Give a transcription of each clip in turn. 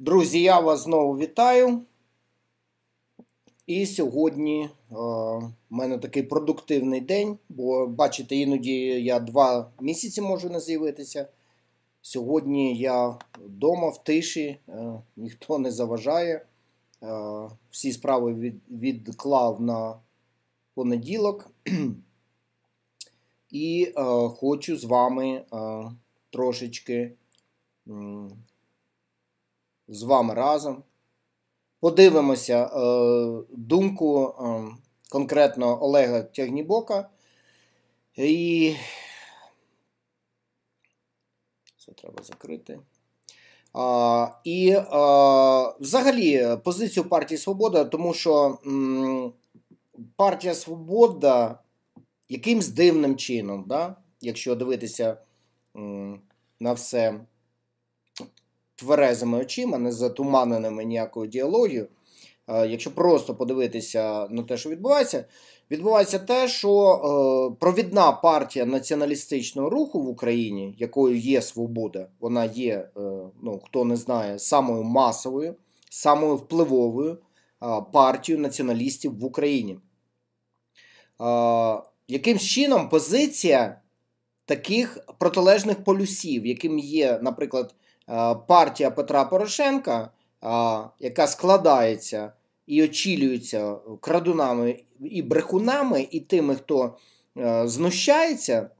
Друзі, я вас знову вітаю. І сьогодні е, в мене такий продуктивний день, бо, бачите, іноді я два місяці можу не з'явитися. Сьогодні я вдома в тиші, е, ніхто не заважає. Е, всі справи від, відклав на понеділок. І е, хочу з вами е, трошечки з вами разом. Подивимося е, думку е, конкретно Олега Тягнібока. І це треба закрити. А, І а, е, взагалі позицію партії Свобода, тому що м, партія Свобода якимсь дивним чином, да, якщо дивитися м, на все тверезими очима, не затуманеними ніякою діалогією. Е, якщо просто подивитися на те, що відбувається, відбувається те, що е, провідна партія націоналістичного руху в Україні, якою є свобода, вона є, е, ну хто не знає, самою масовою, самою впливовою партією націоналістів в Україні. Яким чином позиція таких протилежних полюсів, яким є, наприклад, Е, партія Петра Порошенка, е, яка складається і очілюється крадунами і брехунами, і тими, хто е, знущається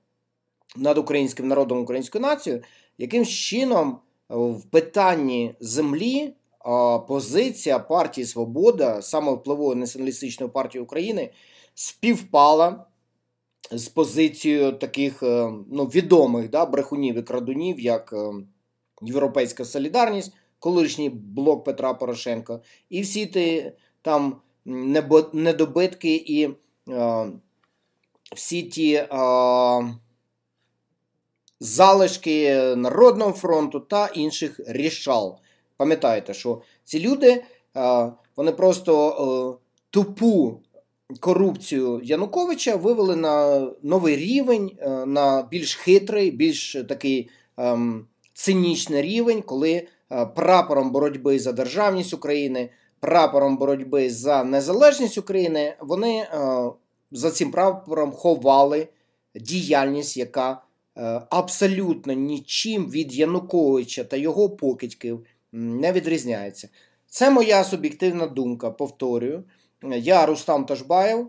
над українським народом, українською нацією, яким чином в питанні землі. Позиція партії Свобода, саме впливової націоналістичної партії України, співпала з позицією таких ну, відомих да, брехунів і крадунів, як Європейська Солідарність, колишній блок Петра Порошенка, і всі ті там недобитки і е, всі ті е, залишки Народного фронту та інших рішал. Пам'ятаєте, що ці люди е, вони просто е, тупу. Корупцію Януковича вивели на новий рівень, е, на більш хитрий, більш такий ем, цинічний рівень, коли е, прапором боротьби за державність України, прапором боротьби за незалежність України вони е, за цим прапором ховали діяльність, яка е, абсолютно нічим від Януковича та його покидьків не відрізняється. Це моя суб'єктивна думка. Повторюю. Я Рустам Ташбаєв,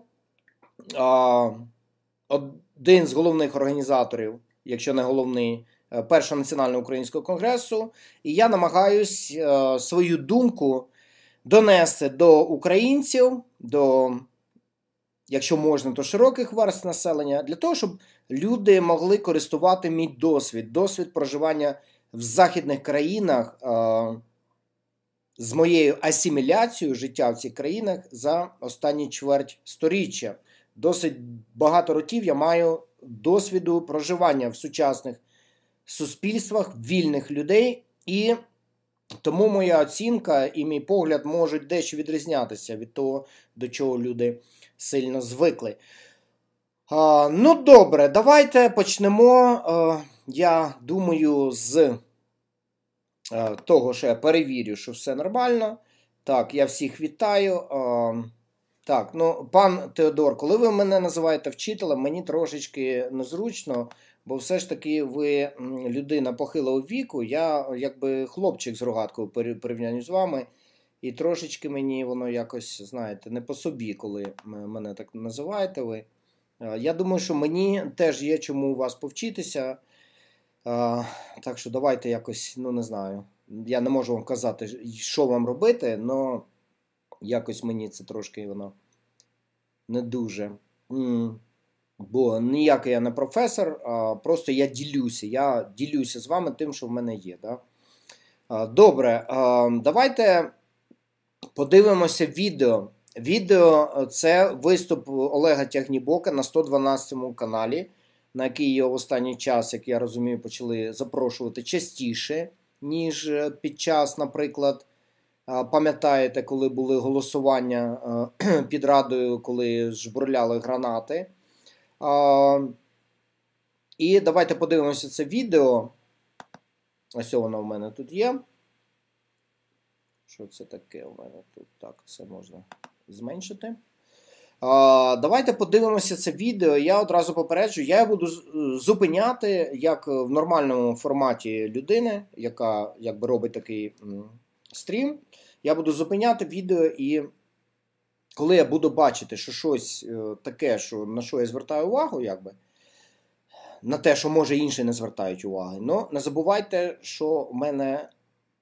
один з головних організаторів, якщо не головний. Е, першого національного українського конгресу, і я намагаюсь е, свою думку донести до українців, до, якщо можна, до широких верств населення, для того, щоб люди могли користувати мій досвід, досвід проживання в західних країнах е, з моєю асиміляцією життя в цих країнах за останні чверть сторіччя. Досить багато років я маю досвіду проживання в сучасних суспільствах вільних людей, і тому моя оцінка і мій погляд можуть дещо відрізнятися від того, до чого люди сильно звикли. А, ну, добре, давайте почнемо. А, е, я думаю, з а, е, того, що я перевірю, що все нормально. Так, я всіх вітаю. Е, так, ну, пан Теодор, коли ви мене називаєте вчителем, мені трошечки незручно. Бо все ж таки ви людина похилого віку, я якби хлопчик з рогаткою порівнянні з вами. І трошечки мені воно якось, знаєте, не по собі, коли мене так називаєте ви. Я думаю, що мені теж є чому у вас повчитися. Так що давайте якось, ну не знаю. Я не можу вам казати, що вам робити, але якось мені це трошки воно не дуже. Бо ніякий я не професор, а просто я ділюся. Я ділюся з вами тим, що в мене є. Да? Добре, давайте подивимося відео. Відео це виступ Олега Тягнібока на 112 му каналі, на який його останній час, як я розумію, почали запрошувати частіше, ніж е, під час, наприклад, пам'ятаєте, коли були голосування під радою, коли жбурляли гранати. І давайте подивимося це відео. Ось воно в мене тут є. Що це таке у мене тут? Так, це можна зменшити. Давайте подивимося це відео. Я одразу попереджу, я буду зупиняти як в нормальному форматі людини, яка якби робить такий стрім. Я буду зупиняти відео і коли я буду бачити, що щось е, таке, що, на що я звертаю увагу, якби, на те, що може інші не звертають уваги. Ну, не забувайте, що в мене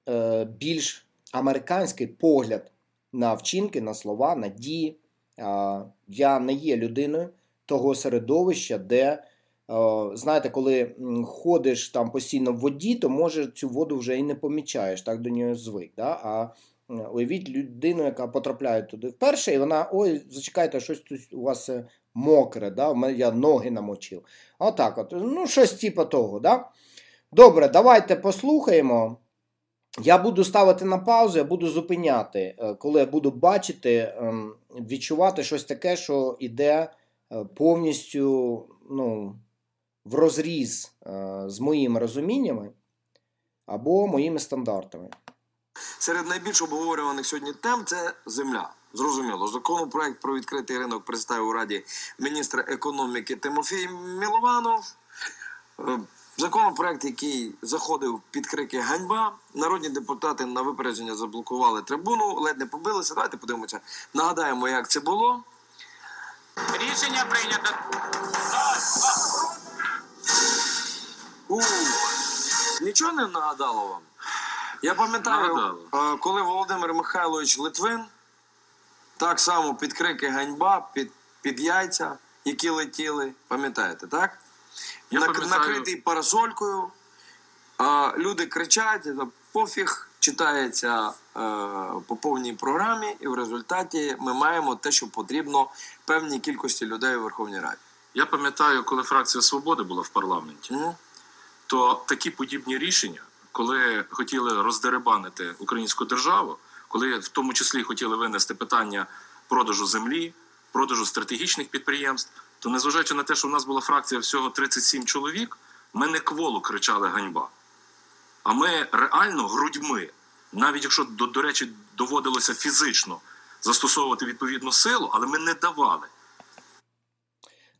е, більш американський погляд на вчинки, на слова, на дії. Е, я не є людиною того середовища, де. Е, знаєте, коли ходиш там постійно в воді, то може цю воду вже і не помічаєш, так до нього звик. Да? А Е, уявіть людину, яка потрапляє туди вперше, і вона, ой, зачекайте, щось тут у вас е, мокре, да? у мене я ноги намочив. Отак от. Ну, щось типу того. Да? Добре, давайте послухаємо. Я буду ставити на паузу, я буду зупиняти, е, коли я буду бачити, ем, відчувати щось таке, що йде повністю ну, в розріз з моїми розуміннями або моїми стандартами. Серед найбільш обговорюваних сьогодні тем це земля. Зрозуміло, законопроект про відкритий ринок представив у раді міністр економіки Тимофій Мілованов. Е, законопроект, який заходив під крики ганьба, народні депутати на випередження заблокували трибуну, ледь не побилися. Давайте подивимося. Нагадаємо, як це було. Рішення прийнято. У, нічого не нагадало вам. Я пам'ятаю, е, коли Володимир Михайлович Литвин так само під крики ганьба, під, під яйця, які летіли, пам'ятаєте, так? Я Нак, накритий парасолькою. Е, люди кричать, пофіг читається е, по повній програмі, і в результаті ми маємо те, що потрібно певній кількості людей у Верховній Раді. Я пам'ятаю, коли фракція Свободи була в парламенті, mm -hmm. то такі подібні рішення коли хотіли роздеребанити українську державу, коли в тому числі хотіли винести питання продажу землі, продажу стратегічних підприємств, то незважаючи на те, що в нас була фракція всього 37 чоловік, ми не кволу кричали ганьба. А ми реально грудьми, навіть якщо до, до речі, доводилося фізично застосовувати відповідну силу, але ми не давали.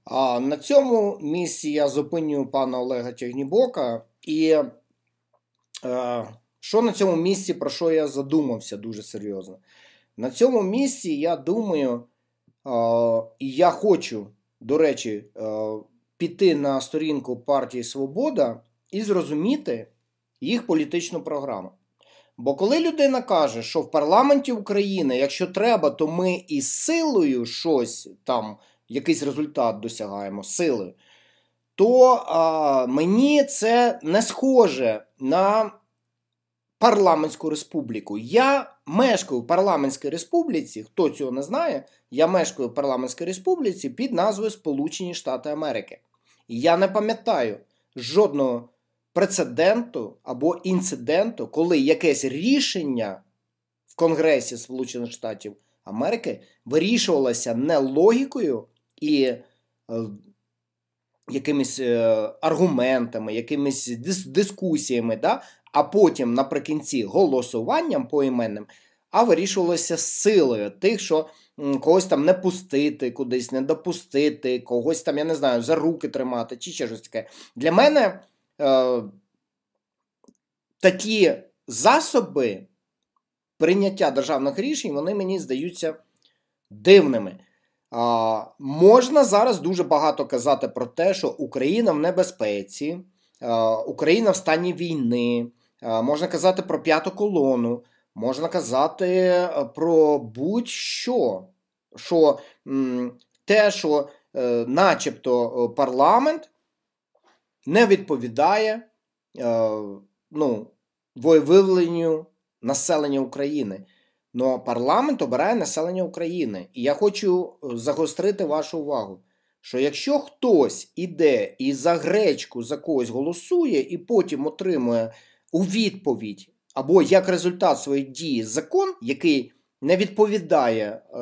А на цьому місці я зупиню пана Олега Тягнібока і Е, що на цьому місці, про що я задумався дуже серйозно? На цьому місці я думаю, е, і я хочу, до речі, е, піти на сторінку партії Свобода і зрозуміти їх політичну програму. Бо коли людина каже, що в парламенті України, якщо треба, то ми із силою щось там, якийсь результат досягаємо силою то а, мені це не схоже на парламентську республіку. Я мешкаю в парламентській республіці. Хто цього не знає, я мешкаю в парламентській республіці під назвою Сполучені Штати Америки. Я не пам'ятаю жодного прецеденту або інциденту, коли якесь рішення в Конгресі Сполучених Штатів Америки вирішувалося не логікою і е, якимись е, аргументами, якимись дискусіями, да? а потім наприкінці голосуванням поіменним, а вирішувалося силою тих, що когось там не пустити, кудись не допустити, когось там, я не знаю, за руки тримати чи ще щось таке. Для мене е, такі засоби прийняття державних рішень, вони мені здаються дивними. А, Можна зараз дуже багато казати про те, що Україна в небезпеці, а, Україна в стані війни, а, можна казати про п'яту колону, можна казати е, про будь-що. Що м, те, що е, начебто е, парламент не відповідає е, ну, виявленню населення України. Ну а парламент обирає населення України. І я хочу е, загострити вашу увагу, що якщо хтось іде і за гречку за когось голосує, і потім отримує у відповідь або як результат своєї дії закон, який не відповідає е,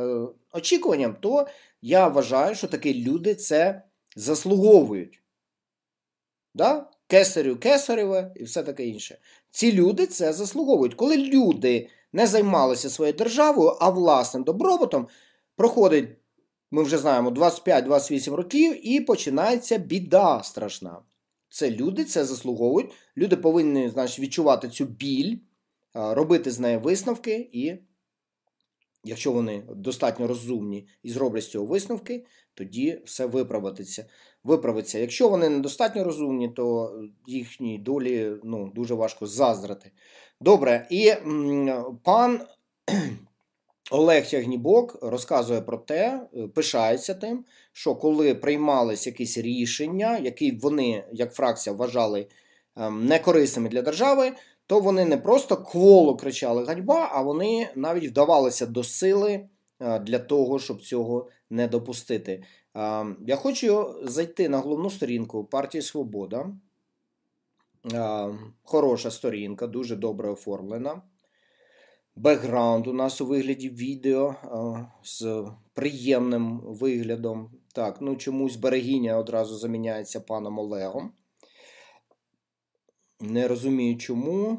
очікуванням, то я вважаю, що такі люди це заслуговують. Да? Кесарю, кесареве і все таке інше. Ці люди це заслуговують. Коли люди не займалися своєю державою, а власним добробутом проходить, ми вже знаємо, 25-28 років і починається біда страшна. Це люди, це заслуговують. Люди повинні значить, відчувати цю біль, робити з неї висновки і Якщо вони достатньо розумні і зроблять з цього висновки, тоді все виправиться. Виправиться. Якщо вони недостатньо розумні, то е, їхній долі ну, дуже важко заздрати. Добре, і пан Олег Тягнібок розказує про те, е, пишається тим, що коли приймались якісь рішення, які вони, як фракція, вважали ем, некорисними для держави то вони не просто кволо кричали ганьба, а вони навіть вдавалися до сили е, для того, щоб цього не допустити. Е, я хочу зайти на головну сторінку партії Свобода. Е, хороша сторінка, дуже добре оформлена. Бекграунд у нас у вигляді відео з приємним виглядом. Так, ну чомусь берегіння одразу заміняється паном Олегом. Не розумію чому.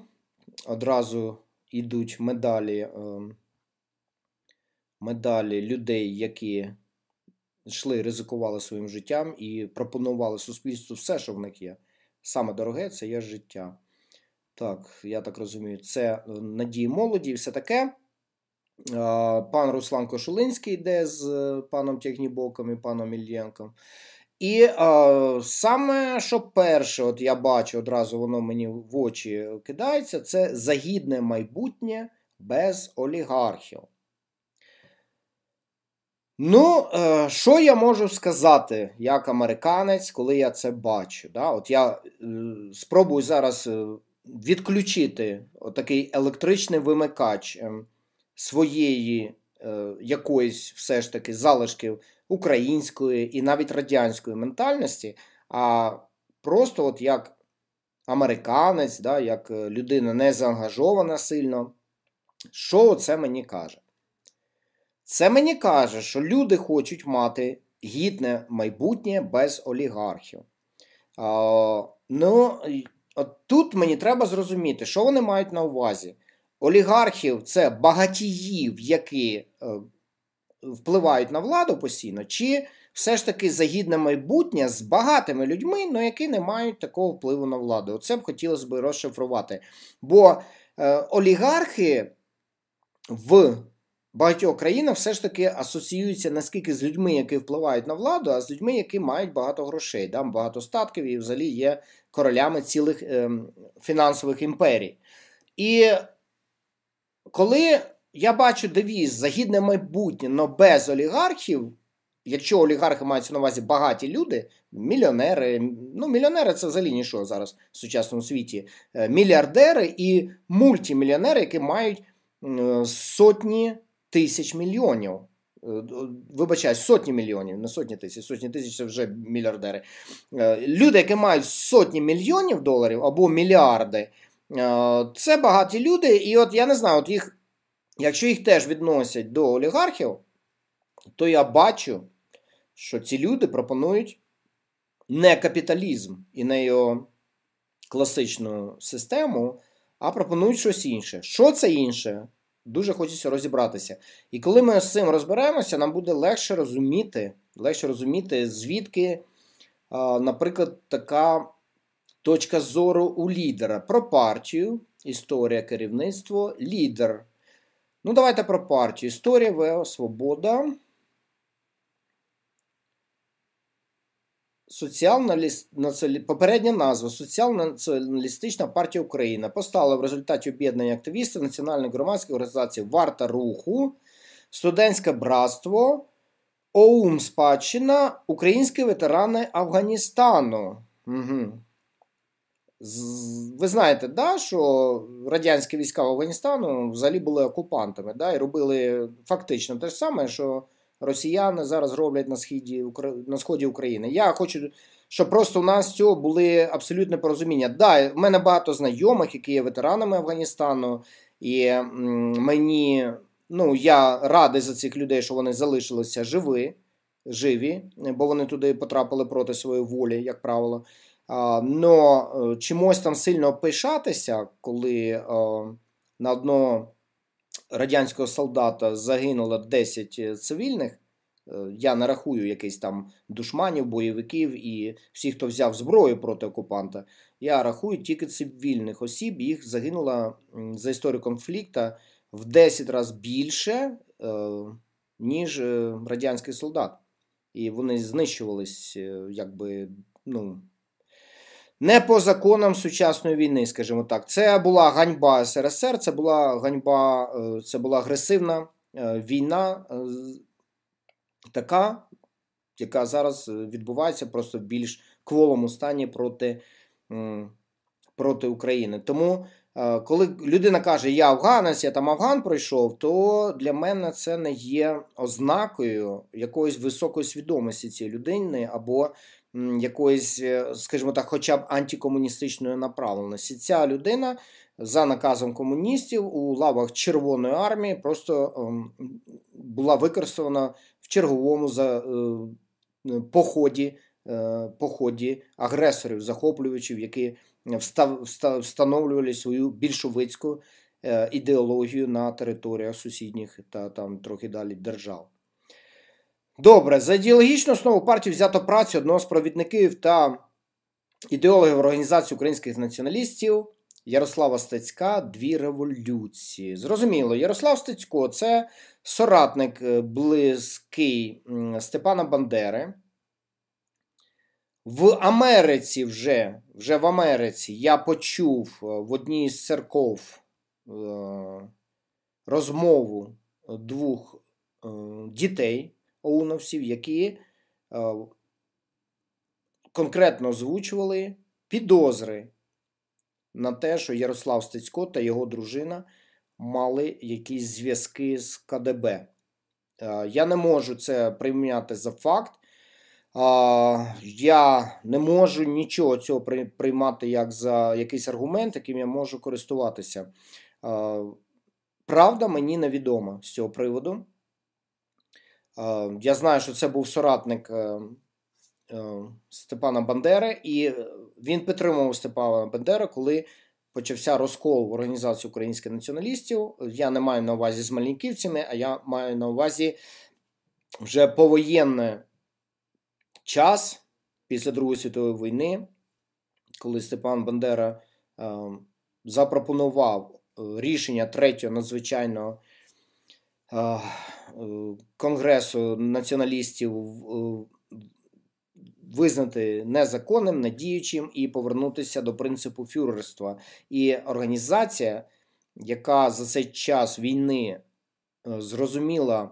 Одразу йдуть медалі е, медалі людей, які йшли, ризикували своїм життям і пропонували суспільству все, що в них є. Саме дороге це є життя. Так, я так розумію, це е, надії молоді і все таке. Е, пан Руслан Кошулинський йде з паном Тягнібоком і паном Ільєнком. І е, саме що перше, от я бачу, одразу воно мені в очі кидається, це загідне майбутнє без олігархів. Ну, е, що я можу сказати як американець, коли я це бачу? Да? От я е, спробую зараз е, відключити такий електричний вимикач ем, своєї е, якоїсь все ж таки залишків української і навіть радянської ментальності, а просто от як американець, да, як е, людина не заангажована сильно. Що це мені каже? Це мені каже, що люди хочуть мати гідне майбутнє без олігархів. А, ну, от Тут мені треба зрозуміти, що вони мають на увазі. Олігархів це багатіїв, які е, впливають на владу постійно, чи все ж таки загідне майбутнє з багатими людьми, ну які не мають такого впливу на владу. Оце б хотілося б розшифрувати. Бо е, олігархи в багатьох країнах все ж таки асоціюються наскільки з людьми, які впливають на владу, а з людьми, які мають багато грошей, да, багато статків і взагалі є королями цілих е, фінансових імперій. І коли я бачу девіз загідне майбутнє, але без олігархів. Якщо олігархи мають на увазі багаті люди, мільйонери, ну мільйонери це взагалі нічого зараз в сучасному світі. Е, мільярдери і мультімільйонери, які мають сотні тисяч мільйонів. Е, Вибачаю, сотні мільйонів, не сотні тисяч, сотні тисяч це вже мільярдери. Е, люди, які мають сотні мільйонів доларів або мільярди, це багаті люди. І от я не знаю, от їх Якщо їх теж відносять до олігархів, то я бачу, що ці люди пропонують не капіталізм і не його класичну систему, а пропонують щось інше. Що це інше? Дуже хочеться розібратися. І коли ми з цим розберемося, нам буде легше розуміти, легше розуміти, звідки, наприклад, така точка зору у лідера про партію, історія, керівництво, лідер. Ну, давайте про партію. Історія ВО Свобода. Соціальна попередня назва Соціал-націоналістична партія Україна постала в результаті об'єднання активістів національної громадської організації Варта Руху, Студентське братство, ОУМ Спадщина, Українські ветерани Афганістану. Угу. Ви знаєте, да, що радянські війська в Афганістану взагалі були окупантами, да, і робили фактично те ж саме, що росіяни зараз роблять на сході на сході України. Я хочу, щоб просто у нас цього були абсолютне порозуміння. Да, в мене багато знайомих, які є ветеранами Афганістану, і мені ну я радий за цих людей, що вони залишилися живі, живі, бо вони туди потрапили проти своєї волі, як правило. Но е, чимось там сильно пишатися, коли е, на одного радянського солдата загинуло 10 е, цивільних. Я не рахую якийсь там душманів, бойовиків і всіх, хто взяв зброю проти окупанта. Я рахую тільки цивільних осіб. Їх загинуло за історію конфлікту в 10 разів більше, ніж радянський солдат. І вони знищувались, якби, ну не по законам сучасної війни, скажімо так. Це була ганьба СРСР, це була ганьба, е, це була агресивна е, війна, е, така, яка зараз відбувається просто в більш кволому стані проти, проти України. Тому. Коли людина каже, я афганець, я там афган пройшов, то для мене це не є ознакою якоїсь високої свідомості цієї людини або якоїсь, е, скажімо так, хоча б антикомуністичної направленості. Ця людина за наказом комуністів у лавах Червоної армії просто ем, була використана в черговому е, е, поході поході агресорів, захоплювачів, які встановлювали свою більшовицьку ідеологію на територіях сусідніх та там трохи далі держав. Добре, за ідеологічну основу партії взято працю одного з провідників та ідеологів організації українських націоналістів Ярослава Стецька Дві революції. Зрозуміло, Ярослав Стецько це соратник е, близький Степана Бандери. В Америці вже, вже в Америці я почув е, в одній з церков е, розмову двох дітей оунавців, які е, конкретно озвучували підозри на те, що Ярослав Стецько та його дружина мали якісь зв'язки з КДБ. Е, я не можу це прийняти за факт. Е, я не можу нічого цього приймати як за якийсь аргумент, яким я можу користуватися. Правда, мені невідома з цього приводу. Ем, я знаю, що це був соратник е, е, Степана Бандери, і е, він підтримував Степана Бандера, коли почався розкол в організації українських націоналістів. Я не маю на увазі з Мальниківцями, а я маю на увазі вже повоєнний час після Другої світової війни, коли Степан Бандера запропонував рішення третього надзвичайного. Конгресу націоналістів е, визнати незаконним, надіючим і повернутися до принципу фюрерства. І організація, яка за цей час війни е, зрозуміла,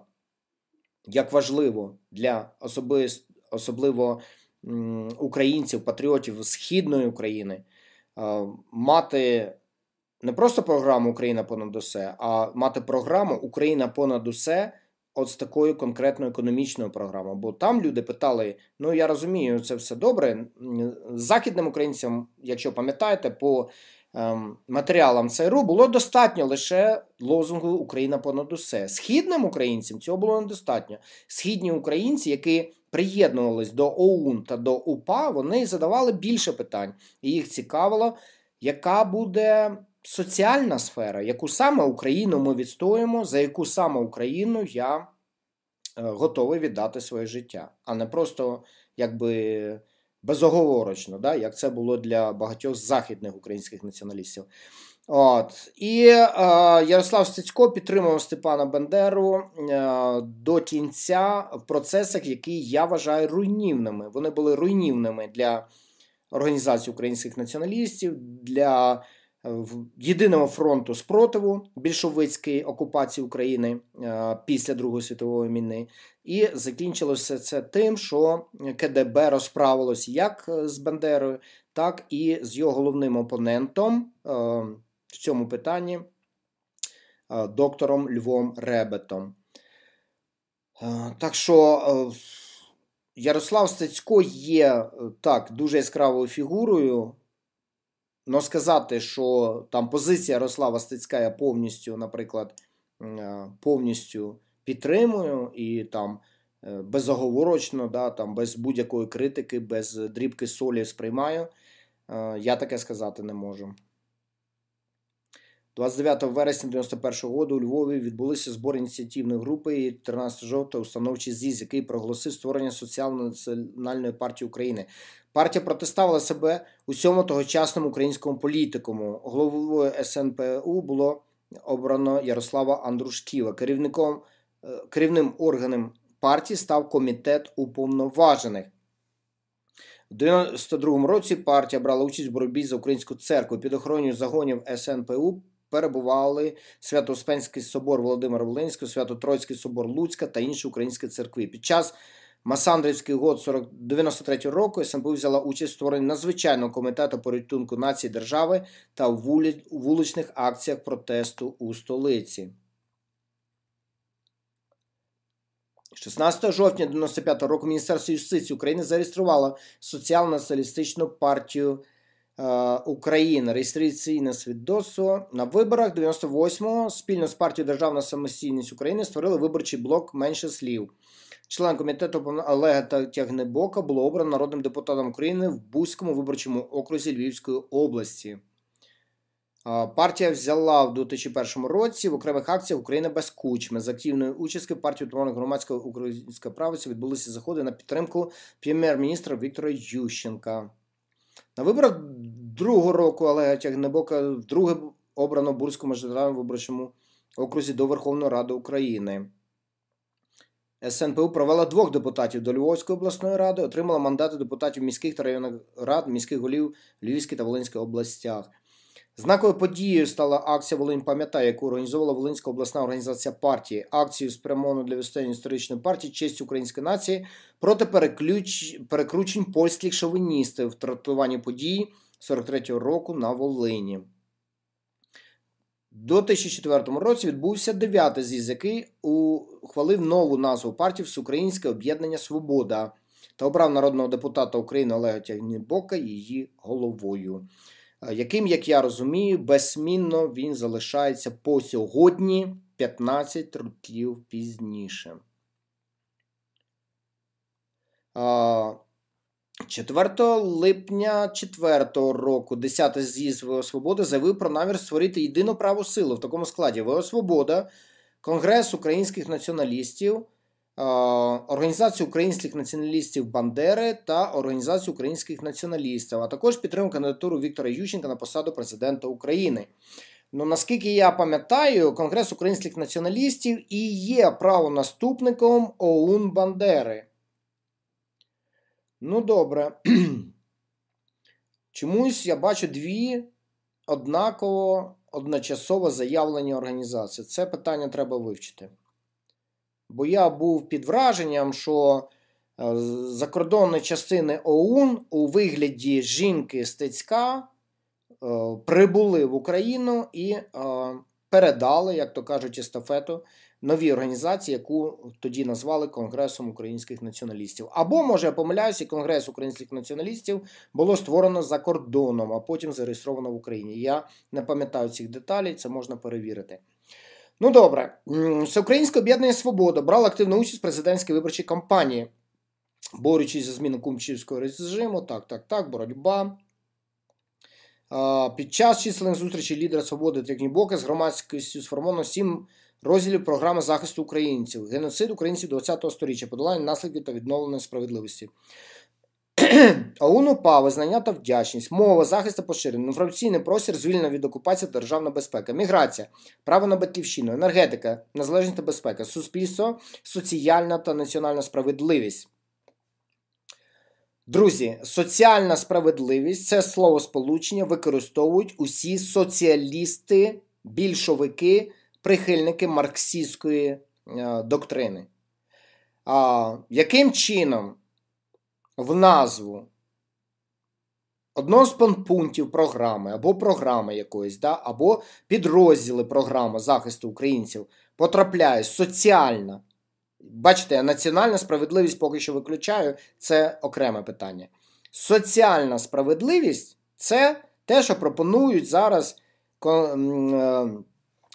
як важливо для особис... особливо українців, патріотів Східної України е, мати. Не просто програму Україна понад усе, а мати програму Україна понад усе от з такою конкретно економічною програмою. Бо там люди питали: ну я розумію, це все добре. Західним українцям, якщо пам'ятаєте, по ем, матеріалам ЦРУ було достатньо лише лозунгу Україна понад усе. Східним українцям цього було недостатньо. Східні українці, які приєднувались до ОУН та до УПА, вони задавали більше питань, і їх цікавило, яка буде соціальна сфера, яку саме Україну ми відстоюємо, за яку саме Україну я е, готовий віддати своє життя, а не просто якби безоговорочно, да, як це було для багатьох західних українських націоналістів. От. І е, Ярослав Стецько підтримував Степана Бендеру е, до кінця в процесах, які я вважаю руйнівними. Вони були руйнівними для організації українських націоналістів, для Е, єдиного фронту спротиву більшовицької окупації України е, після Другої світової війни, і закінчилося це тим, що КДБ розправилось як е, з Бандерою, так і з його головним опонентом в цьому питанні доктором Львом Ребетом. Так що Ярослав Стецько є так дуже яскравою фігурою. Но сказати, що там позиція Рослава Стецька я повністю, наприклад, е, повністю підтримую і там е, безоговорочно, да, там, без будь-якої критики, без дрібки солі сприймаю, е, я таке сказати не можу. 29 вересня 91 року у Львові відбулися збори ініціативної групи і 13 жовтого установчий ЗІЗ, який проголосив створення Соціально-національної партії України. Партія протиставила себе усьому тогочасному українському політикуму. Головою СНПУ було обрано Ярослава Андрушківа. Керівником, е, Керівним органом партії став комітет уповноважених. У 92-му році партія брала участь в боротьбі за українську церкву. Під охороною загонів СНПУ перебували Свято-Успенський собор Володимира Волинського, Свято-Троїцький собор Луцька та інші українські церкви. Під час Масандрівський год 93 року СМБУ взяла участь в створенні надзвичайного комітету по рятунку нації держави та у вуличних акціях протесту у столиці. 16 жовтня 95-го року Міністерство юстиції України зареєструвало соціал-націоналістичну партію е, України. Реєстраційне свідоцтво на виборах 98-го спільно з партією Державна самостійність України створили виборчий блок менше слів. Член комітету Олега Тягнебока було обрано народним депутатом України в Бузькому виборчому окрузі Львівської області. Партія взяла в 2001 році в окремих акціях Україна без кучми з активної участі партії утворених громадської української правиці відбулися заходи на підтримку прем'єр-міністра Віктора Ющенка. На виборах другого року Олега Тягнебока вдруге обрано Бурському мажоритарному виборчому окрузі до Верховної Ради України. СНПУ провела двох депутатів до Львовської обласної ради, отримала мандати депутатів міських та районних рад, міських голів Львівській та Волинській областях. Знакою подією стала акція Волинь пам'ятає, яку організовувала Волинська обласна організація партії. Акцію спрямовану для відстояння історичної партії честь української нації проти переключ... перекручень польських шовіністів в трактуванні подій 43-го року на Волині. До 2004 році відбувся дев'ятий з'їзд, який ухвалив нову назву партії Всеукраїнське об'єднання Свобода та обрав народного депутата України Олега Тягнібока її головою, е, яким, як я розумію, безсмінно він залишається по сьогодні 15 років пізніше. 4 липня 4 року 10 з'їзд ВО Свобода заявив про намір створити єдину праву силу в такому складі ВО Свобода, Конгрес українських націоналістів, Організацію українських націоналістів Бандери та Організацію українських націоналістів, а також підтримку кандидатуру Віктора Ющенка на посаду президента України. Ну, наскільки я пам'ятаю, Конгрес українських націоналістів і є правонаступником ОУН Бандери. Ну, добре. Чомусь я бачу дві однаково одночасово заявлені організації. Це питання треба вивчити. Бо я був під враженням, що е, закордонні частини ОУН у вигляді жінки Стецька е, прибули в Україну і е, передали, як то кажуть, естафету новій організації, яку тоді назвали Конгресом українських націоналістів. Або, може, я помиляюся, Конгрес українських націоналістів було створено за кордоном, а потім зареєстровано в Україні. Я не пам'ятаю цих деталей, це можна перевірити. Ну добре, Всеукраїнське об'єднання Свобода брало активну участь в президентській виборчій кампанії, борючись за зміну кумчівського режиму, так, так, так, боротьба. Під час численних зустрічей лідера свободи Тягнібока з громадськістю сформовано сім розділів програми захисту українців, геноцид українців 20-го століття, подолання наслідків та відновлення справедливості. ОУН УПА, визнання та вдячність, мова, захист та поширення, інформаційний простір, звільнена від окупації державна безпека, міграція, право на батьківщину, енергетика, незалежність та безпека, суспільство, соціальна та національна справедливість. Друзі, соціальна справедливість це слово сполучення використовують усі соціалісти, більшовики прихильники марксистської е, доктрини. Яким чином в назву одного з пунктів програми, або програми якоїсь, да, або підрозділи програми захисту українців потрапляє соціальна. Бачите, національна справедливість поки що виключаю, це окреме питання. Соціальна справедливість це те, що пропонують зараз е,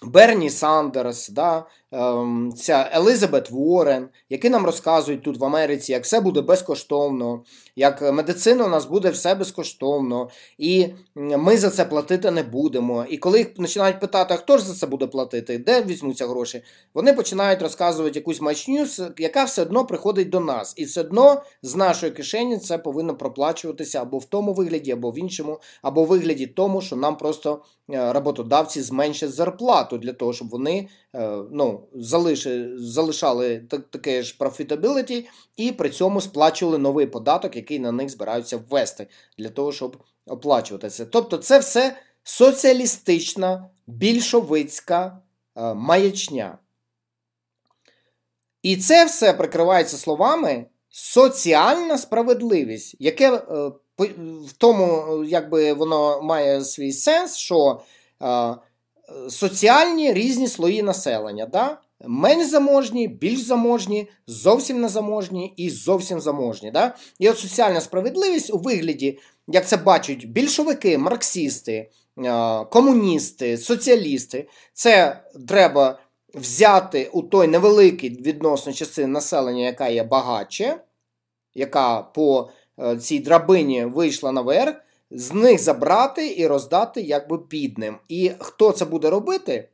Берні Сандерс, да, Ем, ця Елизабет Уоррен, які нам розказують тут в Америці, як все буде безкоштовно, як медицина у нас буде все безкоштовно, і ми за це платити не будемо. І коли їх починають питати, а хто ж за це буде платити, де візьмуться гроші, вони починають розказувати якусь мачню, яка все одно приходить до нас, і все одно з нашої кишені це повинно проплачуватися або в тому вигляді, або в іншому, або в вигляді тому, що нам просто е, роботодавці зменшать зарплату для того, щоб вони Е, ну, залиши, залишали так, таке ж профітабіліті і при цьому сплачували новий податок, який на них збираються ввести, для того, щоб оплачуватися. Тобто, це все соціалістична, більшовицька е, маячня. І це все прикривається словами соціальна справедливість, яке е, в тому, е, якби воно має свій сенс, що. Е, соціальні різні слої населення. Да? Менш заможні, більш заможні, зовсім незаможні і зовсім заможні. Да? І от соціальна справедливість у вигляді, як це бачать більшовики, марксісти, е, комуністи, соціалісти, це треба взяти у той невеликий відносно частини населення, яка є багатше, яка по е, цій драбині вийшла наверх з них забрати і роздати якби бідним. І хто це буде робити?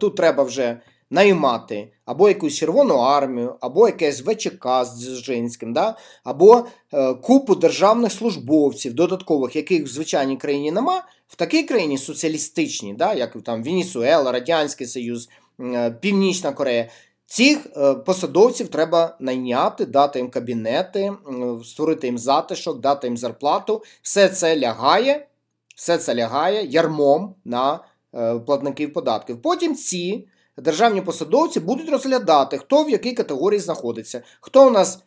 Тут треба вже наймати або якусь Червону армію, або якесь ВЧК з Дзержинським, да? або е, купу державних службовців, додаткових, яких в звичайній країні нема, в такій країні соціалістичні, да? як там Венесуела, Радянський Союз, е, Північна Корея. Цих е, посадовців треба найняти, дати їм кабінети, створити їм затишок, дати їм зарплату. Все це лягає, все це лягає ярмом на е, платників податків. Потім ці державні посадовці будуть розглядати, хто в якій категорії знаходиться, хто у нас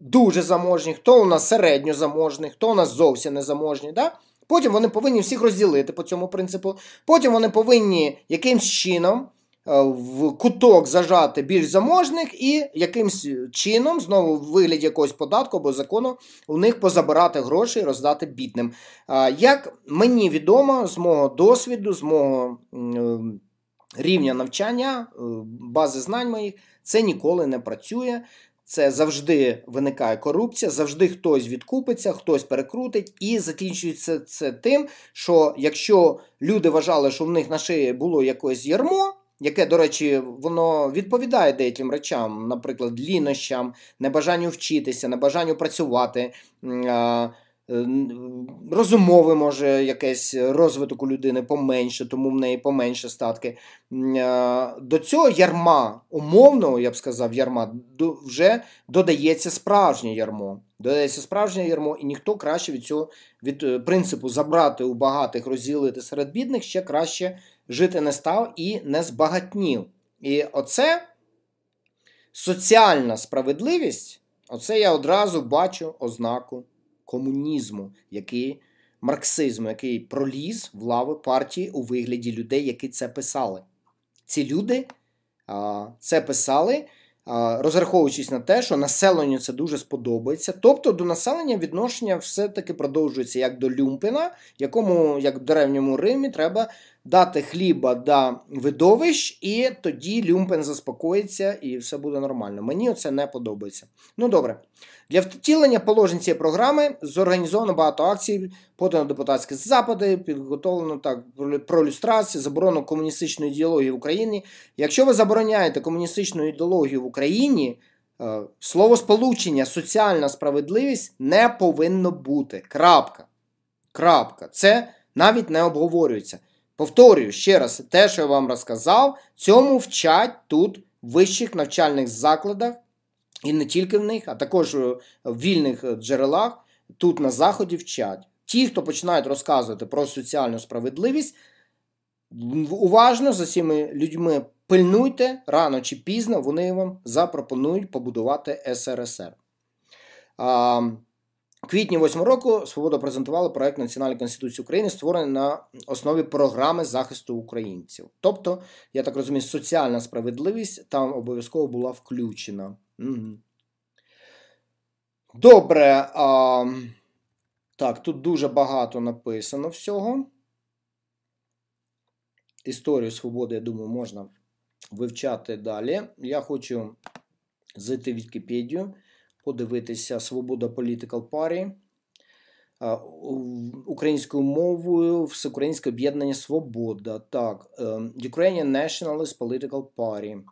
дуже заможний, хто у нас середньо заможний, хто у нас зовсім не заможний. Да? Потім вони повинні всіх розділити по цьому принципу. Потім вони повинні якимсь чином. Е, в куток зажати більш заможних і якимсь чином, знову в вигляді якогось податку або закону, у них позабирати гроші і роздати бідним. Е, як мені відомо, з мого досвіду, з мого е, рівня навчання, бази знань моїх, це ніколи не працює. Це завжди виникає корупція, завжди хтось відкупиться, хтось перекрутить, і закінчується це тим, що якщо люди вважали, що в них на шиї було якесь ярмо яке, до речі, воно відповідає деяким речам, наприклад, лінощам, небажанню вчитися, небажанню працювати, е, розумове може якесь розвиток у людини поменше, тому в неї поменше статки. До цього ярма, умовного, я б сказав, ярма вже додається справжнє ярмо. Додається справжнє ярмо, і ніхто краще від цього від е, принципу забрати у багатих, розділити серед бідних ще краще жити не став і не збагатнів. І оце соціальна справедливість, оце я одразу бачу ознаку комунізму, який марксизму, який проліз в лави партії у вигляді людей, які це писали. Ці люди а, це писали, а, розраховуючись на те, що населенню це дуже сподобається. Тобто до населення відношення все-таки продовжується як до Люмпіна, якому, як в древньому Римі, треба дати хліба до видовищ, і тоді Люмпен заспокоїться, і все буде нормально. Мені це не подобається. Ну добре, для втілення положень цієї програми зорганізовано багато акцій, подано депутатські запади, підготовлено так про люстрацію, заборону комуністичної ідеології в Україні. Якщо ви забороняєте комуністичну ідеологію в Україні. Е, Слово сполучення, соціальна справедливість не повинно бути. Крапка. Крапка. Це навіть не обговорюється. Повторюю ще раз, те, що я вам розказав, цьому вчать тут в вищих навчальних закладах, і не тільки в них, а також е, в вільних е, джерелах, тут на заході вчать. Ті, хто починають розказувати про соціальну справедливість, уважно за цими людьми пильнуйте рано чи пізно вони вам запропонують побудувати СРСР. А, в квітні 8 року свобода презентувала проект Національної конституції України, створений на основі програми захисту українців. Тобто, я так розумію, соціальна справедливість там обов'язково була включена. Добре. А, Так, тут дуже багато написано всього. Історію свободи, я думаю, можна вивчати далі. Я хочу зайти в Вікіпедію подивитися Свобода Political Party» українською мовою Всеукраїнське об'єднання Свобода. Так, Ukrainian Nationalist Political Party.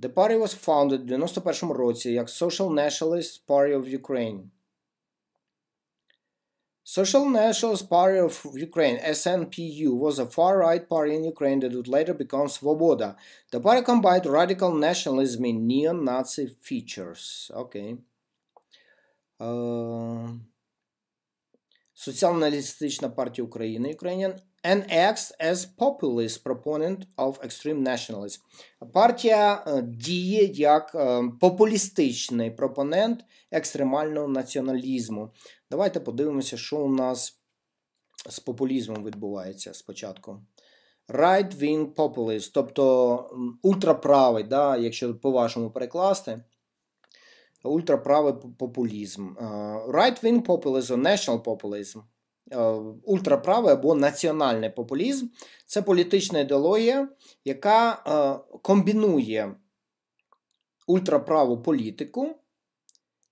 The party was founded в 91-му році як Social Nationalist Party of Ukraine. Social Nationalist Party of Ukraine, SNPU, was a far-right party in Ukraine that would later become Svoboda. The party combined radical nationalism and neo-Nazi features. Okay. Ем, соціал налістична партія України Ukrainian and acts as populist proponent of extreme nationalism. Партія е, діє як е, популістичний пропонент екстремального націоналізму. Давайте подивимося, що у нас з популізмом відбувається спочатку. Right-wing populist, тобто ультраправий, да, якщо по-вашому перекласти ультраправий популізм. Е, right-wing populism, national populism. Е, ультраправий або національний популізм це політична ідеологія, яка е, комбінує ультраправу політику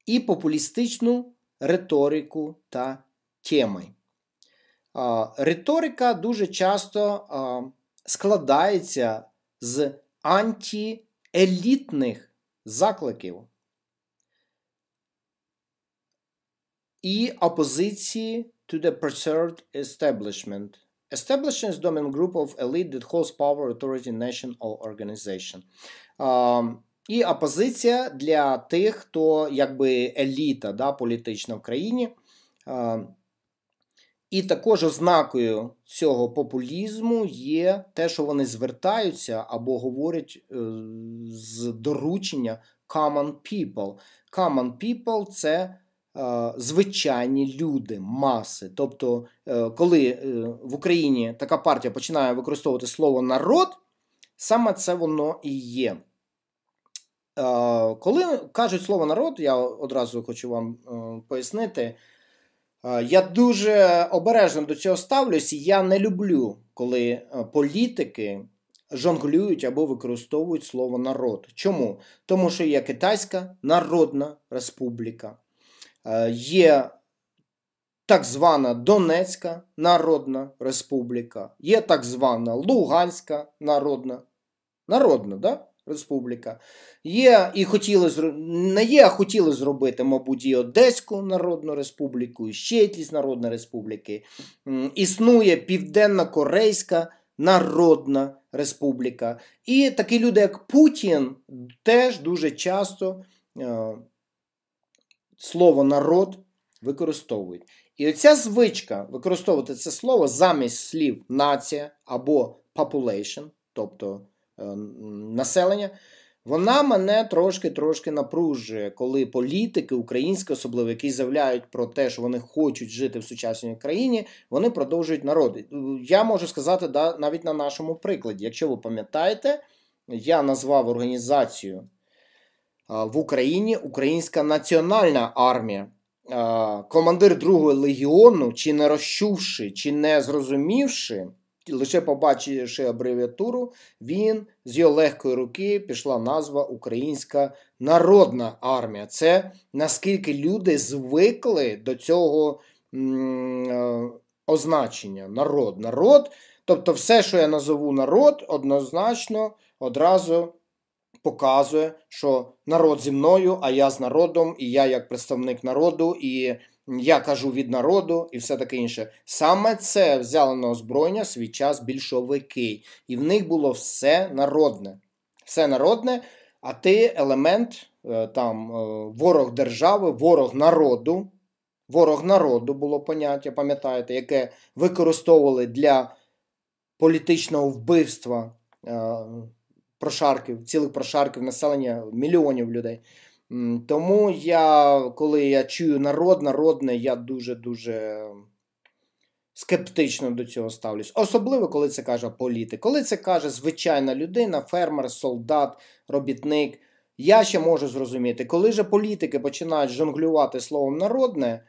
і популістичну риторику та теми. Риторика дуже часто складається з антиелітних закликів. і опозиції to the preserved establishment. Establishment is dominant group of elite that holds power, authority, nation or organization. Um, і опозиція для тих, хто якби еліта да, політична в країні. Um, і також ознакою цього популізму є те, що вони звертаються або говорять з доручення common people. Common people це Е, звичайні люди, маси. Тобто, е, коли е, в Україні така партія починає використовувати слово народ, саме це воно і є. Коли кажуть слово народ, я одразу хочу вам пояснити. Я дуже обережно до цього ставлюсь, і я не люблю, коли політики жонглюють або використовують слово народ. Чому? Тому що є Китайська Народна Республіка. Е, є так звана Донецька Народна Республіка, є так звана Луганська Народна Народна, да? Республіка. Є і хотіли не є, а хотіли зробити, мабуть, і Одеську Народну Республіку, і ще якісь народні республіки. Існує Південно-Корейська Народна Республіка. І такі люди, як Путін, теж дуже часто. Е, слово народ використовують. І оця звичка використовувати це слово замість слів нація або population, тобто е, населення, вона мене трошки-трошки напружує, коли політики українські, особливо, які заявляють про те, що вони хочуть жити в сучасній Україні, вони продовжують народи. Е, я можу сказати да, навіть на нашому прикладі. Якщо ви пам'ятаєте, я назвав організацію в Україні Українська національна армія. Командир другого легіону, чи не розчувши, чи не зрозумівши, лише побачивши абревіатуру, він з його легкої руки пішла назва Українська народна армія. Це наскільки люди звикли до цього е, означення народ, народ. Тобто, все, що я назову народ, однозначно одразу показує, що народ зі мною, а я з народом, і я як представник народу, і я кажу від народу, і все таке інше. Саме це взяли на озброєння свій час більшовики, і в них було все народне. Все народне, а ти елемент е, там е, ворог держави, ворог народу. Ворог народу було поняття, пам'ятаєте, яке використовували для політичного вбивства е, прошарків, цілих прошарків населення мільйонів людей. Тому я, коли я чую народ, народне, я дуже-дуже скептично до цього ставлюсь. Особливо, коли це каже політик. Коли це каже звичайна людина, фермер, солдат, робітник. Я ще можу зрозуміти, коли же політики починають жонглювати словом народне,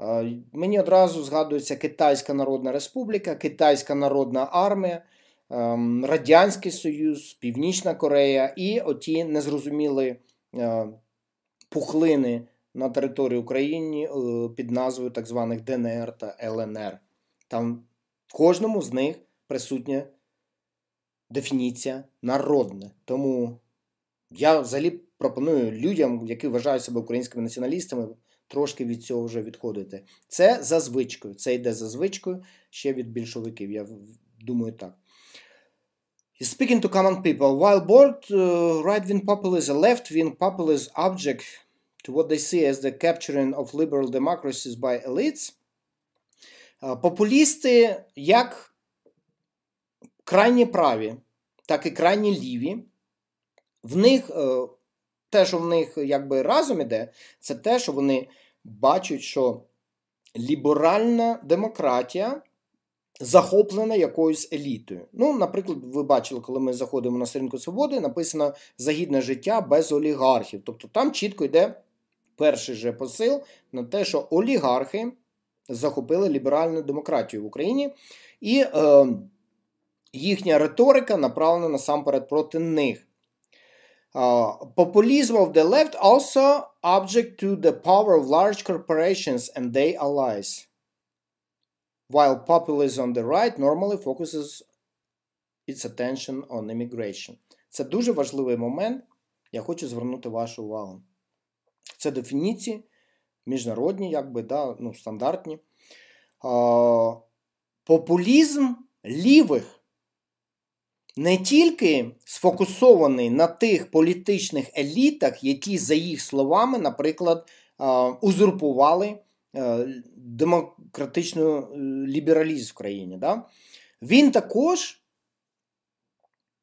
е, мені одразу згадується Китайська Народна Республіка, Китайська Народна армія. Ем, Радянський Союз, Північна Корея і оті незрозумілі е, пухлини на території України е, під назвою так званих ДНР та ЛНР. Там в кожному з них присутня дефініція народне. Тому я взагалі пропоную людям, які вважають себе українськими націоналістами, трошки від цього вже відходити. Це за звичкою, це йде за звичкою ще від більшовиків. Я думаю так. He's speaking to common people. While bored, uh, right-wing populism, left-wing populist object to what they see as the capturing of liberal democracies by elites. Популісти як крайні праві, так і крайні ліві. В них те, що в них якби разом іде, це те, що вони бачать, що ліберальна демократія захоплена якоюсь елітою. Ну, наприклад, ви бачили, коли ми заходимо на сторінку свободи, написано загідне життя без олігархів. Тобто там чітко йде перший же посил на те, що олігархи захопили ліберальну демократію в Україні і е, їхня риторика направлена насамперед проти них. Популізм of the left also object to the power of large corporations and their allies while populism on the right normally focuses its attention on immigration. Це дуже важливий момент. Я хочу звернути вашу увагу. Це дефініції міжнародні, якби, да, ну, стандартні. А, популізм лівих не тільки сфокусований на тих політичних елітах, які, за їх словами, наприклад, а, узурпували Е, демократичну е, лібералізм в країні. Да? Він також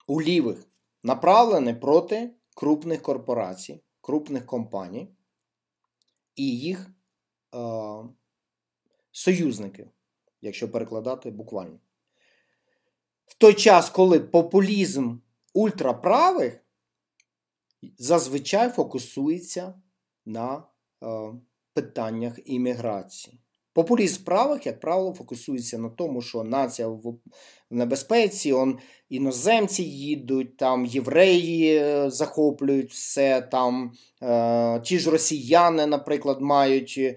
у лівих направлений проти крупних корпорацій, крупних компаній і їх е, союзників, якщо перекладати буквально. В той час, коли популізм ультраправих зазвичай фокусується на е, питаннях імміграції. Популізм в правах, як правило, фокусується на тому, що нація в небезпеці, он іноземці їдуть, там євреї е, захоплюють все, там е, ті ж росіяни, наприклад, мають е,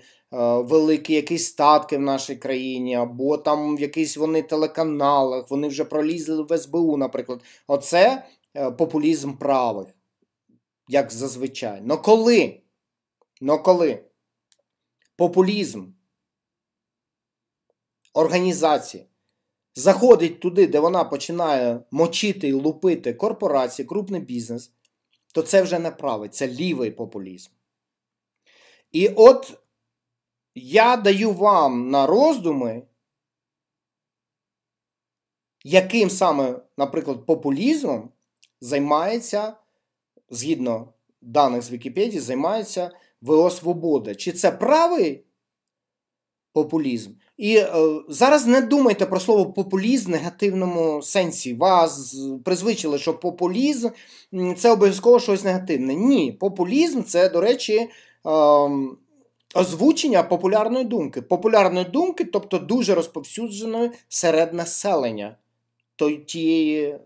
великі якісь статки в нашій країні, або там в якісь вони телеканалах, вони вже пролізли в СБУ, наприклад. Оце е, популізм правих, як зазвичай. Но коли? Но коли? популізм організація заходить туди, де вона починає мочити і лупити корпорації, крупний бізнес, то це вже не правий, це лівий популізм. І от я даю вам на роздуми, яким саме, наприклад, популізмом займається, згідно даних з Вікіпедії, займається. ВО Свобода. Чи це правий популізм? І е, зараз не думайте про слово популізм в негативному сенсі. Вас призвичили, що популізм це обов'язково щось негативне. Ні, популізм це, до речі, е, озвучення популярної думки. Популярної думки, тобто дуже розповсюдженої серед населення тієї е,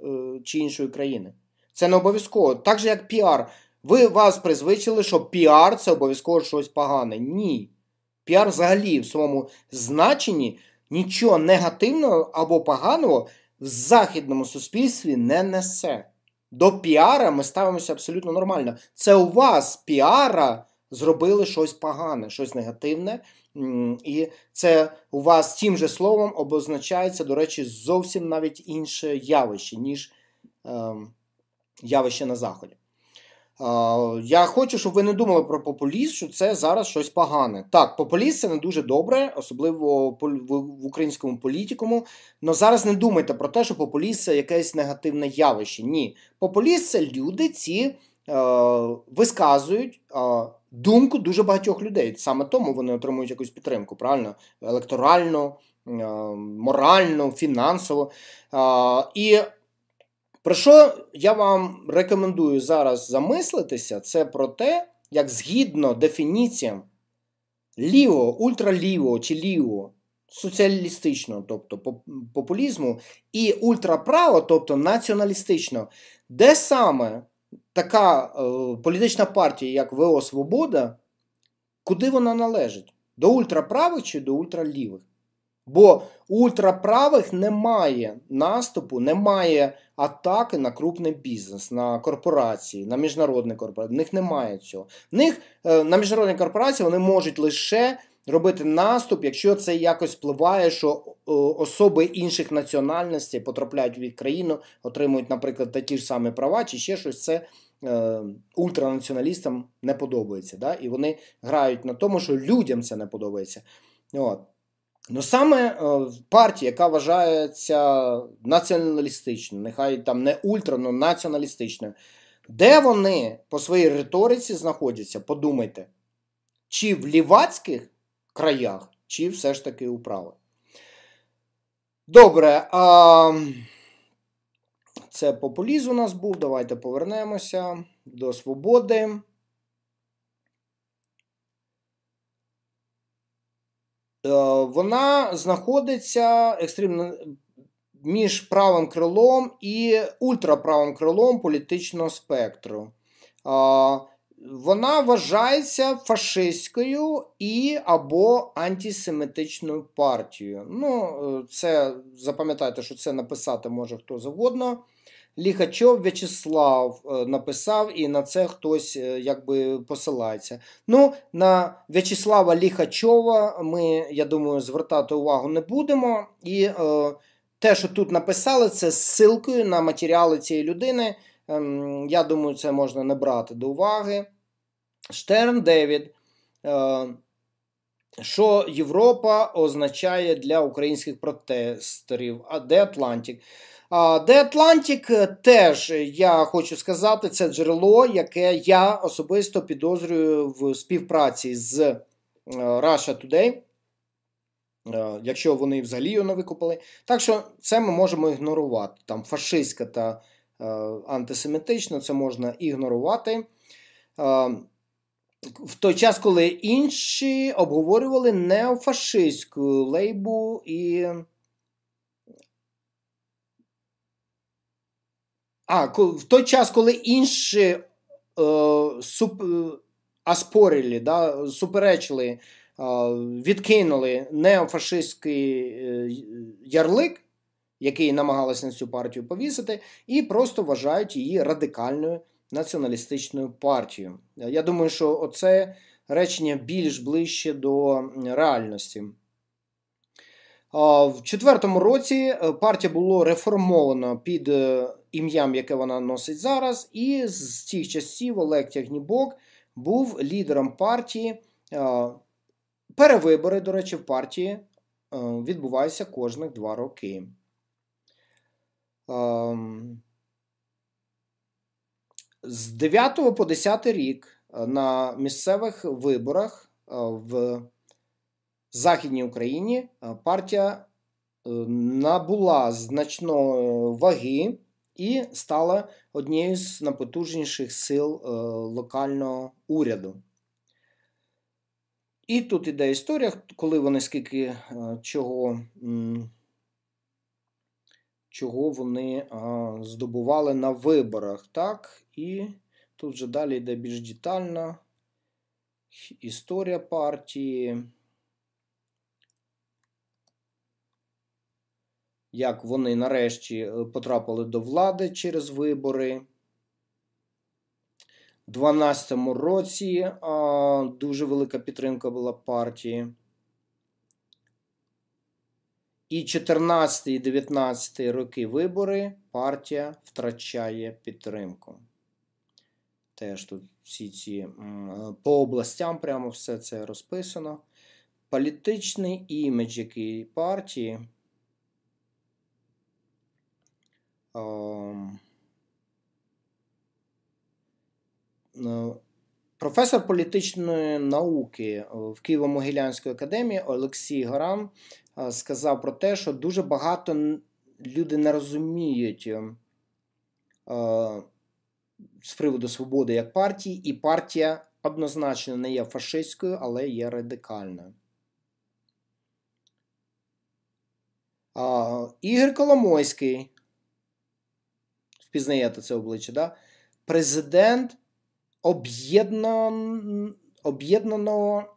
чи іншої країни. Це не обов'язково. Так же, як піар. Ви вас призвичили, що піар це обов'язково щось погане. Ні. Піар взагалі в своєму значенні нічого негативного або поганого в західному суспільстві не несе. До піара ми ставимося абсолютно нормально. Це у вас піара зробили щось погане, щось негативне. І це у вас тим же словом обозначається, до речі, зовсім навіть інше явище, ніж ем, явище на Заході. Я хочу, щоб ви не думали про популіст, що це зараз щось погане. Так, популіст це не дуже добре, особливо в українському політикуму. Але зараз не думайте про те, що популіст це якесь негативне явище. Ні, Популіст це люди, ці е, висказують е, думку дуже багатьох людей. Саме тому вони отримують якусь підтримку, правильно? Електоральну, е, моральну, фінансову. Е, і про що я вам рекомендую зараз замислитися, це про те, як згідно дефініціям лівого, ультралівого чи лівого, соціалістичного, тобто популізму, і ультраправо, тобто націоналістичного, де саме така е, політична партія, як ВО Свобода, куди вона належить? До ультраправих чи до ультралівих? Бо ультраправих немає наступу, немає атаки на крупний бізнес, на корпорації, на міжнародні корпорації. В них немає цього. В них е, на міжнародні корпорації вони можуть лише робити наступ, якщо це якось впливає, що особи інших національностей потрапляють в країну, отримують, наприклад, такі ж самі права, чи ще щось це. Е, ультранаціоналістам не подобається, Да? і вони грають на тому, що людям це не подобається. От. Ну саме е, партія, яка вважається націоналістичною, нехай там не ультра, але націоналістичною, де вони по своїй риториці знаходяться, подумайте, чи в лівацьких краях, чи все ж таки у правих. Добре, а... це популізм у нас був. Давайте повернемося до свободи. Е, вона знаходиться екстремно між правим крилом і ультраправим крилом політичного спектру. Е, вона вважається фашистською і або антисемітичною партією. Ну, е, це запам'ятайте, що це написати може хто завгодно. Ліхачов В'ячеслав е, написав, і на це хтось е, якби посилається. Ну, на В'ячеслава Ліхачова ми, я думаю, звертати увагу не будемо. І е, те, що тут написали, це з силкою на матеріали цієї людини. Е, я думаю, це можна не брати до уваги. Штерн Девід. Е, що Європа означає для українських протесторів? А де Атлантик? де Атлантик е, теж я хочу сказати, це джерело, яке я особисто підозрюю в співпраці з е, Russia Today. Е, якщо вони взагалі його не викупили. Так що це ми можемо ігнорувати. Там фашистська та антисемітична, це можна ігнорувати в той час, коли інші обговорювали неофашистську лейбу і. А, в той час, коли інші е, суп, аспорили, е, да, суперечили, е, відкинули неофашистський е, ярлик, який намагалася на цю партію повісити, і просто вважають її радикальною націоналістичною партією. Я думаю, що оце речення більш ближче до реальності. В 2004 році е, партія було реформована під е, ім'ям, яке вона носить зараз, і з тих часів Олег Тягнібок був лідером партії. Перевибори, до речі, в партії е, відбуваються кожних два роки. Ем, з 9 по 10 рік е, на місцевих виборах е, в Західній Україні е, партія набула значної ваги і стала однією з найпотужніших сил локального уряду. І тут іде історія, коли вони скільки чого чого вони здобували на виборах. Так? І тут вже далі йде більш детальна історія партії. Як вони нарешті е, потрапили до влади через вибори. У 2012 році а, дуже велика підтримка була партії. І 14 і 19 роки вибори партія втрачає підтримку. Теж тут всі ці по областям прямо все це розписано. Політичний імідж який партії. Ем, е, професор політичної науки е, в Києво-Могилянській академії Олексій Горан Е, сказав про те, що дуже багато люди не розуміють е, е, з приводу свободи як партії, і партія однозначно не є фашистською, але є радикальною. Ігор Коломойський. Впізнаєте це обличчя, да? президент об'єднаного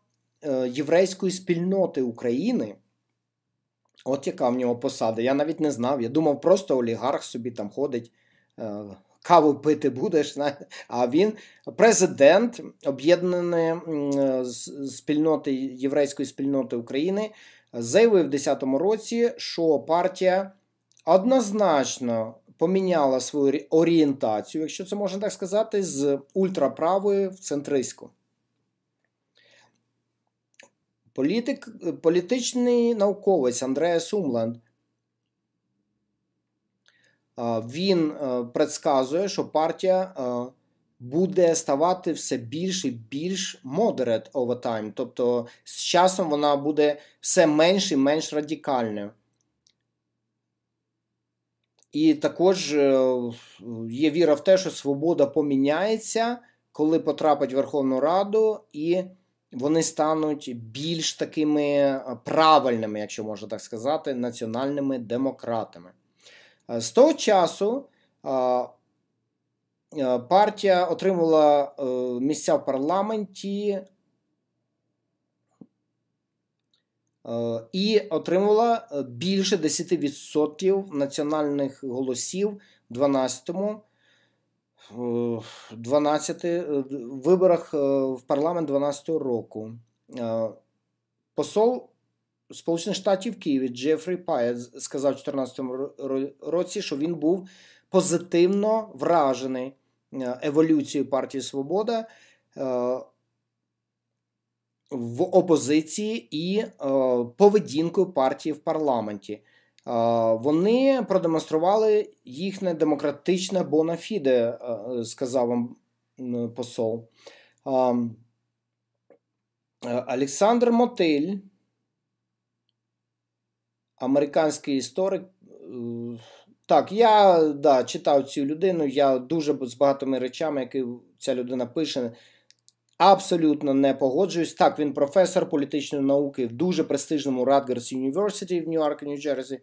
єврейської спільноти України От яка в нього посада. Я навіть не знав. Я думав, просто олігарх собі там ходить, е, каву пити будеш. А він президент об'єднаної е, спільноти єврейської спільноти України, заявив у 2010 році, що партія однозначно поміняла свою орієнтацію, якщо це можна так сказати, з ультраправої в центристську. Політик, політичний науковець Андрея Сумланд. Він предсказує, що партія буде ставати все більш і більш moderate over time. Тобто з часом вона буде все менш і менш радикальною. І також е, є віра в те, що свобода поміняється, коли потрапить в Верховну Раду. і вони стануть більш такими е, правильними, якщо можна так сказати, національними демократами. Е, з того часу е, партія отримала місця в парламенті і отримала більше 10% національних голосів в 12-му. 12 е, виборах е, в парламент 12-го року. Е, посол Сполучених Штатів в Києві Джефрі Паєт сказав у 2014 році, що він був позитивно вражений еволюцією партії Свобода в опозиції і поведінкою партії в парламенті. Вони продемонстрували їхнє демократичне бонафіде, е, сказав посол. Е, Олександр Мотиль, американський історик. Е, так, я да, читав цю людину. Я дуже з багатими речами, які ця людина пише, Абсолютно не погоджуюсь. Так, він професор політичної науки в дуже престижному Радгерс University в Нью-Арку, Нью-Джерсі,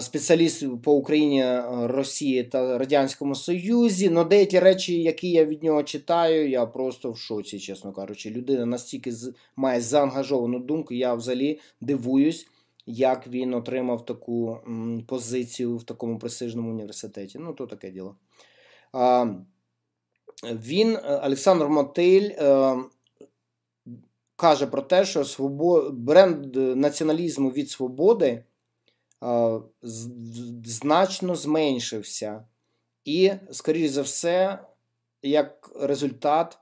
спеціаліст по Україні, е, Росії та Радянському Союзі. Но деякі речі, які я від нього читаю, я просто в шоці, чесно кажучи. Людина настільки має заангажовану думку, я взагалі дивуюсь. Як він отримав таку позицію в такому престижному університеті? Ну, то таке діло. А, він, е, Олександр Мотиль, е, каже про те, що бренд е, націоналізму від свободи значно зменшився. І, скоріш за все, як результат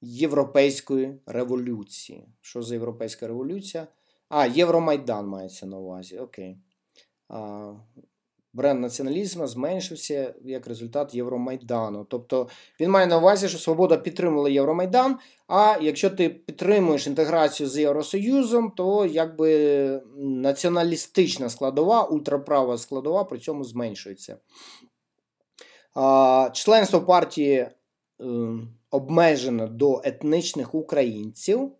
Європейської революції. Що за європейська революція? А, Євромайдан мається на увазі. Окей бренд націоналізму зменшився як результат Євромайдану. Тобто він має на увазі, що свобода підтримала Євромайдан. А якщо ти підтримуєш інтеграцію з Євросоюзом, то якби націоналістична складова, ультраправа складова при цьому зменшується. Членство партії ем, обмежено до етнічних українців.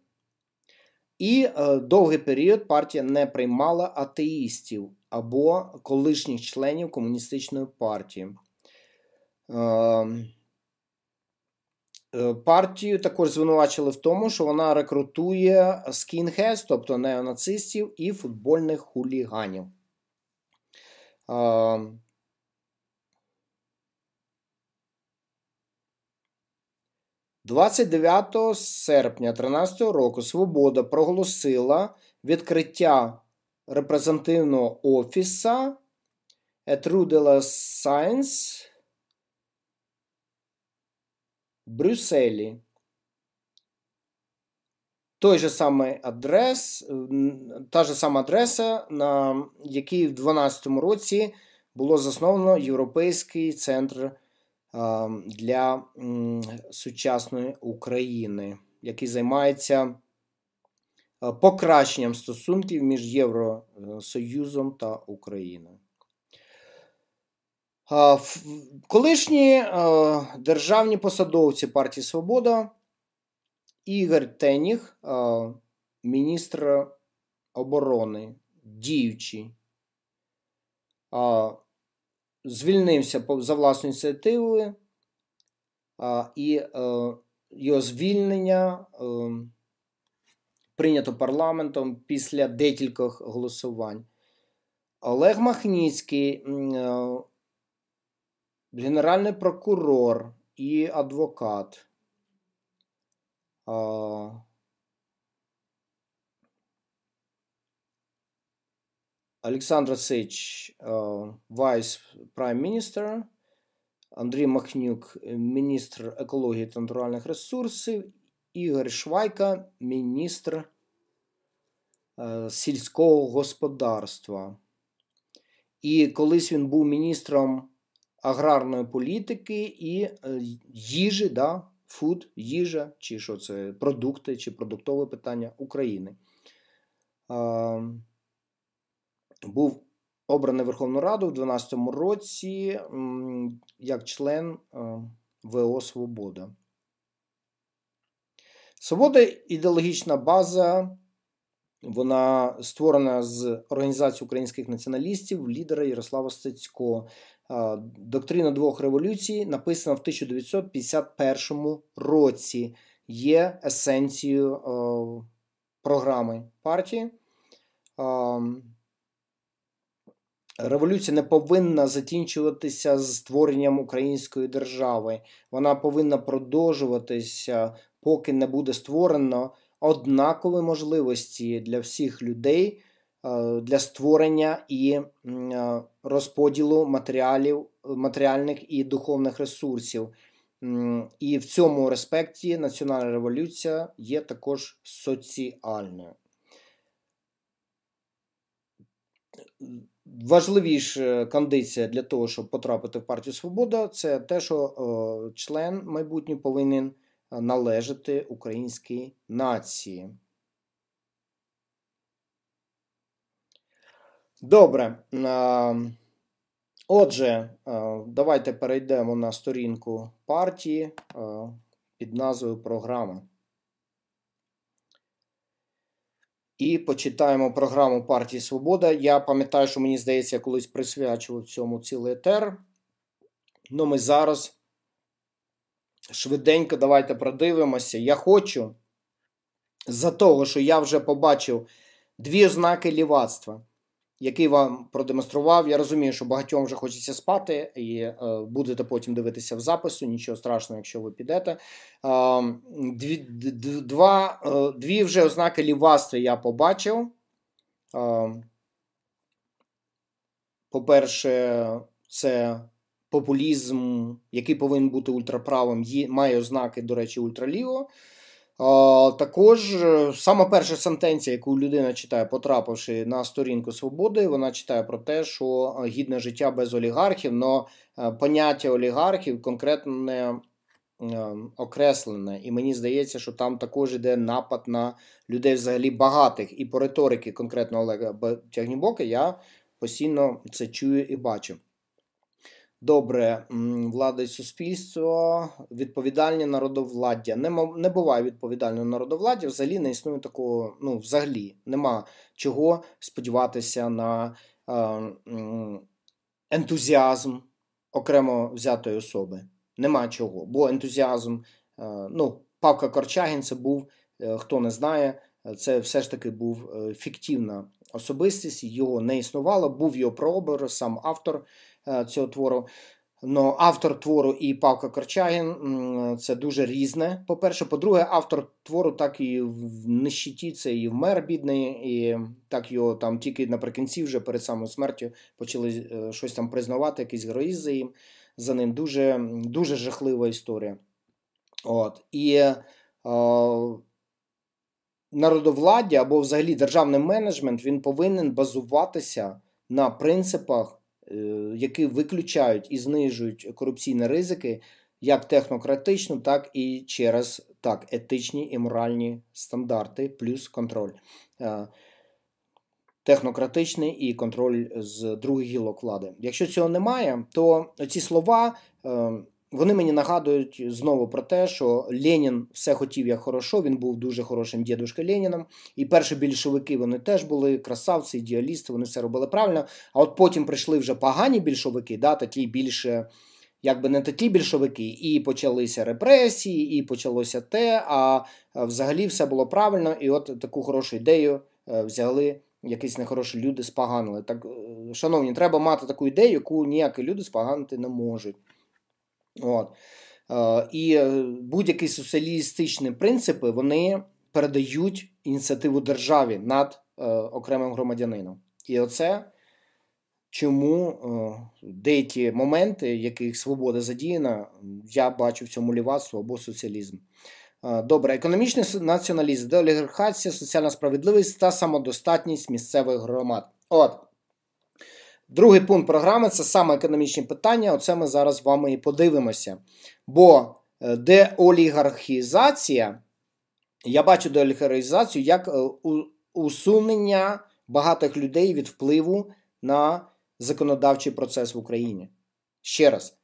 І е, довгий період партія не приймала атеїстів або колишніх членів комуністичної партії. Ем, е, партію також звинувачили в тому, що вона рекрутує скінхез, тобто неонацистів і футбольних хуліганів. Ем, двадцять 29 серпня 2013 року Свобода проголосила відкриття representativo офіса at Rudelas Science Брюсселі. Той же самий адрес, та ж сама адреса, на якій в 2012 році було засновано Європейський центр для сучасної України, який займається Е, покращенням стосунків між Євросоюзом та Україною. Е, колишні е, державні посадовці партії Свобода Ігор Теніг, міністр оборони, діючий, звільнився за власною ініціативою, і його звільнення прийнято парламентом після декількох голосувань. Олег Махніцький, е, генеральний прокурор і адвокат. Е, Олександр Сич, е, вайс прайм-міністр, Андрій Махнюк, міністр екології та натуральних ресурсів, Ігор Швайка, міністр е, сільського господарства. І колись він був міністром аграрної політики і е, їжі, да, фуд, їжа, чи що це, продукти, чи продуктове питання України. Е, був обраний Верховну Раду в 2012 році як член ВО Свобода. Свобода ідеологічна база, вона створена з Організації українських націоналістів, лідера Ярослава Стецького. Доктрина двох революцій написана в 1951 році, є есенцією програми партії. революція не повинна закінчуватися з створенням української держави. Вона повинна продовжуватися поки не буде створено однакові можливості для всіх людей е, для створення і е, розподілу матеріалів, матеріальних і духовних ресурсів. І в цьому респекті національна революція є також соціальною. Важливіша кондиція для того, щоб потрапити в партію Свобода, це те, що е, член майбутній повинен належати українській нації. Добре. Отже, давайте перейдемо на сторінку партії під назвою програми. І почитаємо програму партії Свобода. Я пам'ятаю, що мені здається, я колись присвячував цьому цілий етер. Ну, ми зараз Швиденько давайте продивимося. Я хочу, за того, що я вже побачив дві ознаки лівацтва, який вам продемонстрував. Я розумію, що багатьом вже хочеться спати, і е, будете потім дивитися в запису. Нічого страшного, якщо ви підете. Е, дві, два, е, дві вже ознаки лівацтва я побачив. Е, По-перше, це популізм, який повинен бути ультраправим, є, має ознаки, до речі, ультраліво. Також е, сама перша сентенція, яку людина читає, потрапивши на сторінку свободи, вона читає про те, що е, гідне життя без олігархів, але поняття олігархів конкретно не е, окреслене. І мені здається, що там також йде напад на людей взагалі багатих. І по риторики конкретно Олега Тягнібока я постійно це чую і бачу. Добре, влада і суспільство, відповідальні народовладдя. Не, не буває відповідального народовладдя, взагалі не існує такого, ну, взагалі, нема чого сподіватися на е, ентузіазм окремо взятої особи. Нема чого. Бо ентузіазм, е, ну, Павка Корчагін це був, е, хто не знає, це все ж таки був фіктивна особистість, його не існувало, був його прообер, сам автор. Е, цього твору. Но ну, автор твору і Павка Корчагін це дуже різне. По-перше, по-друге, автор твору так і в нищеті, це і вмер бідний, і так його там тільки наприкінці, вже перед самою смертю, почали е, щось там признавати, якийсь героїзм за, за ним. Дуже дуже жахлива історія. От. І о, е, народовладдя або взагалі державний менеджмент він повинен базуватися на принципах. Е, які виключають і знижують корупційні ризики як технократично, так і через так, етичні і моральні стандарти, плюс контроль. Е, технократичний і контроль з других гілок влади. Якщо цього немає, то ці слова е, вони мені нагадують знову про те, що Ленін все хотів як хорошо. Він був дуже хорошим дідушкою Леніном. І перші більшовики вони теж були красавці, ідеалісти, вони все робили правильно. А от потім прийшли вже погані більшовики, да, такі більше, якби не такі більшовики, і почалися репресії, і почалося те. А взагалі все було правильно. І от таку хорошу ідею е, взяли якісь нехороші люди, споганили. Так, е, шановні, треба мати таку ідею, яку ніякі люди споганити не можуть. От. Е, і е, будь-які соціалістичні принципи вони передають ініціативу державі над е, окремим громадянином. І оце чому деякі моменти, яких свобода задіяна, я бачу в цьому лівацтво або соціалізм. Добре, економічний націоналізм, деолігархація, соціальна справедливість та самодостатність місцевих громад. От. Другий пункт програми це саме економічні питання. Оце ми зараз з вами і подивимося. Бо е, деолігархізація, я бачу деолігархізацію як е, усунення багатих людей від впливу на законодавчий процес в Україні. Ще раз,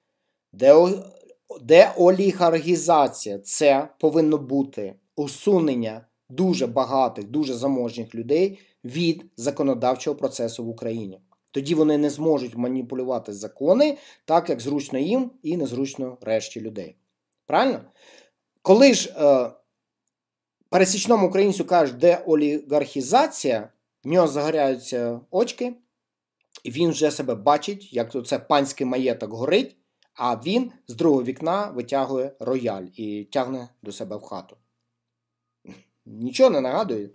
деолігархізація це повинно бути усунення дуже багатих, дуже заможних людей від законодавчого процесу в Україні. Тоді вони не зможуть маніпулювати закони так, як зручно їм і незручно решті людей. Правильно? Коли ж е, пересічному українцю кажуть, де олігархізація, в нього загоряються очки, і він вже себе бачить, як це панський маєток горить, а він з другого вікна витягує рояль і тягне до себе в хату. Нічого не нагадує.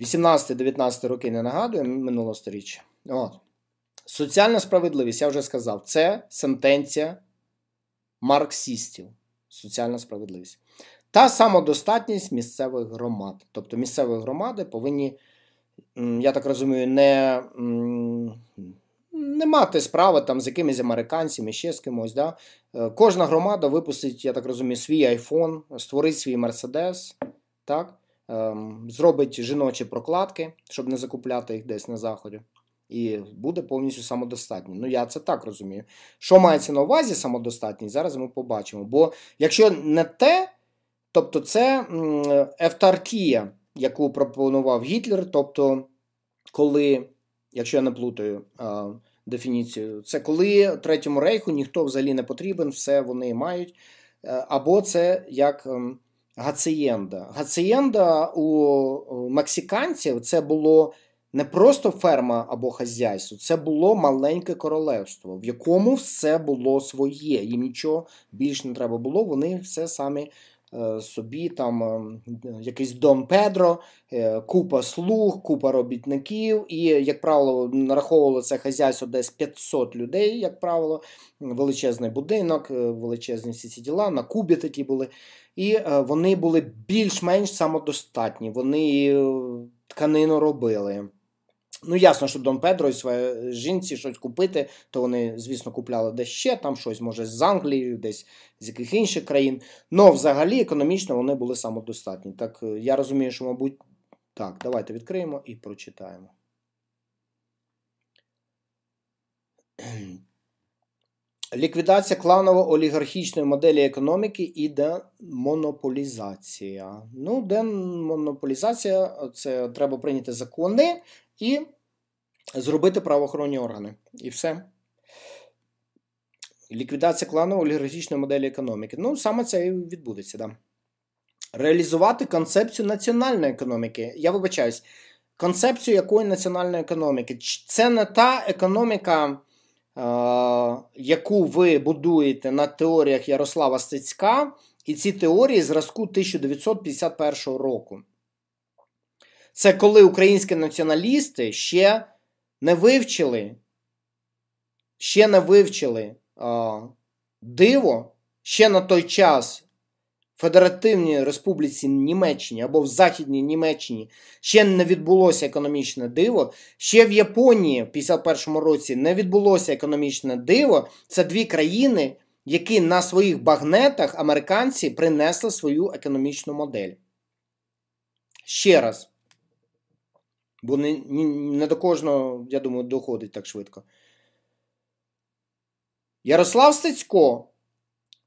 18-19 роки не нагадує минулого сторіччя. О. Соціальна справедливість, я вже сказав, це сентенція марксістів. Соціальна справедливість. Та самодостатність місцевих громад. Тобто місцеві громади повинні, я так розумію, не не мати справи там з якимись американцями, ще з кимось. Да? Е, кожна громада випустить, я так розумію, свій iPhone, створить свій Mercedes. так? Ем, зробить жіночі прокладки, щоб не закупляти їх десь на заході і буде повністю самодостатнім. Ну, я це так розумію. Що мається на увазі самодостатність, зараз ми побачимо. Бо якщо не те, тобто це ефтаркія, яку пропонував Гітлер, тобто, коли, якщо я не плутаю, Дефініцію, це коли третьому рейху ніхто взагалі не потрібен, все вони мають. Е, або це як гацієнда. Гацієнда у мексиканців це було не просто ферма або хазяйство, це було маленьке королевство, в якому все було своє. Їм нічого більш не треба було. Вони все самі е, собі там ем, якийсь дом Педро, е, купа слуг, купа робітників, і, як правило, нараховувало це хазяйство десь 500 людей, як правило, величезний будинок, е, величезні всі ці діла, на кубі такі були. І вони були більш-менш самодостатні. Вони тканину робили. Ну, ясно, що Дон Педро і своїй е, жінці щось купити, то вони, звісно, купляли десь ще, там щось, може, з Англії, десь з яких інших країн. Ну, взагалі, економічно вони були самодостатні. Так, е, я розумію, що, мабуть, так, давайте відкриємо і прочитаємо. Ліквідація кланово-олігархічної моделі економіки і демонополізація. Ну, демонополізація це треба прийняти закони, і зробити правоохоронні органи. І все. Ліквідація клану олігархічної моделі економіки. Ну, саме це і відбудеться, да. Реалізувати концепцію національної економіки. Я вибачаюсь, концепцію якої національної економіки? Це не та економіка, е, яку ви будуєте на теоріях Ярослава Стецька, і ці теорії зразку 1951 року. Це коли українські націоналісти ще не вивчили, ще не вивчили а, диво, ще на той час в Федеративній Республіці Німеччині або в Західній Німеччині ще не відбулося економічне диво. Ще в Японії в 51-му році не відбулося економічне диво. Це дві країни, які на своїх багнетах американці принесли свою економічну модель. Ще раз. Бо не, не до кожного, я думаю, доходить так швидко. Ярослав Стецько.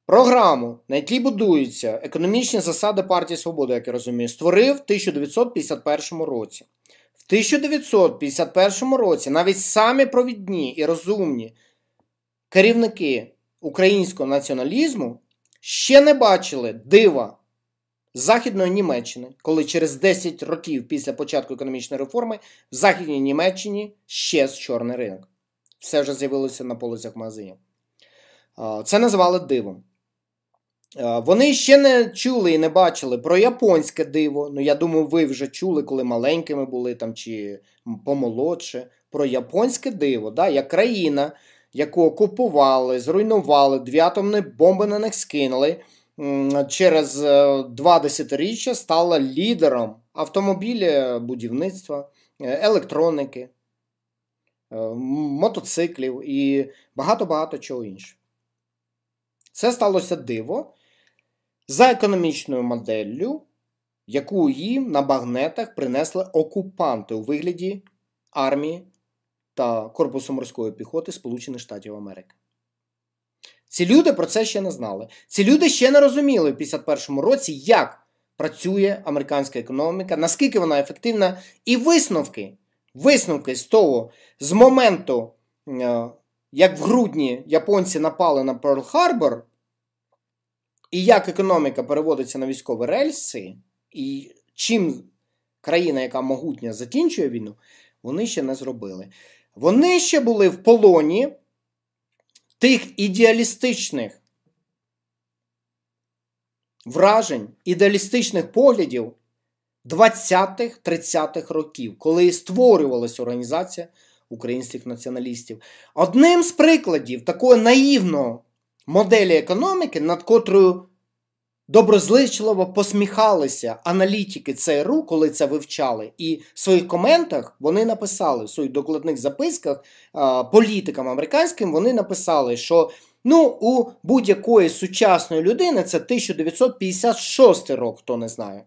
Програму, на якій будуються економічні засади партії Свободи, як я розумію, створив в 1951 році. В 1951 році навіть самі провідні і розумні керівники українського націоналізму ще не бачили дива Західної Німеччини, коли через 10 років після початку економічної реформи в Західній Німеччині ще з чорний ринок. Все вже з'явилося на полицях магазинів. Це називали дивом. Вони ще не чули і не бачили про японське диво. Ну, я думаю, ви вже чули, коли маленькими були там чи помолодше. Про японське диво, да, як країна, яку окупували, зруйнували, дві атомні бомби на них скинули через е, два десятиріччя стала лідером автомобіля, будівництва, е, електроніки, е, мотоциклів і багато-багато чого іншого. Це сталося диво за економічною моделлю, яку їм на багнетах принесли окупанти у вигляді армії та Корпусу морської піхоти Сполучених Штатів Америки. Ці люди про це ще не знали. Ці люди ще не розуміли в 51-му році, як працює американська економіка, наскільки вона ефективна, і висновки. Висновки з того, з моменту, е, як в грудні японці напали на Перл Харбор, і як економіка переводиться на військові рельси, і чим країна, яка могутня, закінчує війну, вони ще не зробили. Вони ще були в полоні тих ідеалістичних вражень, ідеалістичних поглядів 20-30-х років, коли створювалася організація українських націоналістів. Одним з прикладів такої наївної моделі економіки, над котрою Доброзичливо посміхалися аналітики ЦРУ, коли це вивчали, і в своїх коментах вони написали в своїх докладних записках політикам американським. Вони написали, що ну у будь-якої сучасної людини це 1956 рок, хто не знає.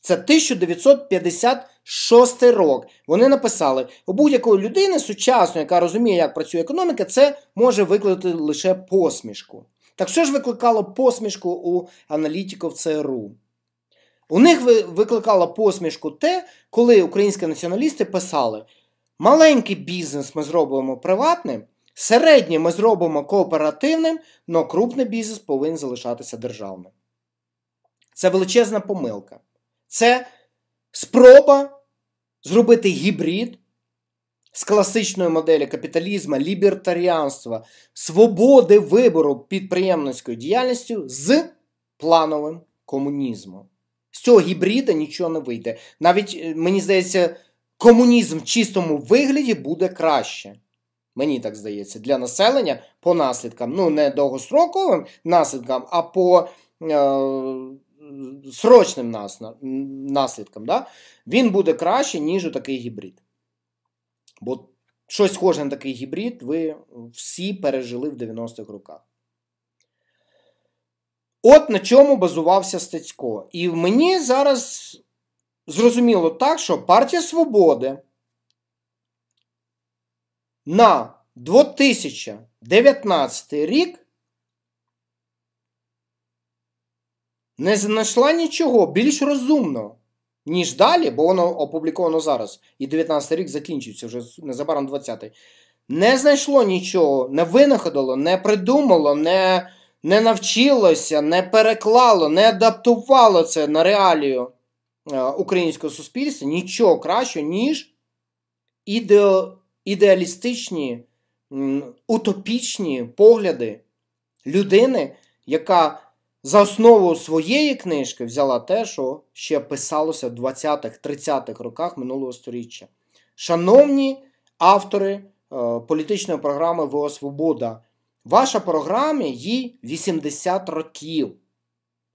Це 1956 рок. Вони написали, у будь-якої людини сучасної, яка розуміє, як працює економіка, це може викликати лише посмішку. Так що ж викликало посмішку у аналітиків ЦРУ? У них викликало посмішку те, коли українські націоналісти писали: маленький бізнес ми зробимо приватним, середній ми зробимо кооперативним, але крупний бізнес повинен залишатися державним. Це величезна помилка. Це спроба зробити гібрид з класичної моделі капіталізму, лібертаріанства, свободи вибору підприємницькою діяльністю з плановим комунізмом. З цього гібрида нічого не вийде. Навіть, е, мені здається, комунізм в чистому вигляді буде краще. Мені так здається, для населення по наслідкам, ну не довгостроковим наслідкам, а по е, срочним наслідкам, да? він буде краще, ніж у такий гібрид. Бо щось схоже на такий гібрид ви всі пережили в 90-х роках. От на чому базувався Стецько. І мені зараз зрозуміло так, що партія Свободи на 2019 рік. Не знайшла нічого більш розумного ніж далі, бо воно опубліковано зараз. І 19 рік закінчується вже незабаром 20-й. Не знайшло нічого, не винаходило, не придумало, не не навчилося, не переклало, не адаптувало це на реалію е, українського суспільства нічого кращого, ніж ідео, ідеалістичні, утопічні погляди людини, яка за основу своєї книжки взяла те, що ще писалося в 20-30-х роках минулого століття. Шановні автори е, політичної програми ВО Свобода, ваша програма їй 80 років.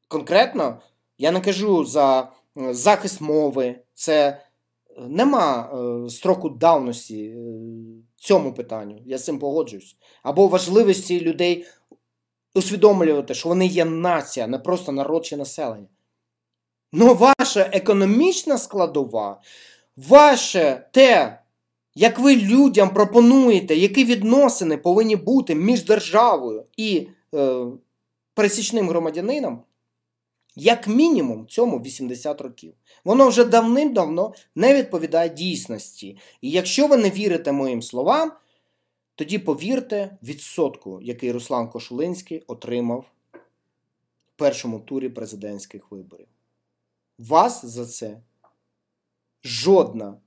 Конкретно, я не кажу за е, захист мови, це е, нема строку давності цьому питанню, я з цим погоджуюсь. Або важливості людей усвідомлювати, що вони є нація, не просто народ чи населення. Ну, ваша економічна складова, ваше те, як ви людям пропонуєте, які відносини повинні бути між державою і е, пересічним громадянином, як мінімум, цьому 80 років. Воно вже давним-давно не відповідає дійсності. І якщо ви не вірите моїм словам, тоді повірте відсотку, який Руслан Кошулинський отримав в першому турі президентських виборів. Вас за це жодна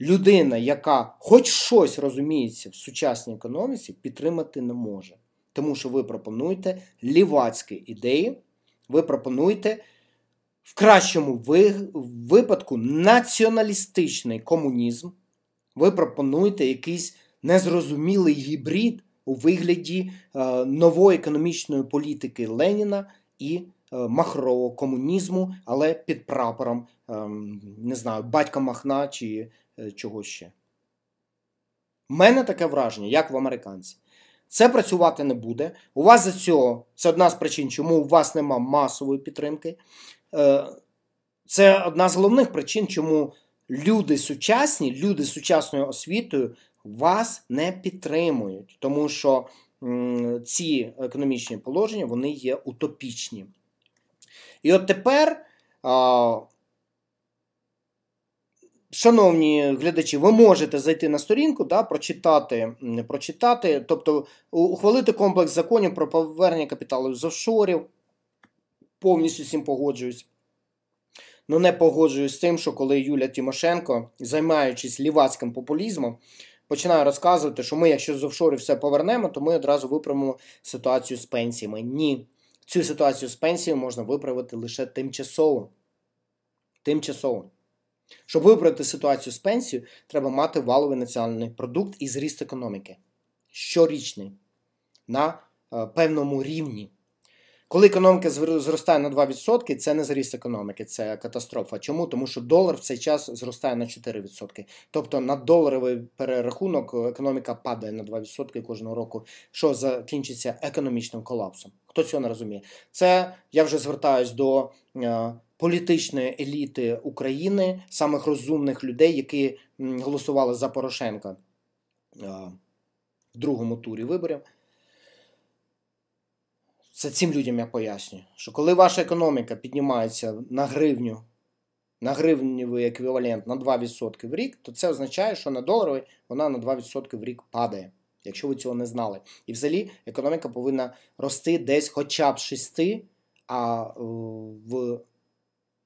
людина, яка хоч щось розуміється в сучасній економіці, підтримати не може. Тому що ви пропонуєте лівацькі ідеї, ви пропонуєте в кращому випадку націоналістичний комунізм, ви пропонуєте якийсь незрозумілий гібрид у вигляді е, нової економічної політики Леніна і е, махрового комунізму, але під прапором е, не знаю, батька Махна чи чого ще. У мене таке враження, як в американців. Це працювати не буде. У вас за цього це одна з причин, чому у вас нема масової підтримки. Це одна з головних причин, чому люди сучасні, люди з сучасною освітою вас не підтримують, тому що ці економічні положення вони є утопічні. І от тепер, шановні глядачі, ви можете зайти на сторінку, да, прочитати, прочитати, тобто ухвалити комплекс законів про повернення капіталу з офшорів. Повністю з цим погоджуюсь. Ну не погоджуюсь з тим, що коли Юля Тимошенко, займаючись лівацьким популізмом, починає розказувати, що ми, якщо з офшорів все повернемо, то ми одразу виправимо ситуацію з пенсіями. Ні, цю ситуацію з пенсією можна виправити лише тимчасово. Тимчасово. Щоб виправити ситуацію з пенсією, треба мати валовий національний продукт і зріст економіки. Щорічний на е, певному рівні. Коли економіка зростає на 2%, це не зріст економіки, це катастрофа. Чому? Тому що долар в цей час зростає на 4%. Тобто на доларовий перерахунок е, економіка падає на 2% кожного року, що закінчиться економічним колапсом. Хто цього не розуміє? Це я вже звертаюсь до е, політичної еліти України, самих розумних людей, які голосували за Порошенка е, в другому турі виборів це цим людям я пояснюю, що коли ваша економіка піднімається на гривню, на гривневий еквівалент на 2% в рік, то це означає, що на доларовий вона на 2% в рік падає, якщо ви цього не знали. І взагалі економіка повинна рости десь хоча б 6, а е, в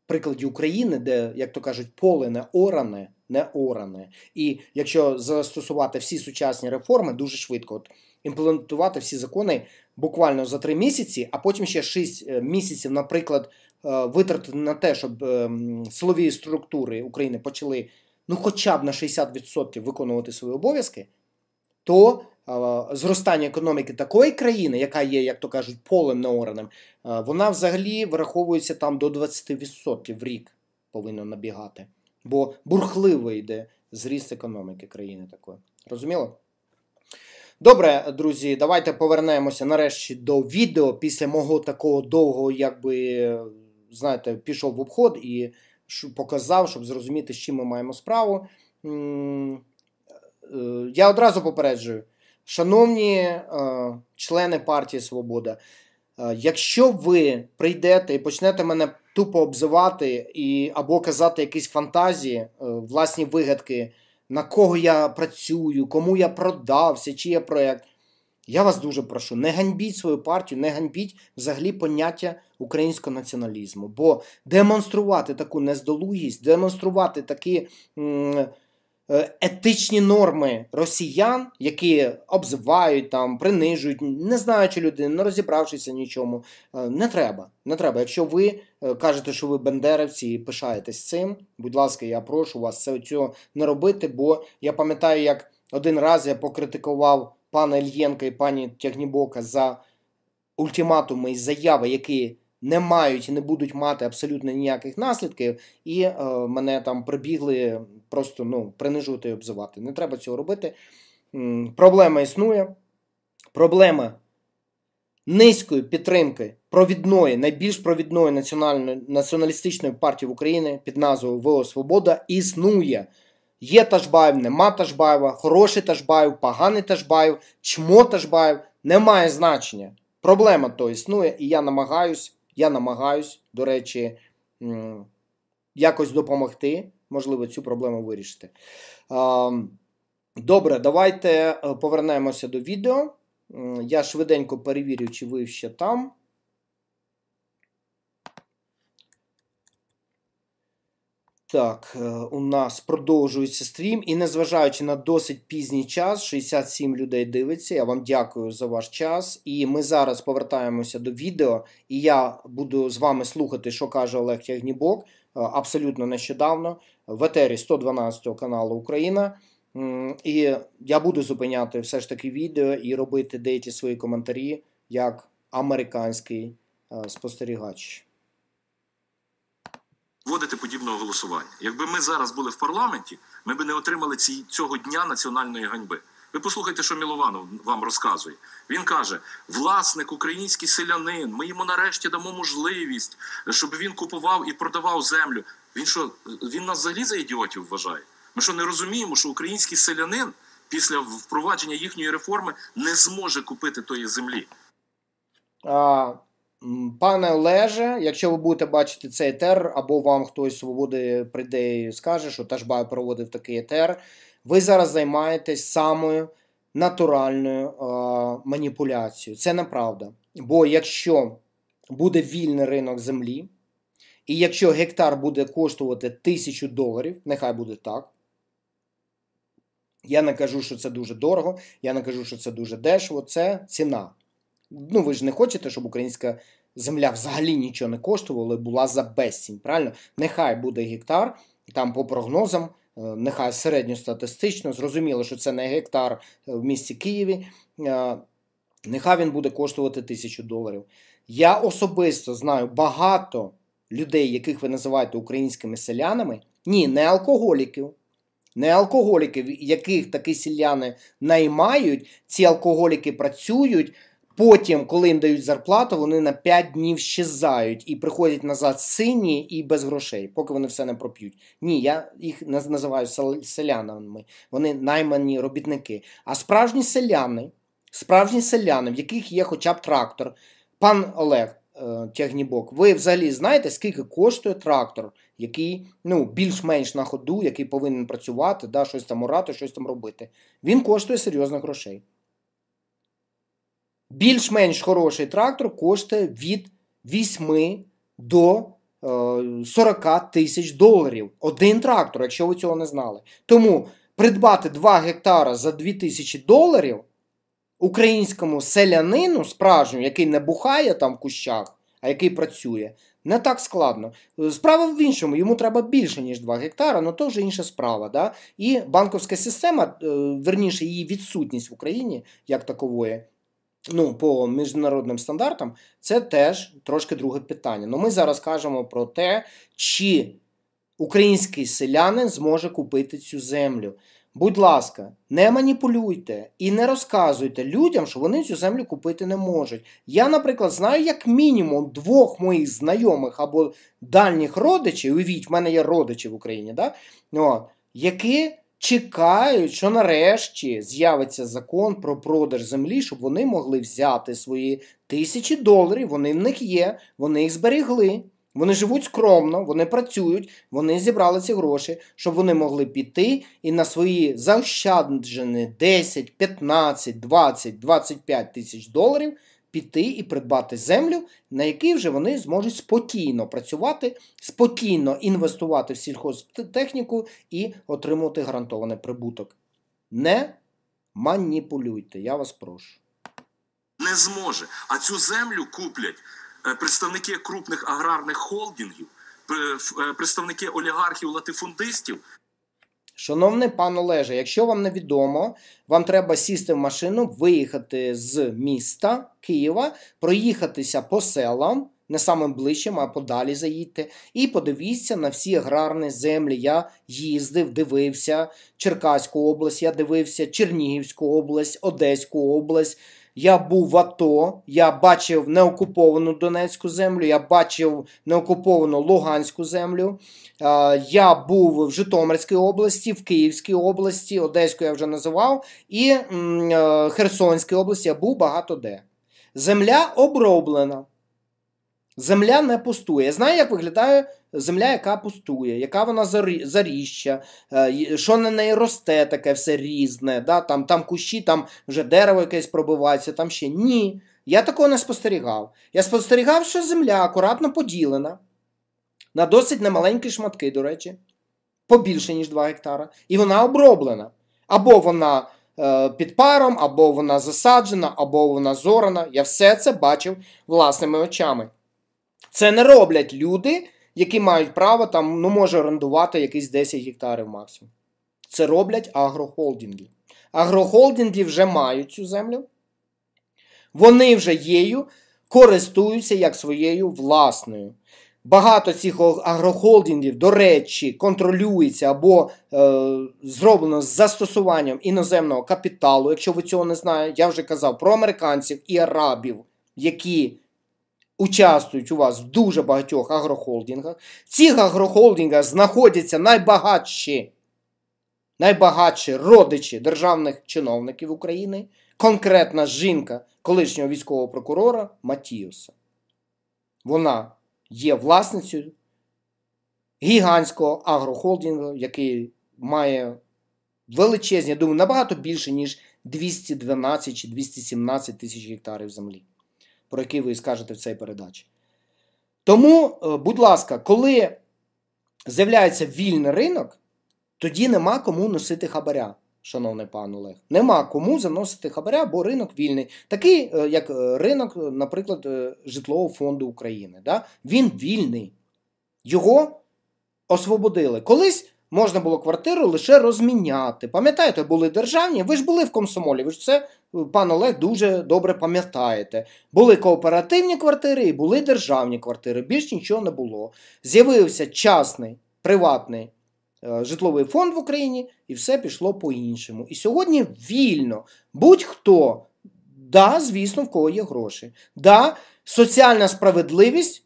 прикладі України, де, як то кажуть, поле не оране не оране. І якщо застосувати всі сучасні реформи, дуже швидко от, імплементувати всі закони буквально за три місяці, а потім ще шість е, місяців, наприклад, е, витратити на те, щоб е, силові структури України почали ну, хоча б на 60% виконувати свої обов'язки, то Зростання економіки такої країни, яка є, як то кажуть, полем неораним, вона взагалі враховується там до 20% в рік повинна набігати бо бурхливо йде зріст економіки країни такої. Розуміло? Добре, друзі, давайте повернемося нарешті до відео після мого такого довгого, якби, знаєте, пішов в обход і показав, щоб зрозуміти, з чим ми маємо справу. Е, я одразу попереджую, шановні е, члени партії Свобода. Е, якщо ви прийдете і почнете мене тупо обзивати і або казати якісь фантазії, е, власні вигадки, на кого я працюю, кому я продався, чи є проєкт, я вас дуже прошу, не ганьбіть свою партію, не ганьбіть взагалі поняття українського націоналізму. Бо демонструвати таку нездолугість, демонструвати такі. М- Е, етичні норми росіян, які обзивають там, принижують, не знаючи людини, не розібравшися нічому. Е, не треба. Не треба. Якщо ви е, кажете, що ви бендерівці і пишаєтесь цим, будь ласка, я прошу вас це цього не робити, бо я пам'ятаю, як один раз я покритикував пана Ільєнка і пані Тягнібока за ультиматуми і заяви, які не мають і не будуть мати абсолютно ніяких наслідків, і е, мене там прибігли просто ну, принижувати і обзивати. Не треба цього робити. Проблема існує. Проблема низької підтримки провідної, найбільш провідної націоналістичної партії в Україні під назвою ВО Свобода існує. Є Ташбаєв, нема Ташбаєва, хороший Ташбаєв, поганий Ташбаєв, чмо Ташбаєв, немає значення. Проблема то існує, і я намагаюсь я намагаюсь, до речі, якось допомогти, можливо, цю проблему вирішити. Добре, давайте е, повернемося до відео. Я швиденько перевірю, чи ви ще там. Так, е, у нас продовжується стрім, і незважаючи на досить пізній час, 67 людей дивиться. Я вам дякую за ваш час. І ми зараз повертаємося до відео. І я буду з вами слухати, що каже Олег Ягнібок е, абсолютно нещодавно в етері 112 каналу Україна. І я буду зупиняти все ж таки відео і робити деякі свої коментарі як американський е, спостерігач вводити подібного голосування. Якби ми зараз були в парламенті, ми б не отримали ці, цього дня національної ганьби. Ви послухайте, що Мілованов вам розказує. Він каже: власник, український селянин, ми йому нарешті дамо можливість, щоб він купував і продавав землю. Він що він нас взагалі за ідіотів вважає? Ми що не розуміємо, що український селянин після впровадження їхньої реформи не зможе купити тої землі. А, Пане Олеже, якщо ви будете бачити цей етер, або вам хтось свободи прийде і скаже, що Ташбай проводив такий етер, ви зараз займаєтесь самою натуральною е, маніпуляцією. Це неправда. Бо якщо буде вільний ринок землі, і якщо гектар буде коштувати тисячу доларів, нехай буде так. Я не кажу, що це дуже дорого, я не кажу, що це дуже дешево, це ціна. Ну, ви ж не хочете, щоб українська земля взагалі нічого не коштувала була за безцінь, правильно? Нехай буде гектар, там по прогнозам, е, нехай середньостатистично, зрозуміло, що це не гектар е, в місті Києві, е, нехай він буде коштувати тисячу доларів. Я особисто знаю багато людей, яких ви називаєте українськими селянами, ні, не алкоголіків. Не алкоголіків, яких такі селяни наймають, ці алкоголіки працюють, Потім, коли їм дають зарплату, вони на 5 днів щезають і приходять назад сині і без грошей, поки вони все не проп'ють. Ні, я їх називаю селянами. Вони наймані робітники. А справжні селяни, справжні селяни, в яких є хоча б трактор, пан Олег. Е, Тягнібок. Ви взагалі знаєте, скільки коштує трактор, який ну, більш-менш на ходу, який повинен працювати, да, щось там орати, щось там робити. Він коштує серйозних грошей. Більш-менш хороший трактор коштує від 8 до 40 е, тисяч доларів. Один трактор, якщо ви цього не знали. Тому придбати 2 гектара за 2 тисячі доларів українському селянину справжньому, який не бухає там в кущах, а який працює, не так складно. Справа в іншому, йому треба більше, ніж 2 гектара, але ну, то вже інша справа. Да? І банковська система, е, верніше, її відсутність в Україні як такової ну, по міжнародним стандартам, це теж трошки друге питання. Но ну, ми зараз кажемо про те, чи український селянин зможе купити цю землю. Будь ласка, не маніпулюйте і не розказуйте людям, що вони цю землю купити не можуть. Я, наприклад, знаю як мінімум двох моїх знайомих або дальніх родичів, уявіть, в мене є родичі в Україні, да? О, які чекають, що нарешті з'явиться закон про продаж землі, щоб вони могли взяти свої тисячі доларів. Вони в них є, вони їх зберігли. Вони живуть скромно, вони працюють, вони зібрали ці гроші, щоб вони могли піти і на свої заощаджені 10, 15, 20, 25 тисяч доларів піти і придбати землю, на якій вже вони зможуть спокійно працювати, спокійно інвестувати в сільхозтехніку і отримувати гарантований прибуток. Не маніпулюйте, я вас прошу. Не зможе. А цю землю куплять е, представники крупних аграрних холдингів, е, представники олігархів латифундистів. Шановний пан Олеже, якщо вам не відомо, вам треба сісти в машину, виїхати з міста Києва, проїхатися по селам, не самим ближчим, а подалі заїдьте, і подивіться на всі аграрні землі. Я їздив, дивився Черкаську область, я дивився Чернігівську область, Одеську область. Я був в АТО, я бачив неокуповану Донецьку землю, я бачив неокуповану Луганську землю. Е, я був в Житомирській області, в Київській області, Одеську я вже називав, і е, Херсонській області я був багато де. Земля оброблена. Земля не пустує. Я знаю, як виглядає земля, яка пустує, яка вона заріща, е, що на неї росте, таке все різне. да? Там там кущі, там вже дерево якесь пробивається, там ще ні. Я такого не спостерігав. Я спостерігав, що земля акуратно поділена на досить немаленькі шматки, до речі, побільше, ніж 2 гектара, і вона оброблена. Або вона. Е, під паром, або вона засаджена, або вона зорана. Я все це бачив власними очами. Це не роблять люди, які мають право там, ну може орендувати якісь 10 гектарів максимум. Це роблять агрохолдинги. Агрохолдинги вже мають цю землю. Вони вже єю користуються як своєю власною. Багато цих агрохолдингів, до речі, контролюється або е, зроблено з застосуванням іноземного капіталу, якщо ви цього не знаєте, я вже казав про американців і арабів, які участвують у вас в дуже багатьох агрохолдингах. В цих агрохолдингах знаходяться найбагатші, найбагатші родичі державних чиновників України, конкретна жінка колишнього військового прокурора Матіуса. Вона є власницею гігантського агрохолдингу, який має величезні, я думаю, набагато більше, ніж 212 чи 217 тисяч гектарів землі про який ви скажете в цій передачі. Тому, е, будь ласка, коли з'являється вільний ринок, тоді нема кому носити хабаря, шановний пан Олег. Нема кому заносити хабаря, бо ринок вільний. Такий, е, як е, ринок, наприклад, житлового фонду України. Да? Він вільний. Його освободили. Колись. Можна було квартиру лише розміняти. Пам'ятаєте, були державні, ви ж були в комсомолі, ви ж це пан Олег дуже добре пам'ятаєте. Були кооперативні квартири і були державні квартири. Більш нічого не було. З'явився частний приватний е, житловий фонд в Україні, і все пішло по-іншому. І сьогодні вільно будь-хто. Да, звісно, в кого є гроші. Да, соціальна справедливість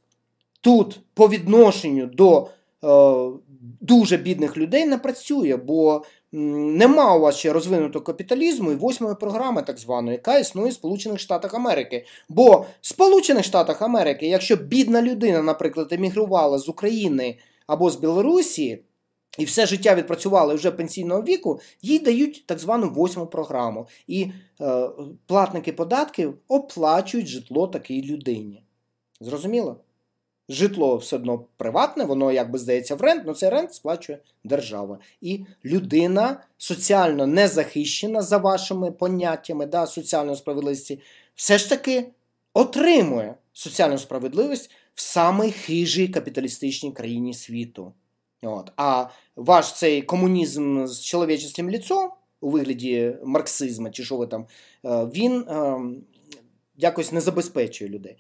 тут по відношенню до е, дуже бідних людей не працює, бо Нема у вас ще розвинутого капіталізму і восьмої програми, так званої, яка існує в Сполучених Штатах Америки. Бо в Сполучених Штатах Америки, якщо бідна людина, наприклад, емігрувала з України або з Білорусі і все життя відпрацювала вже пенсійного віку, їй дають так звану восьму програму. І е, платники податків оплачують житло такій людині. Зрозуміло? Житло все одно приватне, воно якби здається в рент, але цей рент сплачує держава. І людина соціально не захищена, за вашими поняттями да, соціальної справедливості, все ж таки отримує соціальну справедливість в самій хижій капіталістичній країні світу. От. А ваш цей комунізм з чоловічним ліцом у вигляді марксизму, чи що ви там, е, він ем, якось не забезпечує людей.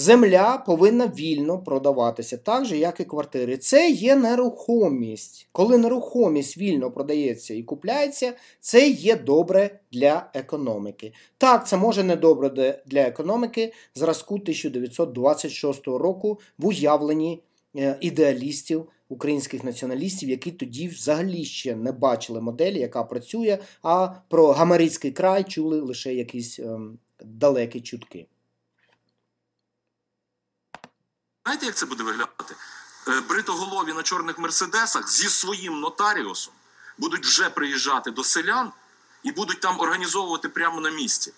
Земля повинна вільно продаватися, так же, як і квартири. Це є нерухомість. Коли нерухомість вільно продається і купляється, це є добре для економіки. Так, це може не добре для економіки зразку 1926 року в уявленні е, ідеалістів. Українських націоналістів, які тоді взагалі ще не бачили моделі, яка працює, а про гамарицький край чули лише якісь ем, далекі чутки. Знаєте, як це буде виглядати? Е, бритоголові на чорних мерседесах зі своїм нотаріусом будуть вже приїжджати до селян і будуть там організовувати прямо на місці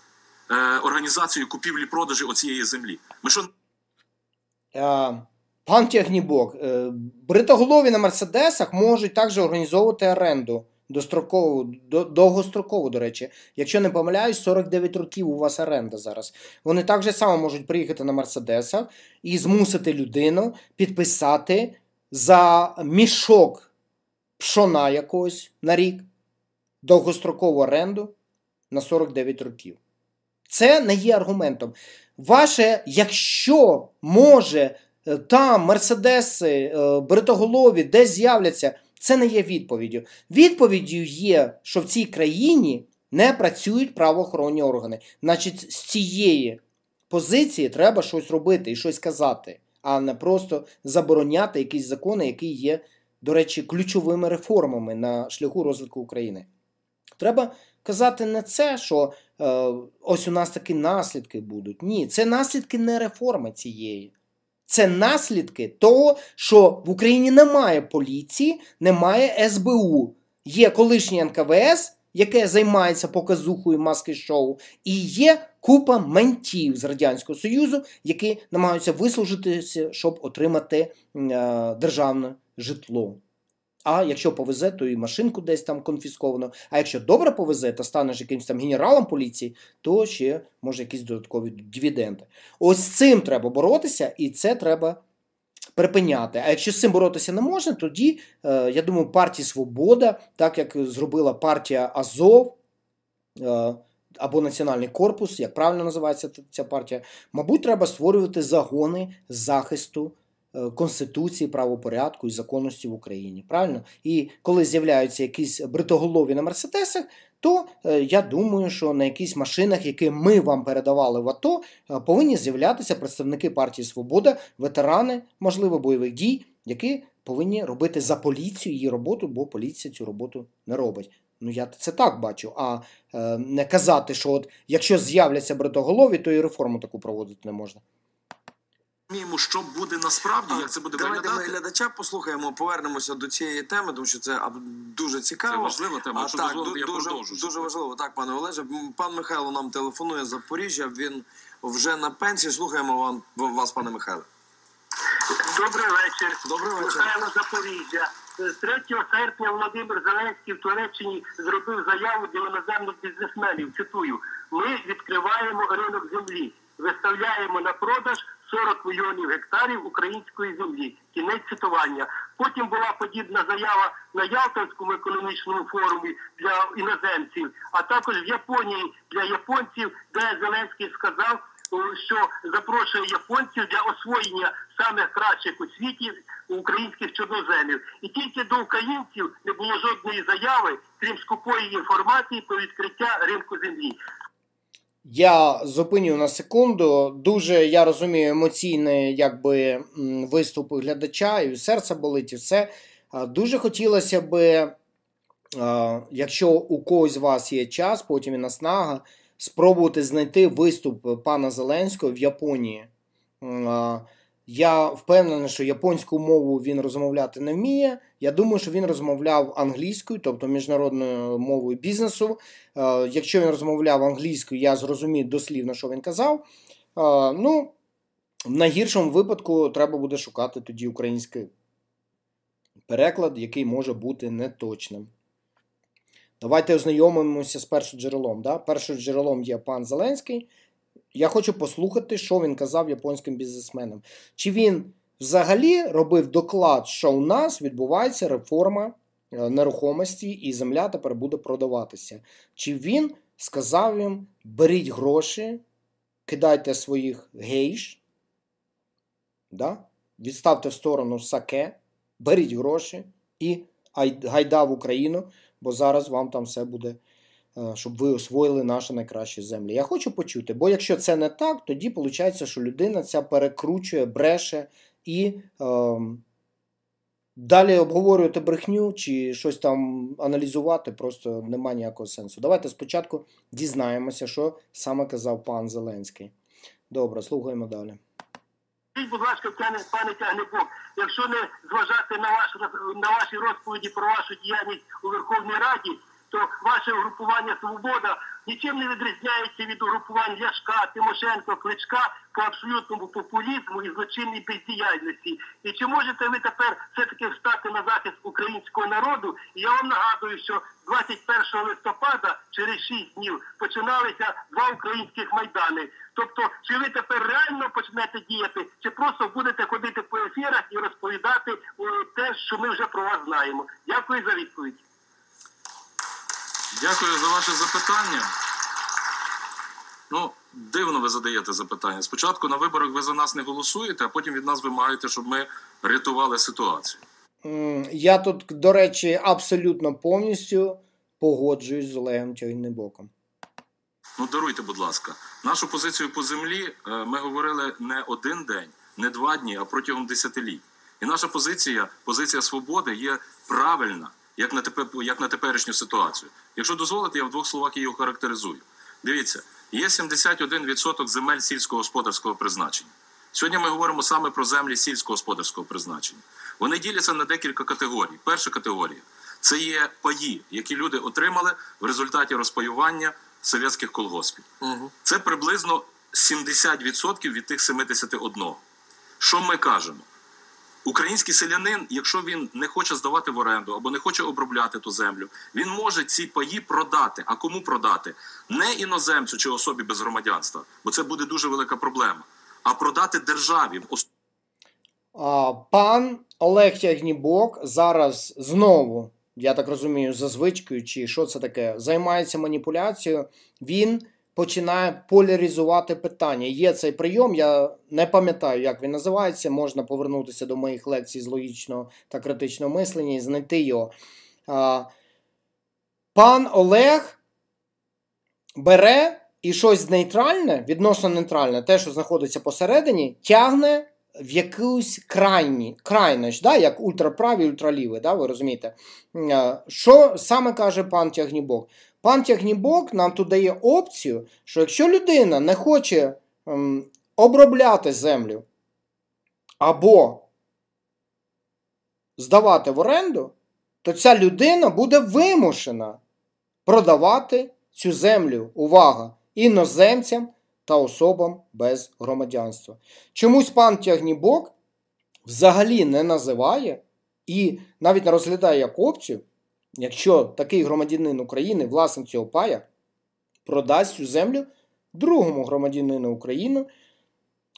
е, організацію купівлі-продажі оцієї землі. Ми що... Е, пан Технібок, бритоголові на мерседесах можуть також організовувати оренду. Дострокову, до, довгострокову, до речі, якщо не помиляюсь, 49 років у вас оренда зараз. Вони так же само можуть приїхати на Мерседеса і змусити людину підписати за мішок пшона якогось на рік довгострокову оренду на 49 років. Це не є аргументом. Ваше, якщо може е, там Мерседеси, е, Бритоголові, десь з'являться. Це не є відповіддю. Відповіддю є, що в цій країні не працюють правоохоронні органи. Значить, з цієї позиції треба щось робити і щось казати, а не просто забороняти якісь закони, які є, до речі, ключовими реформами на шляху розвитку України. Треба казати не це, що е, ось у нас такі наслідки будуть. Ні, це наслідки не реформи цієї. Це наслідки того, що в Україні немає поліції, немає СБУ. Є колишнє НКВС, яке займається показухою маски шоу, і є купа ментів з Радянського Союзу, які намагаються вислужитися, щоб отримати е, державне житло. А якщо повезе, то і машинку десь там конфісковано. А якщо добре повезе, та станеш якимось там генералом поліції, то ще може якісь додаткові дивіденди. Ось з цим треба боротися, і це треба припиняти. А якщо з цим боротися не можна, тоді е, я думаю, партія Свобода, так як зробила партія Азов. Е, або Національний корпус, як правильно називається ця партія, мабуть, треба створювати загони захисту Е, конституції, правопорядку і законності в Україні. Правильно? І коли з'являються якісь бритоголові на мерседесах, то е, я думаю, що на якісь машинах, які ми вам передавали в АТО, е, повинні з'являтися представники партії Свобода, ветерани, можливо, бойових дій, які повинні робити за поліцію її роботу, бо поліція цю роботу не робить. Ну, я це так бачу. А е, не казати, що от якщо з'являться бритоголові, то і реформу таку проводити не можна розуміємо, що буде насправді, як це буде Давайте виглядати. Давайте ми глядача послухаємо, повернемося до цієї теми, тому що це дуже цікаво. Це важлива тема. А, що так, дозволити, я дуже, продовжу. Дуже важливо. Так, пане Олеже, пан Михайло нам телефонує з Запоріжжя. Він вже на пенсії. Слухаємо вам вас, пане Михайло. Добрий вечір. Добрий вечір. Михайло Запоріжжя. З 3 серпня Володимир Зеленський в Туреччині зробив заяву для іноземних бізнесменів. Цитую: ми відкриваємо ринок землі, виставляємо на продаж 40 мільйонів гектарів української землі. Кінець цитування. Потім була подібна заява на Ялтинському економічному форумі для іноземців, а також в Японії для японців, де Зеленський сказав. Що запрошує японців для освоєння самих кращих у світі українських чорноземів, і тільки до українців не було жодної заяви, крім скупої інформації про відкриття ринку землі. Я зупиню на секунду. Дуже я розумію емоційний якби, виступ глядача, і серце болить, і все. Дуже хотілося би, якщо у когось з вас є час, потім і наснага, спробувати знайти виступ пана Зеленського в Японії. Я впевнений, що японську мову він розмовляти не вміє. Я думаю, що він розмовляв англійською, тобто міжнародною мовою бізнесу. Е, якщо він розмовляв англійською, я зрозумів дослівно, що він казав. Е, ну, на гіршому випадку треба буде шукати тоді український переклад, який може бути неточним. Давайте ознайомимося з першим джерелом. Да? Першим джерелом є пан Зеленський. Я хочу послухати, що він казав японським бізнесменам. Чи він взагалі робив доклад, що у нас відбувається реформа е, нерухомості і земля тепер буде продаватися? Чи він сказав їм: беріть гроші, кидайте своїх гейш, да? відставте в сторону саке, беріть гроші і гайда в Україну, бо зараз вам там все буде. Е, щоб ви освоїли наші найкращі землі. Я хочу почути, бо якщо це не так, тоді виходить, що людина ця перекручує, бреше і е, далі обговорювати брехню чи щось там аналізувати просто немає ніякого сенсу. Давайте спочатку дізнаємося, що саме казав пан Зеленський. Добре, слухаємо далі. Скажіть, будь ласка, пане, пане тягнику, якщо не зважати на ваш на ваші розповіді про вашу діяльність у Верховній Раді то ваше угрупування Свобода нічим не відрізняється від угрупувань Ляшка, Тимошенко, Кличка по абсолютному популізму і злочинній бездіяльності. І чи можете ви тепер все-таки встати на захист українського народу? І я вам нагадую, що 21 листопада, через 6 днів, починалися два українських майдани. Тобто, чи ви тепер реально почнете діяти, чи просто будете ходити по ефірах і розповідати е, те, що ми вже про вас знаємо? Дякую за відповідь. Дякую за ваше запитання. Ну, дивно ви задаєте запитання. Спочатку на виборах ви за нас не голосуєте, а потім від нас вимагаєте, щоб ми рятували ситуацію. Я тут, до речі, абсолютно повністю погоджуюсь з Олегом Тягнебоком. Ну, даруйте, будь ласка, нашу позицію по землі е, ми говорили не один день, не два дні, а протягом десятиліть. І наша позиція, позиція свободи, є правильна як на тепер, як на теперішню ситуацію. Якщо дозволите, я в двох словах її охарактеризую. Дивіться, є 71% земель сільськогосподарського призначення. Сьогодні ми говоримо саме про землі сільськогосподарського призначення. Вони діляться на декілька категорій. Перша категорія це є паї, які люди отримали в результаті розпаювання совєтських колгоспів. Угу. Це приблизно 70% від тих 71. Що ми кажемо? Український селянин, якщо він не хоче здавати в оренду або не хоче обробляти ту землю, він може ці паї продати. А кому продати? Не іноземцю чи особі без громадянства, бо це буде дуже велика проблема. А продати державі пан Олег Ягнібок зараз знову, я так розумію, за звичкою, чи що це таке, займається маніпуляцією. Він починає поляризувати питання. Є цей прийом, я не пам'ятаю, як він називається. Можна повернутися до моїх лекцій з логічного та критичного мислення і знайти його. Пан Олег бере і щось нейтральне, відносно нейтральне, те, що знаходиться посередині, тягне в якусь крайні, крайність, да, як ультраправі, ультраліве, да, ви розумієте? Що саме каже пан Тягнібок? Пан Тягнібок нам тут дає опцію, що якщо людина не хоче ем, обробляти землю або здавати в оренду, то ця людина буде вимушена продавати цю землю, увага, іноземцям та особам без громадянства. Чомусь пан Тягнібок взагалі не називає і навіть не розглядає як опцію якщо такий громадянин України, власник цього пая, продасть цю землю другому громадянину України,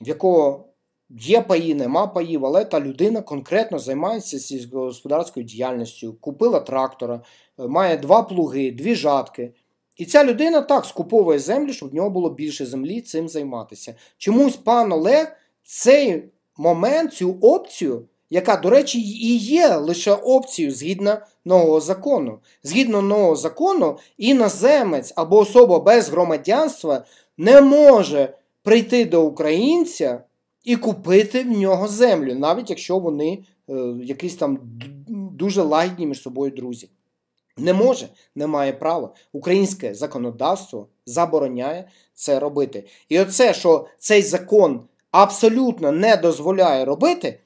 в якого є паї, нема паїв, але та людина конкретно займається сільськогосподарською діяльністю, купила трактора, е, має два плуги, дві жатки. І ця людина так скуповує землю, щоб в нього було більше землі цим займатися. Чомусь пан Олег цей момент, цю опцію яка, до речі, і є лише опцією згідно нового закону. Згідно нового закону, іноземець або особа без громадянства не може прийти до українця і купити в нього землю, навіть якщо вони е, якісь там дуже лагідні між собою друзі. Не може, не має права. Українське законодавство забороняє це робити. І оце, що цей закон абсолютно не дозволяє робити,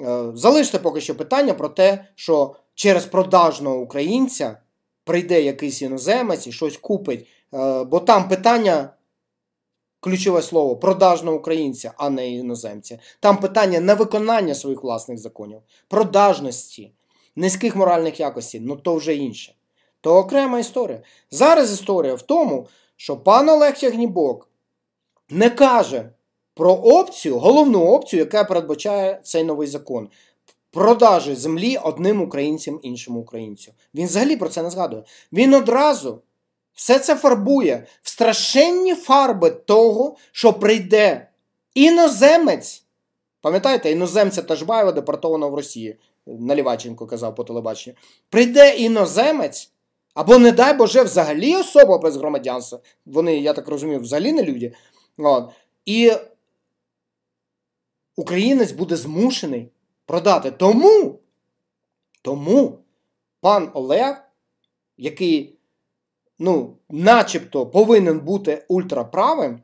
Е, залиште поки що питання про те, що через продажного українця прийде якийсь іноземець і щось купить. Е, бо там питання, ключове слово, продажного українця, а не іноземця. Там питання на виконання своїх власних законів, продажності, низьких моральних якостей, ну то вже інше. То окрема історія. Зараз історія в тому, що пан Олег Ягнібок не каже, про опцію, головну опцію, яка передбачає цей новий закон. Продажі землі одним українцям іншому українцю. Він взагалі про це не згадує. Він одразу все це фарбує в страшенні фарби того, що прийде іноземець. Пам'ятаєте, іноземця Тажбаєва депортованого в Росії, Наліваченко казав по телебаченню. Прийде іноземець, або, не дай Боже, взагалі особа без громадянства. Вони, я так розумію, взагалі не люди. От. І українець буде змушений продати. Тому, тому пан Олег, який, ну, начебто повинен бути ультраправим,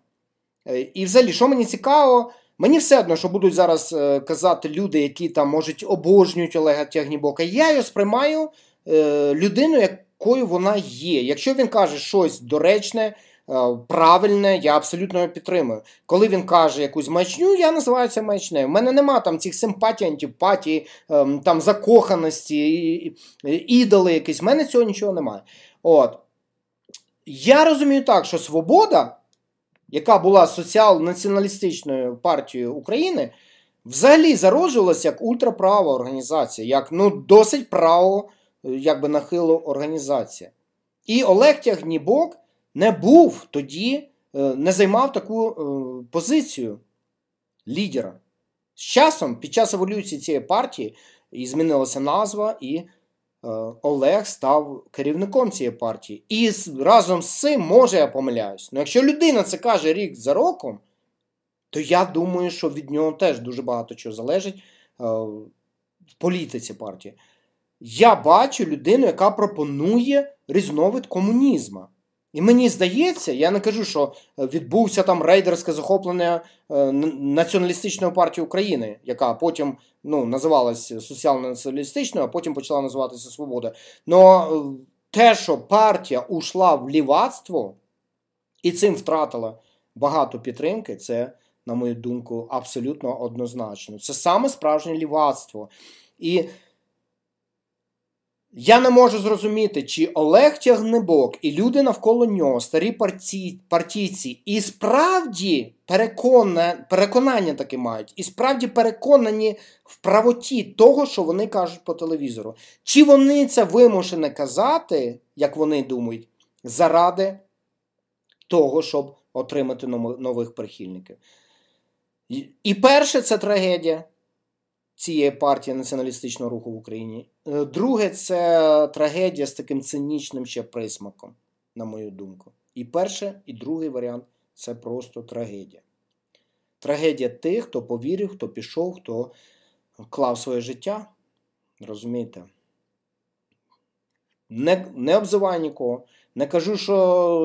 е, і взагалі, що мені цікаво, мені все одно, що будуть зараз е, казати люди, які там можуть обожнюють Олега Тягнібока. Я його сприймаю е, людину, якою вона є. Якщо він каже щось доречне. Е, правильне, я абсолютно його підтримую. Коли він каже якусь мачню, я називаю це мачнею. У мене нема там цих симпатій, антипатій, ем, там закоханості, ідоли якісь. У мене цього нічого немає. От. Я розумію так, що свобода, яка була соціал-націоналістичною партією України, взагалі зароджувалася як ультраправа організація, як ну, досить право, е, якби нахило організація. І Олег Тягнібок не був тоді, е, не займав таку е, позицію лідера. З часом, під час еволюції цієї партії, і змінилася назва, і е, Олег став керівником цієї партії. І разом з цим, може, я помиляюсь. Ну якщо людина це каже рік за роком, то я думаю, що від нього теж дуже багато чого залежить в політиці партії. Я бачу людину, яка пропонує різновид комунізму. І мені здається, я не кажу, що е, відбувся там рейдерське захоплення е, націоналістичної партії України, яка потім ну, називалась соціально-націоналістичною, а потім почала називатися Свобода. Но е, те, що партія ушла в лівацтво і цим втратила багато підтримки, це, на мою думку, абсолютно однозначно. Це саме справжнє лівацтво. І я не можу зрозуміти, чи Олег Тягнебок і люди навколо нього, старі парті... партійці, і справді перекона... переконання таке мають, і справді переконані в правоті того, що вони кажуть по телевізору. Чи вони це вимушені казати, як вони думають, заради того, щоб отримати нових прихильників? І перше це трагедія цієї партії націоналістичного руху в Україні. Е, друге, це трагедія з таким цинічним ще присмаком, на мою думку. І перше, і другий варіант це просто трагедія. Трагедія тих, хто повірив, хто пішов, хто клав своє життя. Розумієте? Не не обзиваю нікого. Не кажу, що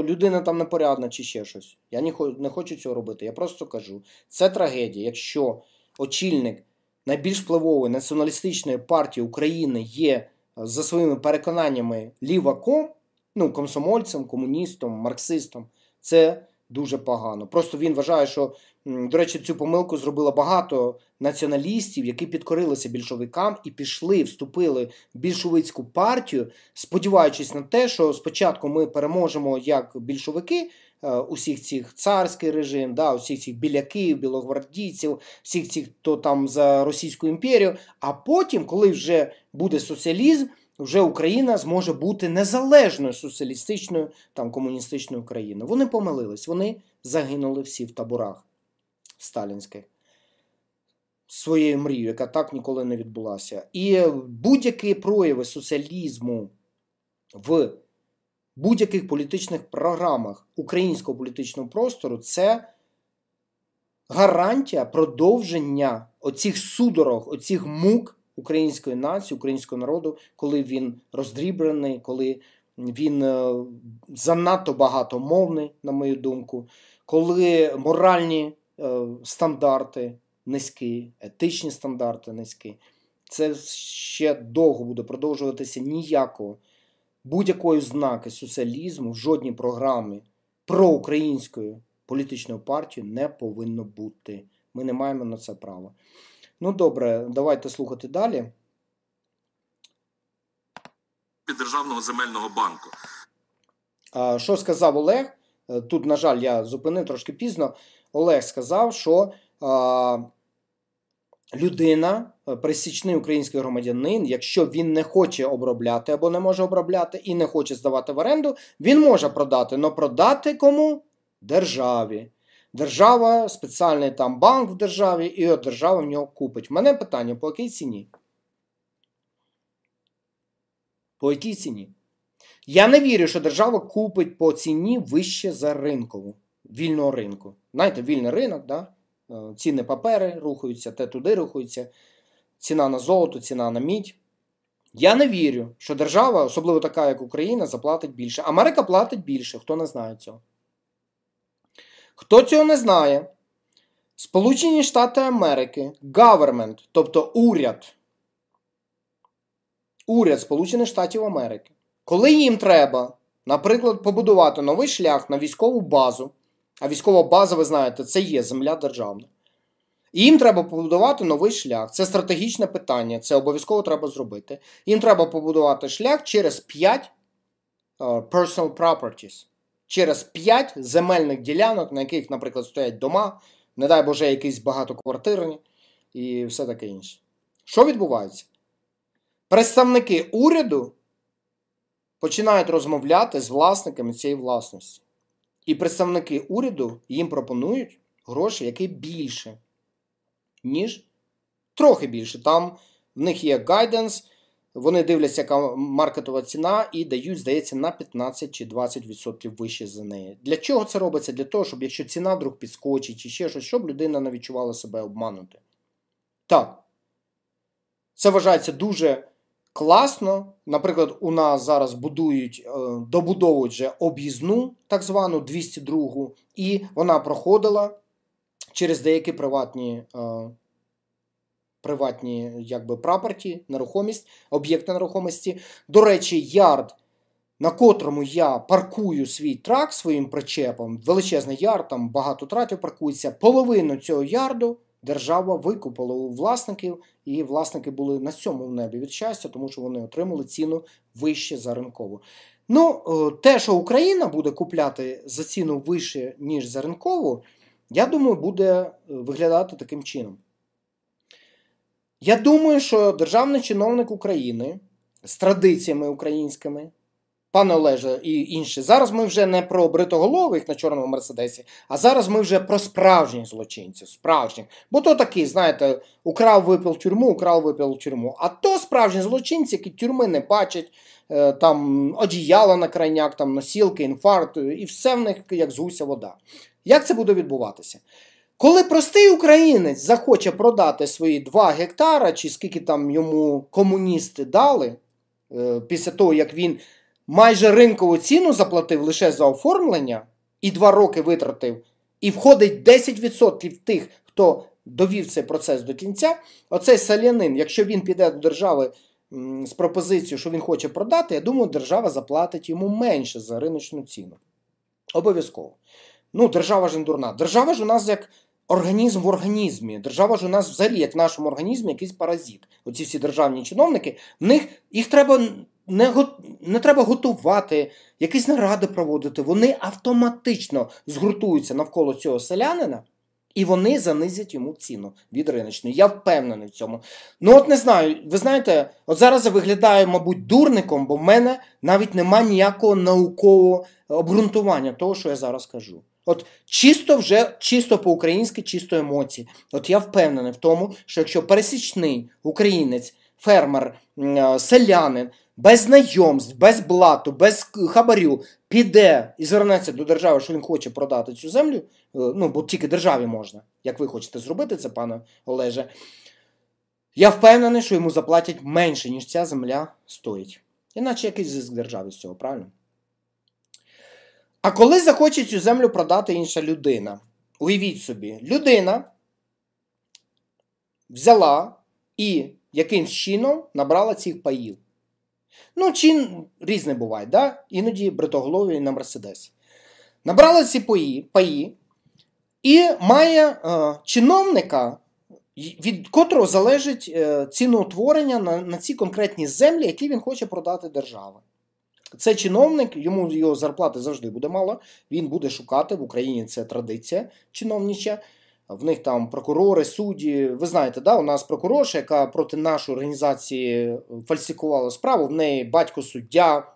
людина там непорядна чи ще щось. Я не хочу цього робити. Я просто кажу. Це трагедія, якщо очільник найбільш впливовою націоналістичною партією України є е, за своїми переконаннями ліваком, ну комсомольцем, комуністом, марксистом, це дуже погано. Просто він вважає, що до речі, цю помилку зробило багато націоналістів, які підкорилися більшовикам і пішли, вступили в більшовицьку партію, сподіваючись на те, що спочатку ми переможемо як більшовики. Е, усіх цих царський режим, да, усіх цих біляків, білогвардійців, всіх цих, хто там за Російську імперію. А потім, коли вже буде соціалізм, вже Україна зможе бути незалежною соціалістичною там комуністичною країною. Вони помилились, вони загинули всі в таборах сталінських. Своєю мрією, яка так ніколи не відбулася. І будь-які прояви соціалізму в будь-яких політичних програмах українського політичного простору це гарантія продовження оцих судорог, оцих мук української нації, українського народу, коли він роздрібрений, коли він е, занадто багатомовний, на мою думку, коли моральні е, стандарти низькі, етичні стандарти низькі. Це ще довго буде продовжуватися ніякого будь-якої знаки соціалізму в жодній програмі проукраїнської політичної партії не повинно бути. Ми не маємо на це права. Ну добре, давайте слухати далі. Державного земельного банку. що сказав Олег? Е, тут, на жаль, я зупинив трошки пізно. Олег сказав, що людина, е, присічний український громадянин, якщо він не хоче обробляти або не може обробляти і не хоче здавати в оренду, він може продати, але продати кому? Державі. Держава, спеціальний там банк в державі, і от держава в нього купить. У мене питання: по якій ціні? По якій ціні? Я не вірю, що держава купить по ціні вище за ринку. вільного ринку. Знаєте, вільний ринок, да? Е, ціни папери рухаються, те туди рухаються, ціна на золото, ціна на мідь. Я не вірю, що держава, особливо така, як Україна, заплатить більше. Америка платить більше, хто не знає цього. Хто цього не знає, Сполучені Штати Америки, government, тобто уряд, уряд Сполучених Штатів Америки, коли їм треба, наприклад, побудувати новий шлях на військову базу. А військова база, ви знаєте, це є земля державна. І їм треба побудувати новий шлях. Це стратегічне питання, це обов'язково треба зробити. Їм треба побудувати шлях через 5 е, personal properties, через 5 земельних ділянок, на яких, наприклад, стоять дома, не дай Боже, якісь багатоквартирні і все таке інше. Що відбувається? Представники уряду починають розмовляти з власниками цієї власності. І представники уряду їм пропонують гроші, які більше, ніж трохи більше. Там в них є гайденс, вони дивляться, яка маркетова ціна, і дають, здається, на 15 чи 20% вище за неї. Для чого це робиться? Для того, щоб якщо ціна вдруг підскочить чи ще щось, щоб людина не відчувала себе обманути. Так. Це вважається дуже класно. Наприклад, у нас зараз будують, е, добудовують вже об'їзну, так звану 202, і вона проходила через деякі приватні е, приватні якби, прапорті, нерухомість, об'єкти нерухомості. До речі, ярд. На котрому я паркую свій трак своїм причепом, величезний ярд, там багато тратів паркується. Половину цього ярду держава викупила у власників, і власники були на сьомому небі від щастя, тому що вони отримали ціну вище за ринкову. Ну, е, те, що Україна буде купляти за ціну вище, ніж за ринкову, я думаю, буде е, виглядати таким чином. Я думаю, що державний чиновник України з традиціями українськими пане Олеже і інше, зараз ми вже не про бритоголових на чорному мерседесі, а зараз ми вже про справжніх злочинців, справжніх. Бо то такий, знаєте, украв випил тюрму, украв випил тюрму. А то справжні злочинці, які тюрми не бачать, е, там одіяла на крайняк, там носілки, інфаркт, і все в них як з гуся вода. Як це буде відбуватися? Коли простий українець захоче продати свої 2 гектара, чи скільки там йому комуністи дали, е, після того, як він майже ринкову ціну заплатив лише за оформлення і два роки витратив, і входить 10% тих, хто довів цей процес до кінця. Оцей селянин, якщо він піде до держави з пропозицією, що він хоче продати, я думаю, держава заплатить йому менше за риночну ціну. Обов'язково. Ну, держава ж не дурна. Держава ж у нас як. Організм в організмі. Держава ж у нас взагалі, як в нашому організмі, якийсь паразит. Оці всі державні чиновники, в них їх треба не не треба готувати, якісь наради проводити. Вони автоматично згуртуються навколо цього селянина, і вони занизять йому ціну від риночної. Я впевнений в цьому. Ну, от не знаю, ви знаєте, от зараз я виглядаю, мабуть, дурником, бо в мене навіть нема ніякого наукового обґрунтування того, що я зараз кажу. От чисто вже, чисто по-українськи, чисто емоції. От я впевнений в тому, що якщо пересічний українець, фермер, е, селянин без знайомств, без блату, без хабарів піде і звернеться до держави, що він хоче продати цю землю. Е, ну, бо тільки державі можна, як ви хочете зробити це, пане Олеже. Я впевнений, що йому заплатять менше, ніж ця земля стоїть. Іначе якийсь зиск держави з цього, правильно? А коли захоче цю землю продати інша людина, уявіть собі, людина взяла і якимсь чином набрала цих паїв. Ну, чин різне буває, да? іноді бритоголові на Мерседесі. Набрала ці паї, паї і має е, чиновника, від котрого залежить е, ціноутворення на, на ці конкретні землі, які він хоче продати державі. Це чиновник, йому його зарплати завжди буде мало. Він буде шукати в Україні це традиція чиновнича. В них там прокурори, судді. Ви знаєте, да, у нас прокурорша, яка проти нашої організації е, фальсифікувала справу. В неї батько суддя,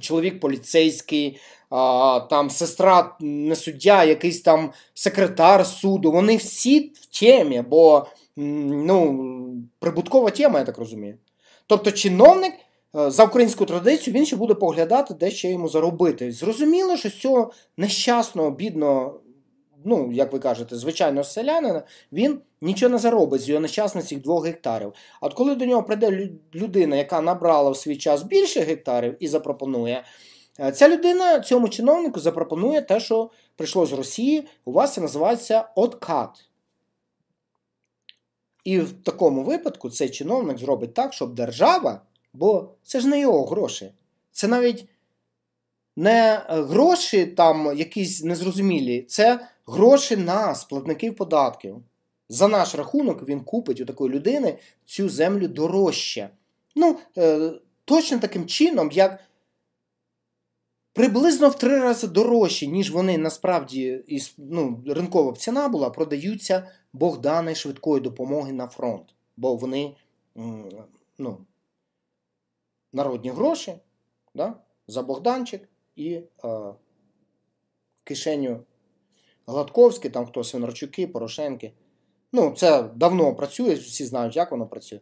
чоловік поліцейський, а, там сестра не суддя, якийсь там секретар суду. Вони всі в темі, бо ну, прибуткова тема, я так розумію. Тобто, чиновник. Е, за українську традицію він ще буде поглядати, де ще йому заробити. Зрозуміло, що з цього нещасного, бідного ну як ви кажете, звичайно, селянина, він нічого не заробить з його нещасних двох гектарів. А от коли до нього прийде людина, яка набрала в свій час більше гектарів і запропонує, е, ця людина цьому чиновнику запропонує те, що прийшло з Росії, у вас це називається откат. І в такому випадку цей чиновник зробить так, щоб держава, бо це ж не його гроші. Це навіть не гроші там якісь незрозумілі, це гроші нас, платників податків. За наш рахунок він купить у такої людини цю землю дорожче. Ну, е, точно таким чином, як приблизно в три рази дорожче, ніж вони насправді ну, ринкова ціна була, продаються Богдани швидкої допомоги на фронт. Бо вони ну, народні гроші да, за Богданчик і е, кишеню Гладковські, там хто Свинарчуки, Порошенки. Ну, це давно працює, всі знають, як воно працює.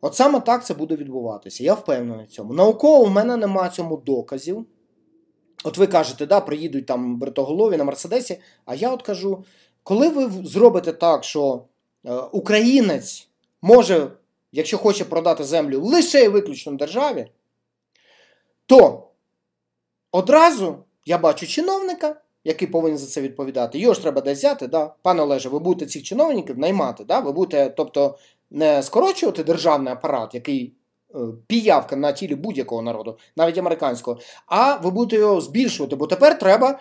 От саме так це буде відбуватися. Я впевнений в цьому. Науково в мене нема цьому доказів. От ви кажете, да, приїдуть там бритоголові на Мерседесі. А я от кажу: коли ви зробите так, що е, українець може, якщо хоче продати землю лише і виключно державі, то Одразу я бачу чиновника, який повинен за це відповідати. Його ж треба десь взяти. Да? Пане Олеже, ви будете цих чиновників наймати. Да? Ви будете, тобто, не скорочувати державний апарат, який е, піявка на тілі будь-якого народу, навіть американського, а ви будете його збільшувати, бо тепер треба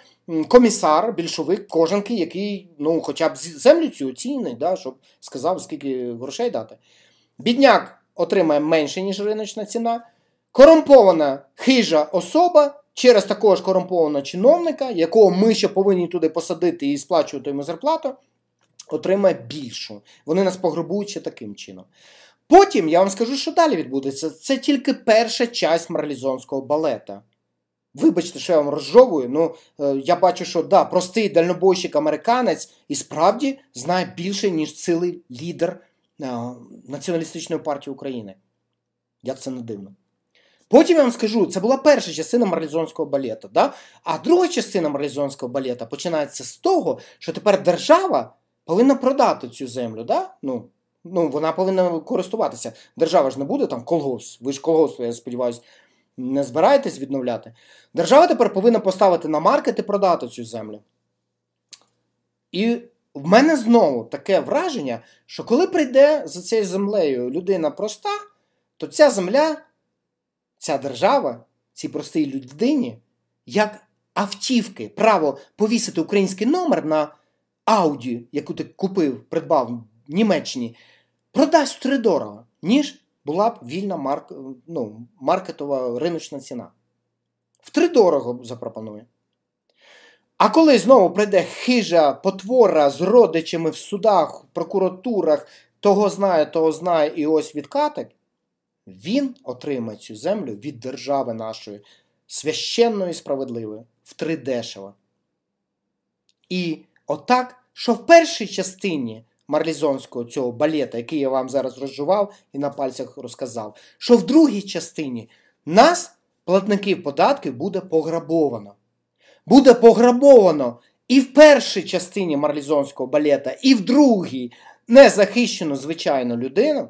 комісар, більшовик, коженки, який ну, хоча б землю цю оцінить, да? щоб сказав, скільки грошей дати. Бідняк отримає менше, ніж риночна ціна. Корумпована хижа особа через такого ж корумпованого чиновника, якого ми ще повинні туди посадити і сплачувати йому зарплату, отримає більшу. Вони нас пограбують ще таким чином. Потім я вам скажу, що далі відбудеться. Це тільки перша часть марлізонського балета. Вибачте, що я вам розжовую, ну е, я бачу, що да, простий дальнобойщик-американець і справді знає більше, ніж цілий лідер е, Націоналістичної партії України. Як це не дивно. Потім я вам скажу, це була перша частина марлізонського балета. Да? А друга частина марлізонського балета починається з того, що тепер держава повинна продати цю землю. Да? Ну, ну, Вона повинна користуватися. Держава ж не буде там колгос. Ви ж колгосп, я сподіваюся, не збираєтесь відновляти. Держава тепер повинна поставити на маркет і продати цю землю. І в мене знову таке враження, що коли прийде за цією землею людина проста, то ця земля ця держава, цій простій людині, як автівки, право повісити український номер на ауді, яку ти купив, придбав в Німеччині, продасть втридорого, ніж була б вільна марк... ну, маркетова риночна ціна. Втридорого запропонує. А коли знову прийде хижа потвора з родичами в судах, прокуратурах, того знає, того знає, і ось відкатик, він отримає цю землю від держави нашої священної і справедливої втридешево. І отак, що в першій частині марлізонського цього балета, який я вам зараз розжував і на пальцях розказав, що в другій частині нас, платників податків, буде пограбовано. Буде пограбовано і в першій частині марлізонського балета, і в другій незахищену звичайну людину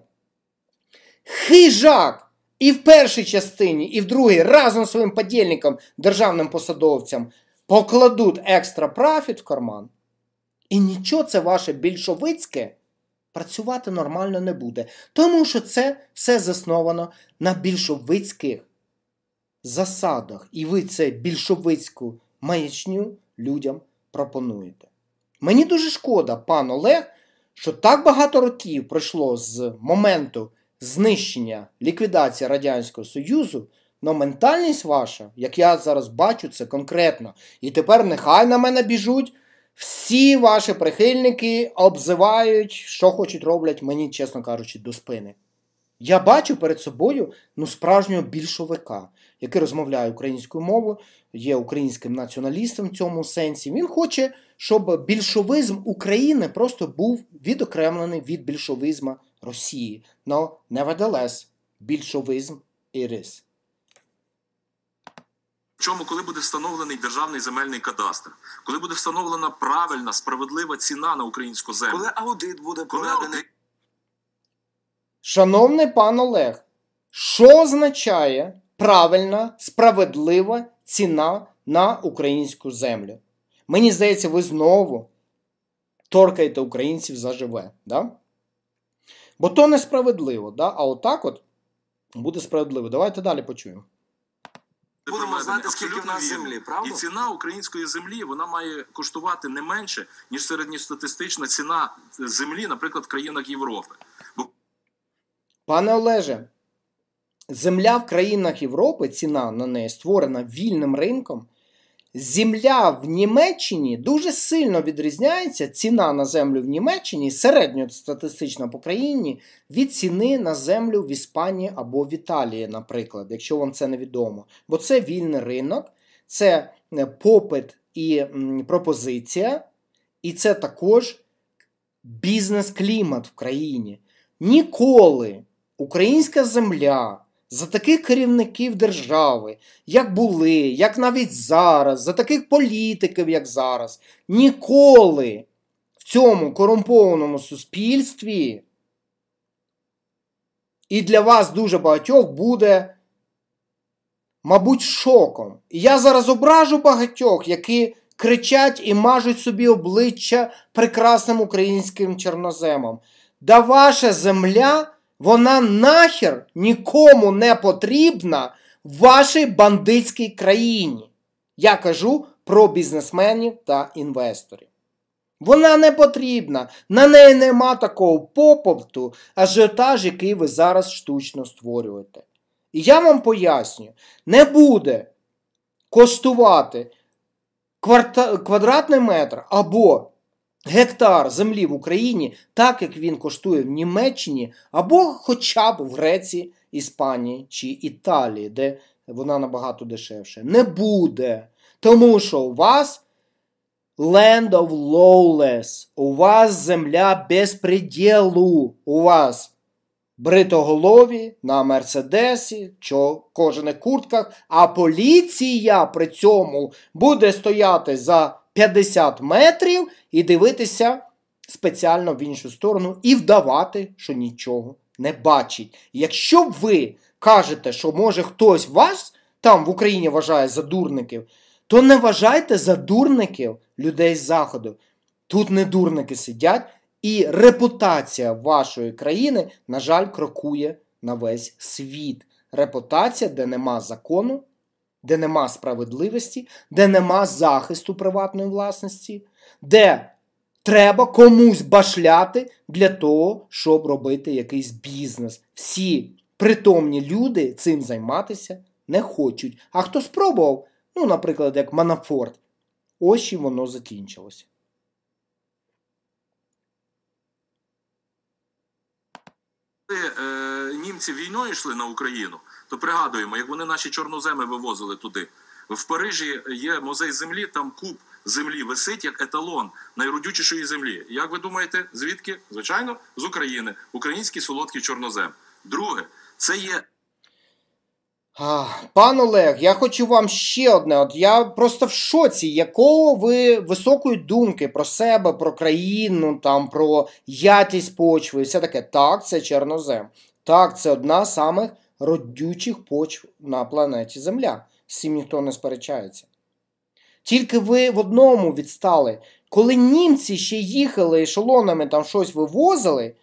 хижак. І в першій частині, і в другій разом з своїм подільником, державним посадовцям, покладуть екстра профіт в карман. І нічого це ваше більшовицьке працювати нормально не буде. Тому що це все засновано на більшовицьких засадах. І ви це більшовицьку маячню людям пропонуєте. Мені дуже шкода, пан Олег, що так багато років пройшло з моменту знищення, ліквідація Радянського Союзу, але ментальність ваша, як я зараз бачу, це конкретно. І тепер нехай на мене біжуть. Всі ваші прихильники обзивають, що хочуть роблять мені, чесно кажучи, до спини. Я бачу перед собою ну, справжнього більшовика, який розмовляє українською мовою, є українським націоналістом в цьому сенсі. Він хоче, щоб більшовизм України просто був відокремлений від більшовизма Росії. Но nevertheless, більшовизм і рис. Чому, коли буде встановлений державний земельний кадастр, коли буде встановлена правильна, справедлива ціна на українську землю, коли аудит буде проведений. Шановний пан Олег, що означає правильна, справедлива ціна на українську землю? Мені здається, ви знову торкаєте українців заживе. Да? Бо то несправедливо, да? а отак от буде справедливо. Давайте далі почуємо. Будемо знати, скільки в нас землі, правда? І ціна української землі вона має коштувати не менше, ніж середньостатистична ціна землі, наприклад, в країнах Європи. Бо... Пане Олеже, земля в країнах Європи, ціна на неї створена вільним ринком земля в Німеччині дуже сильно відрізняється ціна на землю в Німеччині середньостатистично по країні від ціни на землю в Іспанії або в Італії, наприклад, якщо вам це не відомо. Бо це вільний ринок, це е, попит і пропозиція, і це також бізнес-клімат в країні. Ніколи українська земля. За таких керівників держави, як були, як навіть зараз, за таких політиків, як зараз, ніколи в цьому корумпованому суспільстві і для вас дуже багатьох буде, мабуть, шоком. І я зараз ображу багатьох, які кричать і мажуть собі обличчя прекрасним українським чорноземом. Да ваша земля. Вона нахер нікому не потрібна в вашій бандитській країні. Я кажу про бізнесменів та інвесторів. Вона не потрібна. На неї нема такого поповту ажіотаж, який ви зараз штучно створюєте. І я вам поясню, не буде коштувати квадратний метр або гектар землі в Україні, так як він коштує в Німеччині, або хоча б в Греції, Іспанії чи Італії, де вона набагато дешевше. Не буде. Тому що у вас land of lawless, у вас земля без приділу. у вас. Бритоголові на Мерседесі, чо, кожаних куртках, а поліція при цьому буде стояти за 50 метрів і дивитися спеціально в іншу сторону і вдавати, що нічого не бачить. Якщо ви кажете, що може хтось вас там в Україні вважає за дурників, то не вважайте за дурників людей з Заходу. Тут не дурники сидять, і репутація вашої країни, на жаль, крокує на весь світ. Репутація, де нема закону, де нема справедливості, де нема захисту приватної власності, де треба комусь башляти для того, щоб робити якийсь бізнес. Всі притомні люди цим займатися не хочуть. А хто спробував, ну, наприклад, як Манафорт, ось чим воно закінчилося. Е, е, німці війною йшли на Україну то пригадуємо, як вони наші чорноземи вивозили туди. В Парижі є музей землі, там куб землі висить як еталон найрудючішої землі. Як ви думаєте, звідки? Звичайно, з України, український солодкий чорнозем. Друге, це є. Пан Олег, я хочу вам ще одне. От я просто в шоці, якого ви високої думки про себе, про країну, там про якість почви, і все таке. Так, це чорнозем. Так, це одна з самих родючих почв на планеті Земля. З цим ніхто не сперечається. Тільки ви в одному відстали, коли німці ще їхали ешелонами там щось вивозили,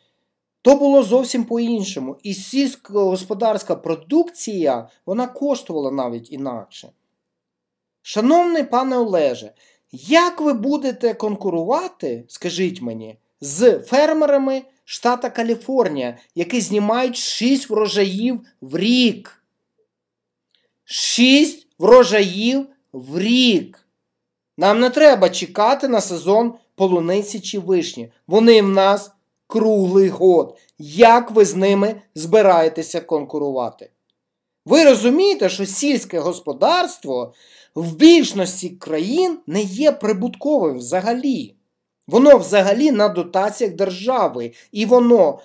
то було зовсім по-іншому. І сільськогосподарська продукція вона коштувала навіть інакше. Шановний пане Олеже, як ви будете конкурувати, скажіть мені, з фермерами штата Каліфорнія, які знімають 6 врожаїв в рік. 6 врожаїв в рік. Нам не треба чекати на сезон полуниці чи вишні. Вони в нас круглий год. Як ви з ними збираєтеся конкурувати? Ви розумієте, що сільське господарство в більшості країн не є прибутковим взагалі. Воно взагалі на дотаціях держави. І воно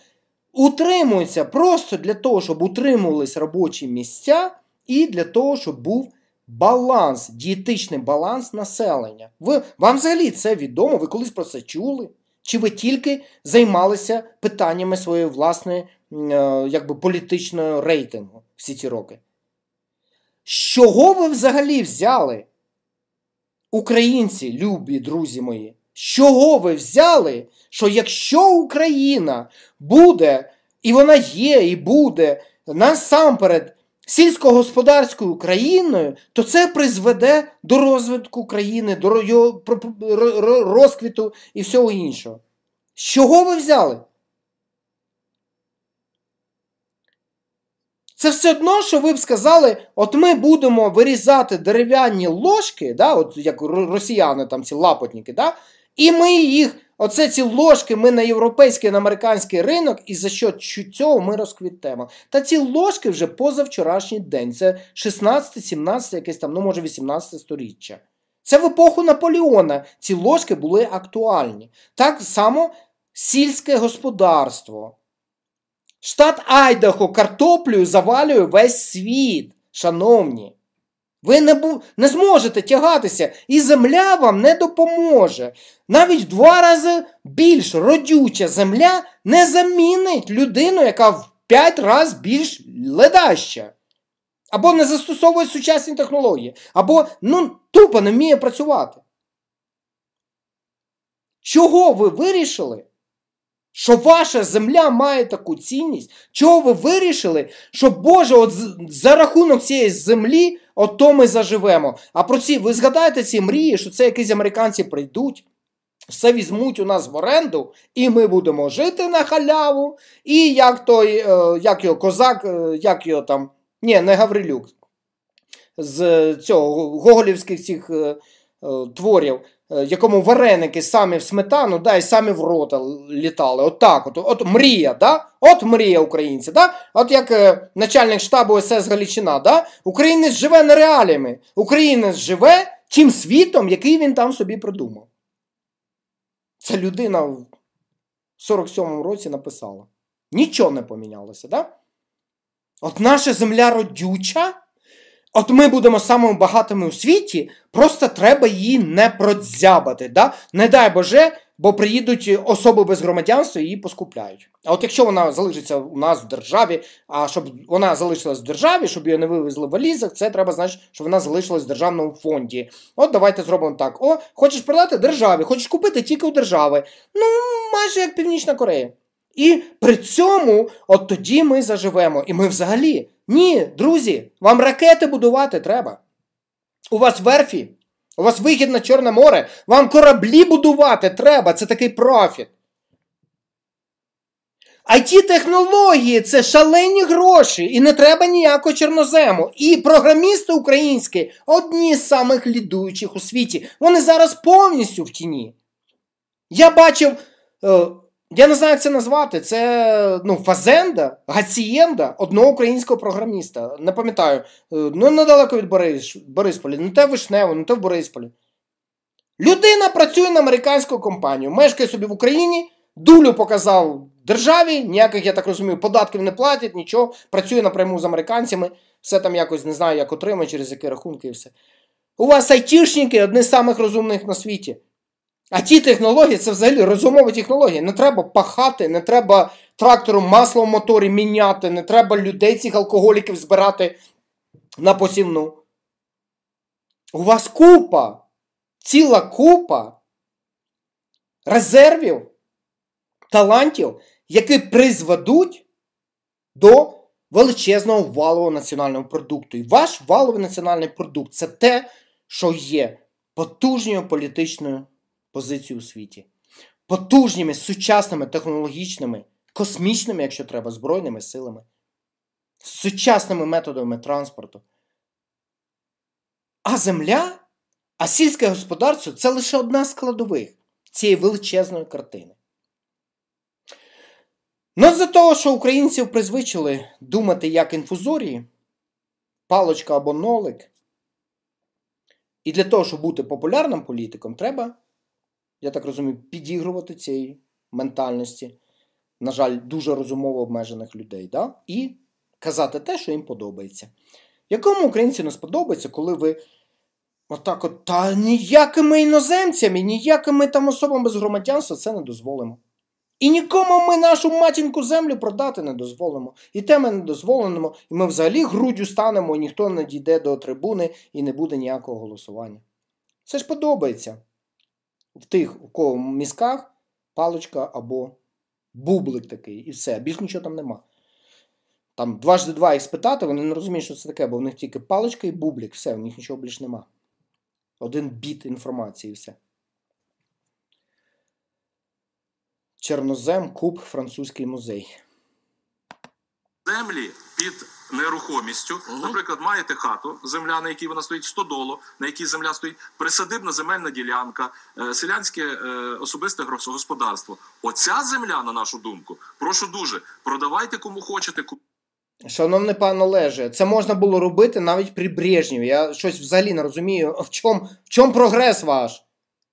утримується просто для того, щоб утримувались робочі місця, і для того, щоб був баланс, дієтичний баланс населення. Ви, Вам взагалі це відомо, ви колись про це чули? Чи ви тільки займалися питаннями своєї власної е, якби, політичного рейтингу всі ці роки? З чого ви взагалі взяли, українці, любі друзі мої? чого ви взяли, що якщо Україна буде, і вона є, і буде насамперед сільськогосподарською країною, то це призведе до розвитку країни, до розквіту і всього іншого. З чого ви взяли? Це все одно, що ви б сказали, от ми будемо вирізати дерев'яні ложки, да, от як росіяни там ці лапотники, да, і ми їх, оце ці ложки, ми на європейський на американський ринок, і за що цього ми розквітемо. Та ці ложки вже позавчорашній день. Це 16, 17, якесь там, ну може 18 сторіччя. Це в епоху Наполеона ці ложки були актуальні. Так само сільське господарство. Штат Айдахо картоплею завалює весь світ, шановні. Ви не бу... не зможете тягатися, і земля вам не допоможе. Навіть в два рази більш родюча земля не замінить людину, яка в п'ять разів більш ледаща. Або не застосовує сучасні технології, або ну, тупо не вміє працювати. Чого ви вирішили, що ваша земля має таку цінність? Чого ви вирішили, що Боже, от за рахунок цієї землі Ото ми заживемо. А про ці, ви згадаєте ці мрії, що це якісь американці прийдуть, все візьмуть у нас в оренду, і ми будемо жити на халяву. І як той, е, як його козак, е, як його там, ні, не Гаврилюк, з цього гоголівських цих е, творів. Е, якому вареники самі в сметану, да, і самі в рота літали. От от, от мрія, да? От мрія українця, да? От як е, начальник штабу СС Галічина, да? Українець живе не реаліями. Українець живе тим світом, який він там собі придумав. Це людина в 47-му році написала. Нічого не помінялося, да? От наша земля родюча. От ми будемо самими багатими у світі, просто треба її не продзябати. Да? Не дай Боже, бо приїдуть особи без громадянства і її поскупляють. А от якщо вона залишиться у нас в державі, а щоб вона залишилась в державі, щоб її не вивезли в валізах, це треба значить, щоб вона залишилась в державному фонді. От давайте зробимо так: о, хочеш продати державі, хочеш купити тільки у держави. Ну, майже як Північна Корея. І при цьому от тоді ми заживемо, і ми взагалі. Ні, друзі, вам ракети будувати треба. У вас верфі, у вас вихід на Чорне море, вам кораблі будувати треба, це такий профіт. А ті технології це шалені гроші, і не треба ніякого чорнозему. І програмісти українські одні з самих лідуючих у світі. Вони зараз повністю в тіні. Я бачив. Е, я не знаю, як це назвати. Це ну, фазенда, гацієнда одного українського програміста. Не пам'ятаю, е, ну недалеко від Борис, Борисполі, не те в Вишнево, не те в Борисполі. Людина працює на американську компанію, мешкає собі в Україні, дулю показав державі, ніяких, я так розумію, податків не платять, нічого, працює напряму з американцями, все там якось не знаю, як отримає, через які рахунки і все. У вас айтішники одні з самих розумних на світі. А ті технології це взагалі розумові технології. Не треба пахати, не треба трактору масло в моторі міняти, не треба людей цих алкоголіків збирати на посівну. У вас купа, ціла купа резервів, талантів, які призведуть до величезного валового національного продукту. І ваш валовий національний продукт це те, що є потужною політичною позицію у світі, потужніми, сучасними, технологічними, космічними, якщо треба, збройними силами, сучасними методами транспорту. А земля, а сільське господарство це лише одна з складових цієї величезної картини. Ну, з-за того, що українців призвичили думати як інфузорії, палочка або нолик. І для того, щоб бути популярним політиком, треба я так розумію, підігрувати цієї ментальності, на жаль, дуже розумово обмежених людей, да? і казати те, що їм подобається. Якому українці не сподобається, коли ви отак от та ніякими іноземцями, ніякими там особами без громадянства це не дозволимо. І нікому ми нашу матінку землю продати не дозволимо. І те ми не дозволимо, і ми взагалі груддю станемо, і ніхто не дійде до трибуни і не буде ніякого голосування. Це ж подобається в тих, у кого в мізках палочка або бублик такий, і все. Більш нічого там нема. Там дважди два їх спитати, вони не розуміють, що це таке, бо в них тільки палочка і бублик, все, в них нічого більш нема. Один біт інформації і все. Чернозем Куб, французький музей землі під нерухомістю. Угу. Наприклад, маєте хату, земля, на якій вона стоїть, стодоло, на якій земля стоїть, присадибна земельна ділянка, е, селянське е, особисте господарство. Оця земля, на нашу думку, прошу дуже продавайте кому хочете. Шановний пан Олеже, це можна було робити навіть при Брежніві. Я щось взагалі не розумію. В чому в чому прогрес ваш?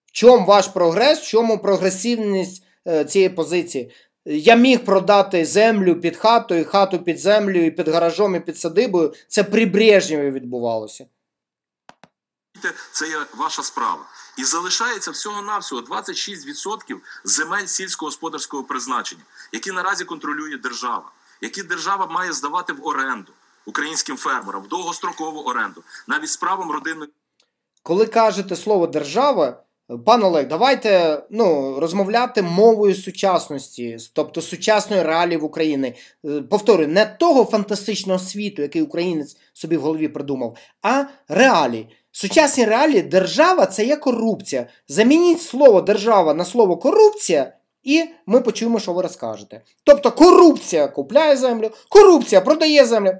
В чому ваш прогрес, в чому прогресивність е, цієї позиції? Я міг продати землю під хатою, хату під землю, і під гаражом, і під садибою. Це при відбувалося. Це є ваша справа. І залишається всього-навсього 26% земель сільськогосподарського призначення, які наразі контролює держава, які держава має здавати в оренду українським фермерам в довгострокову оренду, навіть з правом родинної. Коли кажете слово держава, Пан Олег, давайте ну, розмовляти мовою сучасності, тобто сучасної реалії в Україні. Е, повторюю, не того фантастичного світу, який українець собі в голові придумав, а реалії. Сучасні реалії держава це є корупція. Замініть слово держава на слово корупція, і ми почуємо, що ви розкажете. Тобто корупція купляє землю, корупція продає землю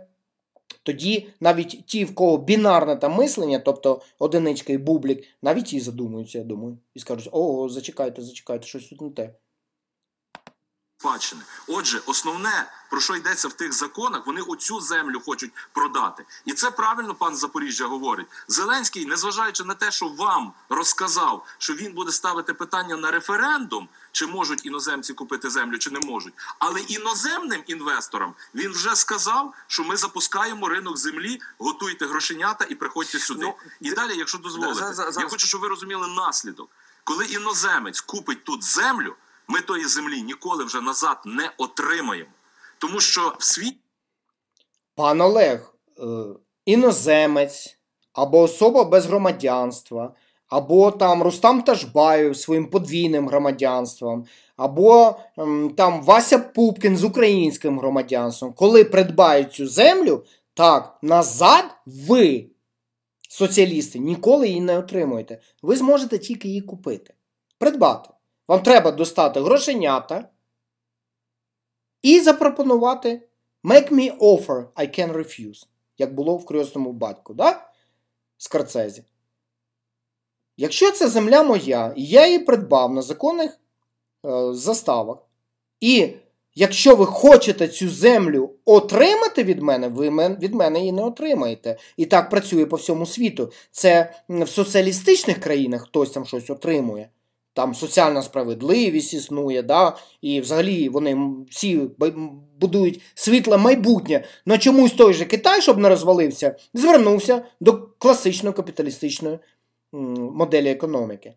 тоді навіть ті, в кого бінарне там мислення, тобто одиничка і бублік, навіть і задумуються, я думаю, і скажуть: о, зачекайте, зачекайте, щось тут не те спадщини. Отже, основне про що йдеться в тих законах, вони оцю землю хочуть продати, і це правильно пан Запоріжжя говорить. Зеленський, незважаючи на те, що вам розказав, що він буде ставити питання на референдум, чи можуть іноземці купити землю, чи не можуть. Але іноземним інвесторам він вже сказав, що ми запускаємо ринок землі, готуйте грошенята і приходьте сюди. Ну, і далі, якщо дозволите, за, за, за, я хочу, щоб ви розуміли наслідок, коли іноземець купить тут землю. Ми тої землі ніколи вже назад не отримаємо, тому що в світі пан Олег, е, іноземець або особа без громадянства, або там Рустам Тажбаєв своїм подвійним громадянством, або там Вася Пупкін з українським громадянством, коли придбають цю землю, так назад ви, соціалісти, ніколи її не отримуєте. Ви зможете тільки її купити, придбати. Вам треба достати грошенята і запропонувати make me offer I can refuse, як було в крісному батьку, да? Скорцезі. Якщо це земля моя, і я її придбав на законних е, заставах. І якщо ви хочете цю землю отримати від мене, ви від мене її не отримаєте. І так працює по всьому світу. Це в соціалістичних країнах хтось там щось отримує там соціальна справедливість існує, да? і взагалі вони всі будують світле майбутнє. На чомусь той же Китай, щоб не розвалився, звернувся до класичної капіталістичної моделі економіки.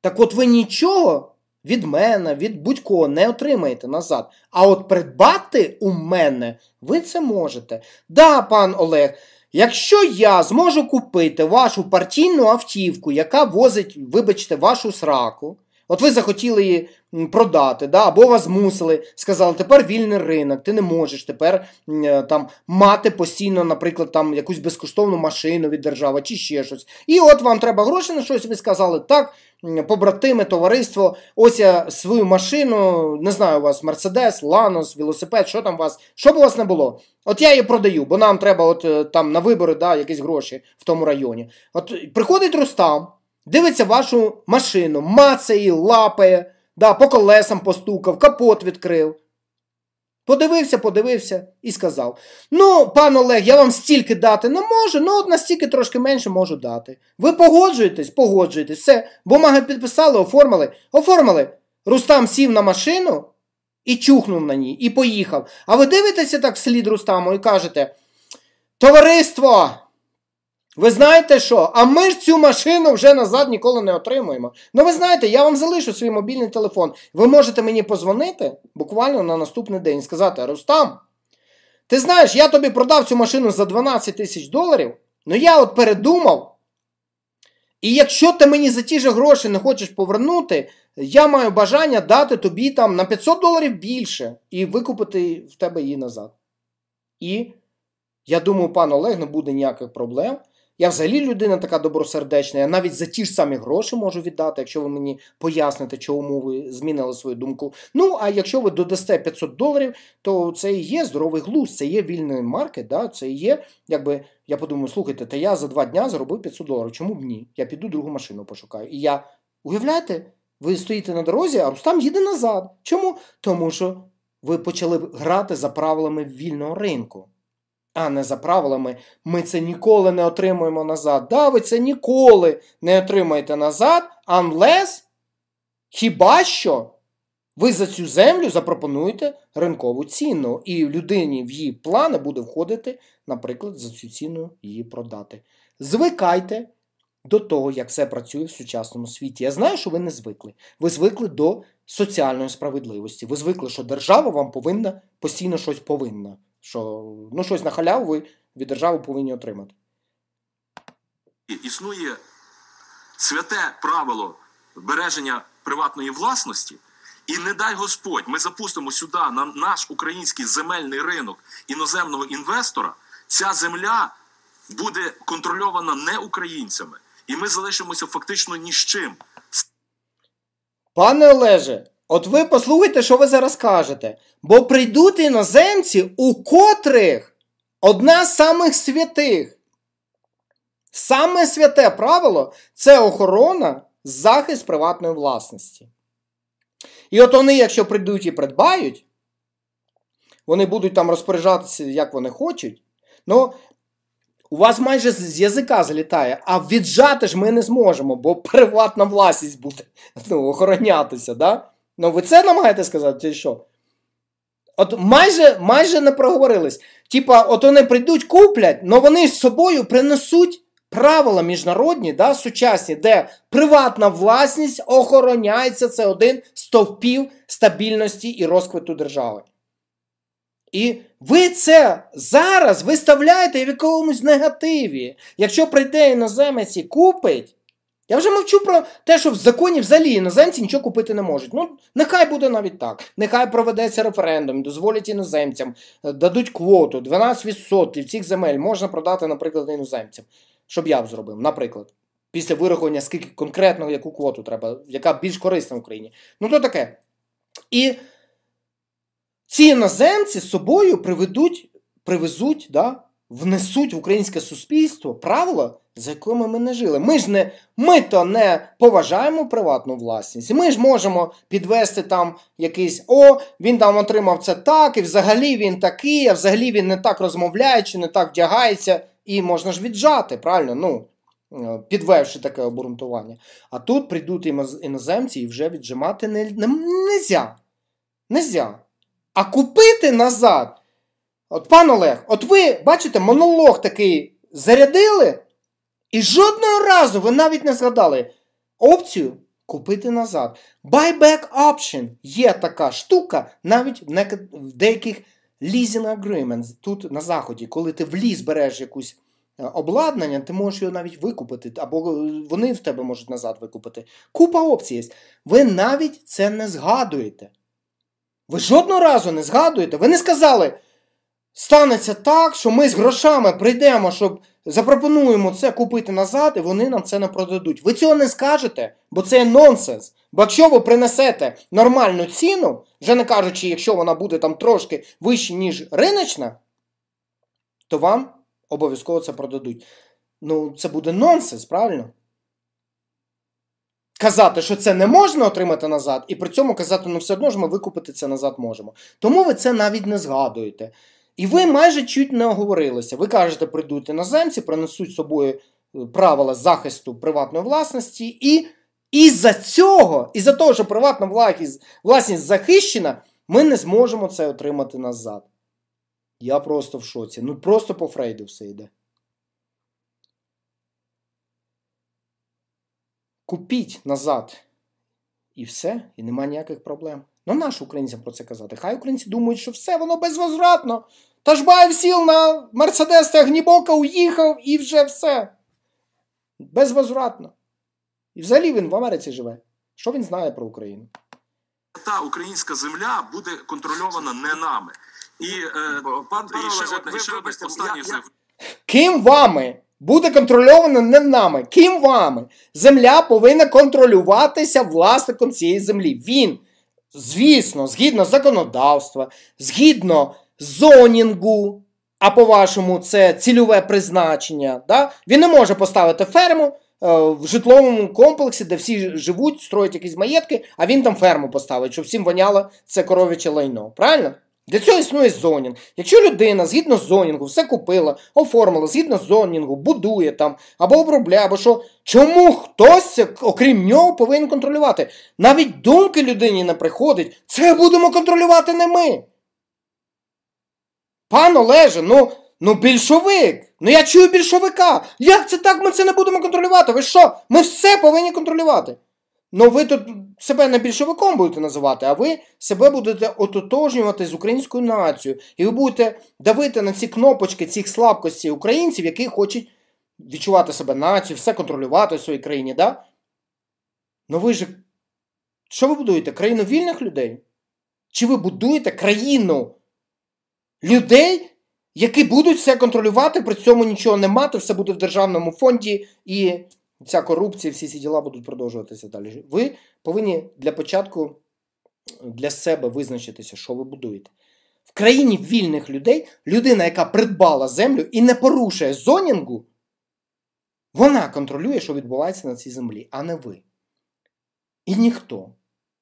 Так от ви нічого від мене, від будь-кого не отримаєте назад. А от придбати у мене ви це можете. Да, пан Олег. Якщо я зможу купити вашу партійну автівку, яка возить, вибачте, вашу сраку, от ви захотіли її продати, да, або вас змусили, сказали, тепер вільний ринок, ти не можеш тепер е, там мати постійно, наприклад, там якусь безкоштовну машину від держави чи ще щось. І от вам треба гроші на щось, ви сказали так, побратими, товариство, ось свою машину, не знаю, у вас Мерседес, Ланос, велосипед, що там у вас, що б у вас не було. От я її продаю, бо нам треба от е, там на вибори да, якісь гроші в тому районі. От приходить Рустам, дивиться вашу машину, мацає, лапає, да, по колесам постукав, капот відкрив. Подивився, подивився і сказав: Ну, пан Олег, я вам стільки дати не можу, ну от настільки трошки менше можу дати. Ви погоджуєтесь, погоджуєтесь, все. Бумаги підписали, оформили, оформили. Рустам сів на машину і чухнув на ній, і поїхав. А ви дивитеся так вслід Рустаму і кажете: Товариство! Ви знаєте що? А ми ж цю машину вже назад ніколи не отримуємо. Ну ви знаєте, я вам залишу свій мобільний телефон. Ви можете мені позвонити буквально на наступний день і сказати: Рустам, ти знаєш, я тобі продав цю машину за 12 тисяч доларів, ну я от передумав. І якщо ти мені за ті ж гроші не хочеш повернути, я маю бажання дати тобі там на 500 доларів більше і викупити в тебе її назад. І я думаю, пан Олег не буде ніяких проблем. Я взагалі людина така добросердечна, я навіть за ті ж самі гроші можу віддати, якщо ви мені поясните, чому ви змінили свою думку. Ну, а якщо ви додасте 500 доларів, то це і є здоровий глузд, це є вільної марки, да? це і є, якби я подумав, слухайте, та я за два дня заробив 500 доларів. Чому б ні? Я піду другу машину пошукаю. І я, уявляєте, ви стоїте на дорозі, а Рустам їде назад. Чому? Тому що ви почали грати за правилами вільного ринку а не за правилами, ми це ніколи не отримуємо назад. Да, ви це ніколи не отримаєте назад, unless, хіба що ви за цю землю запропонуєте ринкову ціну, і людині в її плани буде входити, наприклад, за цю ціну її продати. Звикайте. До того, як це працює в сучасному світі. Я знаю, що ви не звикли. Ви звикли до соціальної справедливості. Ви звикли, що держава вам повинна постійно щось повинна що ну щось на халяву ви від держави повинні отримати. Існує святе правило береження приватної власності. І не дай Господь, ми запустимо сюди на наш український земельний ринок іноземного інвестора. Ця земля буде контрольована не українцями, і ми залишимося фактично ні з чим. Пане Олеже, От ви послухайте, що ви зараз кажете. Бо прийдуть іноземці, у котрих одна з самих святих. Саме святе правило це охорона, захист приватної власності. І от вони, якщо прийдуть і придбають, вони будуть там розпоряджатися, як вони хочуть. Ну, у вас майже з язика злітає, а віджати ж ми не зможемо, бо приватна власність буде ну, охоронятися. Да? Ну ви це намагаєте сказати, чи що? От майже майже не проговорились. Типа, от вони прийдуть, куплять, але вони з собою принесуть правила міжнародні, да, сучасні, де приватна власність охороняється це один з стовпів стабільності і розквиту держави. І ви це зараз виставляєте в якомусь негативі. Якщо прийде іноземець і купить, я вже мовчу про те, що в законі взагалі іноземці нічого купити не можуть. Ну, нехай буде навіть так. Нехай проведеться референдум, дозволять іноземцям, е, дадуть квоту 12% цих земель можна продати, наприклад, іноземцям. Щоб я б зробив, наприклад, після вирахування, скільки конкретно яку квоту треба, яка більш корисна в Україні. Ну то таке. І ці іноземці з собою приведуть, привезуть, да, внесуть в українське суспільство правила за якими ми не жили. Ми ж не ми то не поважаємо приватну власність. Ми ж можемо підвести там якийсь о, він там отримав це так, і взагалі він такий, а взагалі він не так розмовляє чи не так вдягається, і можна ж віджати, правильно? Ну, підвевши таке обґрунтування. А тут прийдуть іноземці і вже віджимати не, не, нельзя. Нельзя. А купити назад. От, пан Олег, от ви бачите, монолог такий зарядили. І жодного разу ви навіть не згадали опцію купити назад. Buyback option є така штука навіть в деяких leasing agreements тут на заході, коли ти в ліс береш якусь. Е, обладнання, ти можеш його навіть викупити, або е, вони в тебе можуть назад викупити. Купа опцій є. Ви навіть це не згадуєте. Ви жодного разу не згадуєте. Ви не сказали, станеться так, що ми з грошами прийдемо, щоб запропонуємо це купити назад, і вони нам це не продадуть. Ви цього не скажете, бо це нонсенс. Бо якщо ви принесете нормальну ціну, вже не кажучи, якщо вона буде там трошки вища, ніж риночна, то вам обов'язково це продадуть. Ну, це буде нонсенс, правильно? Казати, що це не можна отримати назад, і при цьому казати, ну все одно ж ми викупити це назад можемо. Тому ви це навіть не згадуєте. І ви майже чуть не оговорилися. Ви кажете, прийдуть іноземці, принесуть з собою е, правила захисту приватної власності, і із-за цього, і за того, що приватна власність захищена, ми не зможемо це отримати назад. Я просто в шоці. Ну просто по Фрейду все йде. Купіть назад і все, і нема ніяких проблем. Ну наш українцям про це казати? Хай українці думають, що все воно безвозвратно. Та Тажбаєв сіл на Мерседес та Гнібока, уїхав і вже все. Безвозвратно. І взагалі він в Америці живе. Що він знає про Україну? Та українська земля буде контрольована не нами. І е, пан я... Ким вами? Буде контрольована не нами. Ким вами? Земля повинна контролюватися власником цієї землі. Він звісно, згідно законодавства, згідно зонінгу, а по-вашому, це цільове призначення. Да? Він не може поставити ферму. Е, в житловому комплексі, де всі живуть, строять якісь маєтки, а він там ферму поставить, щоб всім воняло це коров'яче лайно. Правильно? Для цього існує зонінг. Якщо людина згідно з зонінгу все купила, оформила, згідно з зонінгу, будує там або обробляє, або що, чому хтось, окрім нього, повинен контролювати? Навіть думки людині не приходить, це будемо контролювати не ми. Пан Олеже, ну, ну більшовик. Ну я чую більшовика. Як це так? Ми це не будемо контролювати? Ви що? Ми все повинні контролювати. Ну ви тут себе не більшовиком будете називати, а ви себе будете ототожнювати з українською нацією. І ви будете давити на ці кнопочки цих слабкостей українців, які хочуть відчувати себе нацією, все контролювати в своїй країні. да? Ну ви ж що ви будуєте? Країну вільних людей? Чи ви будуєте країну людей, які будуть все контролювати, при цьому нічого не мати, все буде в державному фонді і ця корупція, всі ці діла будуть продовжуватися далі. Ви повинні для початку для себе визначитися, що ви будуєте. В країні вільних людей людина, яка придбала землю і не порушує зонінгу, вона контролює, що відбувається на цій землі, а не ви. І ніхто.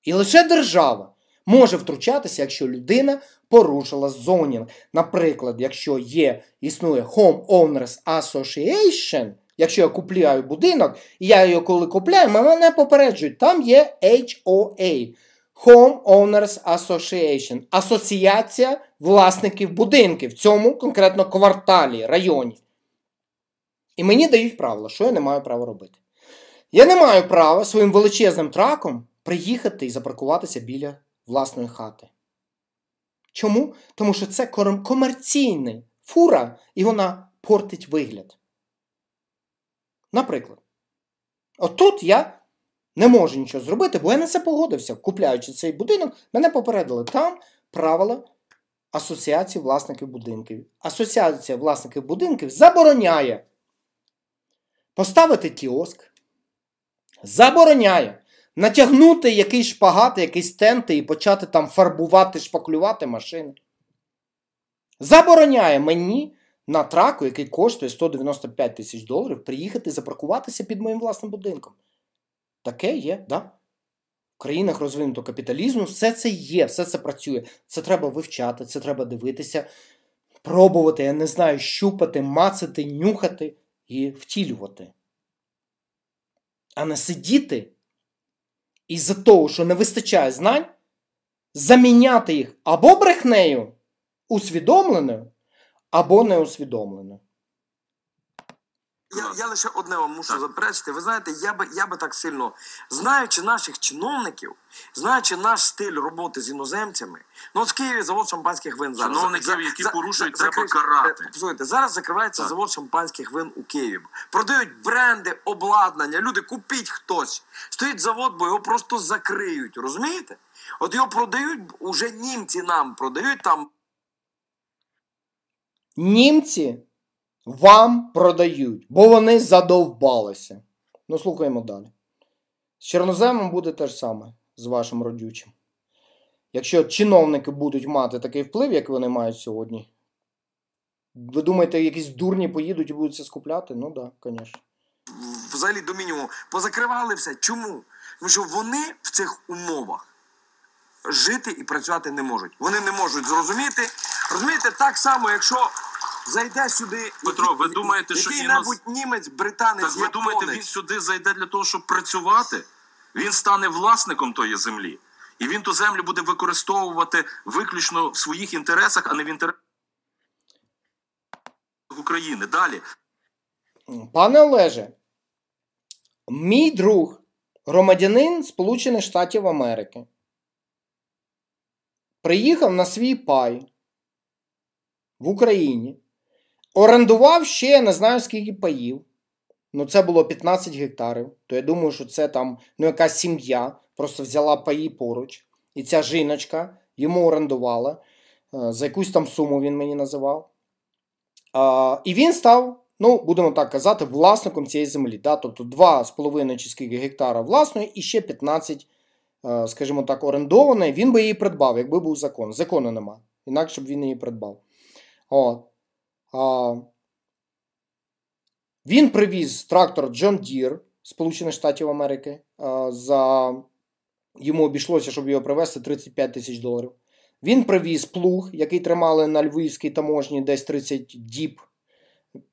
І лише держава може втручатися, якщо людина порушила зонінг. Наприклад, якщо є, існує Home Owners Association, Якщо я купляю будинок, і я його коли купляю, мене попереджують. Там є HOA Home Owners Association Асоціація власників будинків в цьому конкретно кварталі, районі. І мені дають правила, що я не маю права робити. Я не маю права своїм величезним траком приїхати і запаркуватися біля власної хати. Чому? Тому що це комерційний фура, і вона портить вигляд. Наприклад, отут я не можу нічого зробити, бо я на це погодився. Купляючи цей будинок, мене попередили там правила асоціації власників будинків. Асоціація власників будинків забороняє поставити кіоск, забороняє натягнути якийсь шпагат, якісь тенти і почати там фарбувати, шпаклювати машини. Забороняє мені на траку, який коштує 195 тисяч доларів, приїхати запаркуватися під моїм власним будинком. Таке є, да? В країнах розвинутого капіталізму все це є, все це працює. Це треба вивчати, це треба дивитися, пробувати, я не знаю, щупати, мацати, нюхати і втілювати. А не сидіти із за того, що не вистачає знань, заміняти їх або брехнею усвідомленою або неусвідомлено. Я я лише одне вам мушу заперечити. Ви знаєте, я би я би так сильно знаючи наших чиновників, знаючи наш стиль роботи з іноземцями, ну от в Києві завод шампанських вин зараз чиновників, які за, порушують, за, треба карати. Послухайте, е, зараз закривається так. завод шампанських вин у Києві. Продають бренди, обладнання. Люди купіть хтось. Стоїть завод, бо його просто закриють. Розумієте? От його продають уже німці нам продають там. Німці вам продають, бо вони задовбалися. Ну, слухаємо далі. З чорноземом буде те ж саме з вашим родючим. Якщо чиновники будуть мати такий вплив, як вони мають сьогодні, ви думаєте, якісь дурні поїдуть і будуть це скупляти? Ну так, да, звісно. Взагалі до мінімуму позакривали все. Чому? Тому що вони в цих умовах жити і працювати не можуть. Вони не можуть зрозуміти. Розумієте, так само, якщо зайде сюди Петро, ви думаєте, що який небудь німець, британець, Так ви думаєте, він сюди зайде для того, щоб працювати? Він стане власником тої землі, і він ту землю буде використовувати виключно в своїх інтересах, а не в інтересах України. Далі, пане Олеже, мій друг. Громадянин Сполучених Штатів Америки приїхав на свій пай в Україні. Орендував ще не знаю скільки паїв. Ну, це було 15 гектарів. То я думаю, що це там ну, якась сім'я просто взяла паї поруч. І ця жіночка йому орендувала. Е, за якусь там суму він мені називав. А, І він став, ну, будемо так казати, власником цієї землі. Да? Тобто 2,5 чи скільки гектара власної і ще 15, е, скажімо так, орендованої. Він би її придбав, якби був закон. Закону нема. Інакше б він її придбав. От. А, Він привіз трактор John Deere Сполучених Штатів Америки. за... Йому обійшлося, щоб його привезти 35 тисяч доларів. Він привіз плуг, який тримали на Львівській таможні десь 30 діб,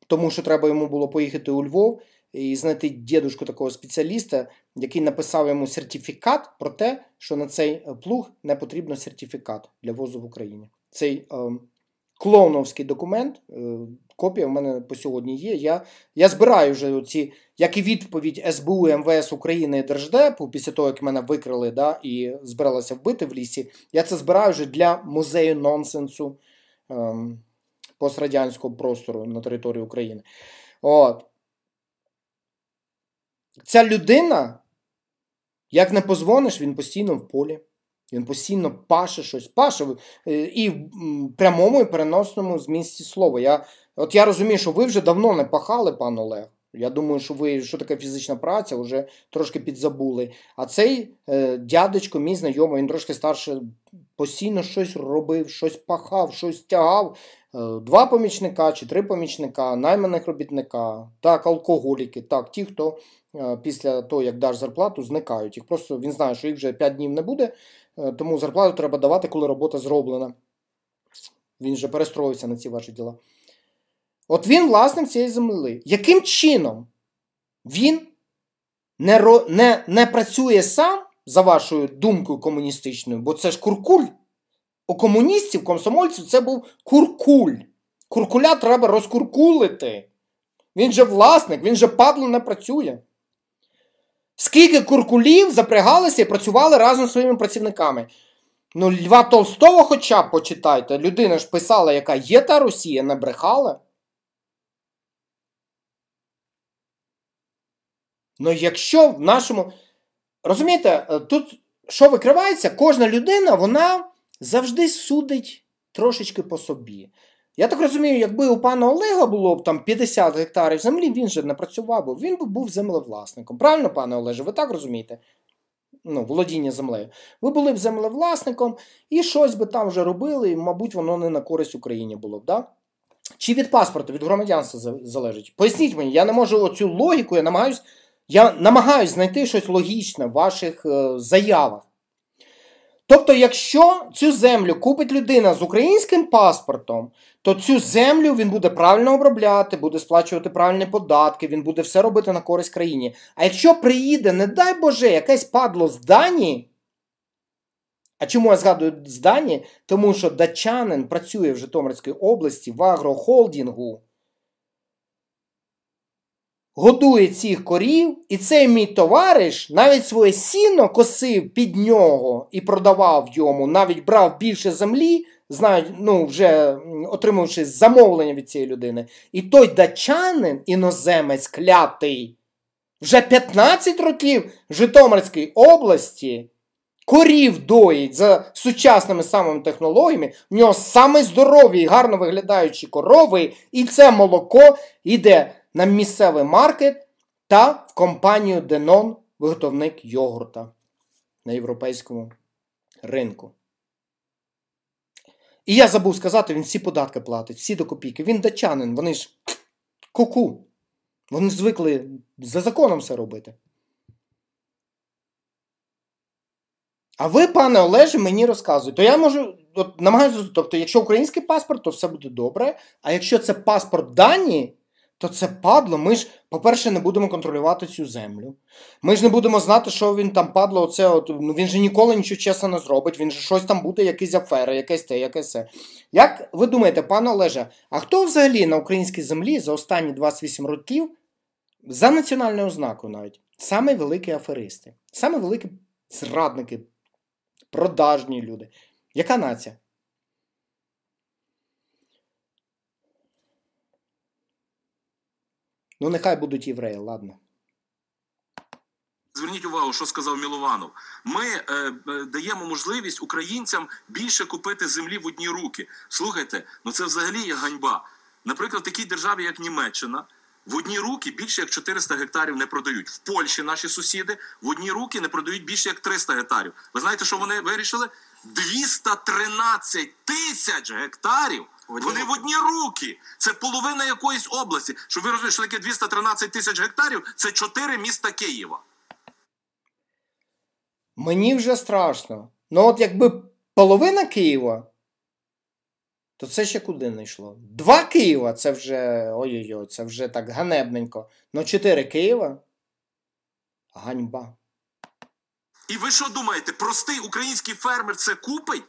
тому що треба йому було поїхати у Львов і знайти дідушку такого спеціаліста, який написав йому сертифікат про те, що на цей е, плуг не потрібно сертифікат для возу в Україні. Цей ем, клоуновський документ. Е, копія в мене по сьогодні є. Я я збираю вже ці, як і відповідь СБУ, МВС України і Держдепу, після того, як мене викрили да, і збиралися вбити в лісі. Я це збираю вже для музею нонсенсу ем, пострадянського простору на території України. От. Ця людина, як не позвониш, він постійно в полі. Він постійно паше щось, паше е, і в прямому і переносному змісті слова. Я, От я розумію, що ви вже давно не пахали, пан Олег. Я думаю, що ви що таке фізична праця, вже трошки підзабули. А цей е, дядечко, мій знайомий, він трошки старше, постійно щось робив, щось пахав, щось тягав. Е, два помічника чи три помічника, найманих робітника, так, алкоголіки, так, ті, хто Е, після того, як даш зарплату, зникають. Їх просто він знає, що їх вже 5 днів не буде, е, тому зарплату треба давати, коли робота зроблена. Він же перестроївся на ці ваші діла. От він власник цієї земли. Яким чином він не, ро... не, не працює сам, за вашою думкою комуністичною, бо це ж куркуль. У комуністів, комсомольців це був куркуль. Куркуля треба розкуркулити. Він же власник, він же падло не працює. Скільки куркулів запрягалися і працювали разом з своїми працівниками? Ну, Льва Толстого хоча б почитайте. Людина ж писала, яка є та Росія, не брехала. Ну, якщо в нашому. Розумієте, е, тут що викривається? Кожна людина, вона завжди судить трошечки по собі. Я так розумію, якби у пана Олега було б там 50 гектарів землі, він же не працював, би, він би був землевласником. Правильно, пане Олеже, ви так розумієте? Ну, володіння землею. Ви були б землевласником і щось би там вже робили, і, мабуть, воно не на користь Україні було б. да? Чи від паспорту, від громадянства залежить? Поясніть мені, я не можу оцю логіку, я намагаюсь, я намагаюсь знайти щось логічне в ваших е, заявах. Тобто, якщо цю землю купить людина з українським паспортом, то цю землю він буде правильно обробляти, буде сплачувати правильні податки, він буде все робити на користь країні. А якщо приїде, не дай Боже, якесь падло з Данії, а чому я згадую з Данії? Тому що дачанин працює в Житомирській області в агрохолдінгу годує цих корів, і цей мій товариш навіть своє сіно косив під нього і продавав йому, навіть брав більше землі, знаю, ну, вже отримавши замовлення від цієї людини. І той дачанин, іноземець клятий, вже 15 років в Житомирській області. Корів доїть за сучасними самими технологіями, в нього саме здорові і гарно виглядаючі корови, і це молоко йде на місцевий маркет та в компанію Denon виготовник йогурта на європейському ринку. І я забув сказати, він всі податки платить, всі до копійки. Він дачанин, вони ж куку. Вони звикли за законом все робити. А ви, пане Олеже, мені розказуєте. То я можу от, намагаюся, тобто, якщо український паспорт, то все буде добре. А якщо це паспорт Данії, то це падло. Ми ж, по-перше, не будемо контролювати цю землю. Ми ж не будемо знати, що він там падло. Оце от ну, він же ніколи нічого чесно не зробить. Він же щось там буде, якісь афери, якесь те, якесь це. Як ви думаєте, пане Олеже, а хто взагалі на українській землі за останні 28 років за національною ознакою навіть саме великі аферисти, саме великі зрадники, продажні люди? Яка нація? Ну, нехай будуть євреї, ладно. Зверніть увагу, що сказав Мілованов. Ми е, е, даємо можливість українцям більше купити землі в одні руки. Слухайте, ну це взагалі є ганьба. Наприклад, в такій державі, як Німеччина, в одні руки більше як 400 гектарів не продають. В Польщі наші сусіди в одні руки не продають більше як 300 гектарів. Ви знаєте, що вони вирішили? 213 тисяч гектарів. Вони в одні руки. Це половина якоїсь області. Щоб ви розуміли, що таке 213 тисяч гектарів це чотири міста Києва. Мені вже страшно. Ну, от якби половина Києва, то це ще куди не йшло. Два Києва це вже. Ой-ой-ой, це вже так ганебненько. Ну, чотири Києва. Ганьба. І ви що думаєте? Простий український фермер це купить?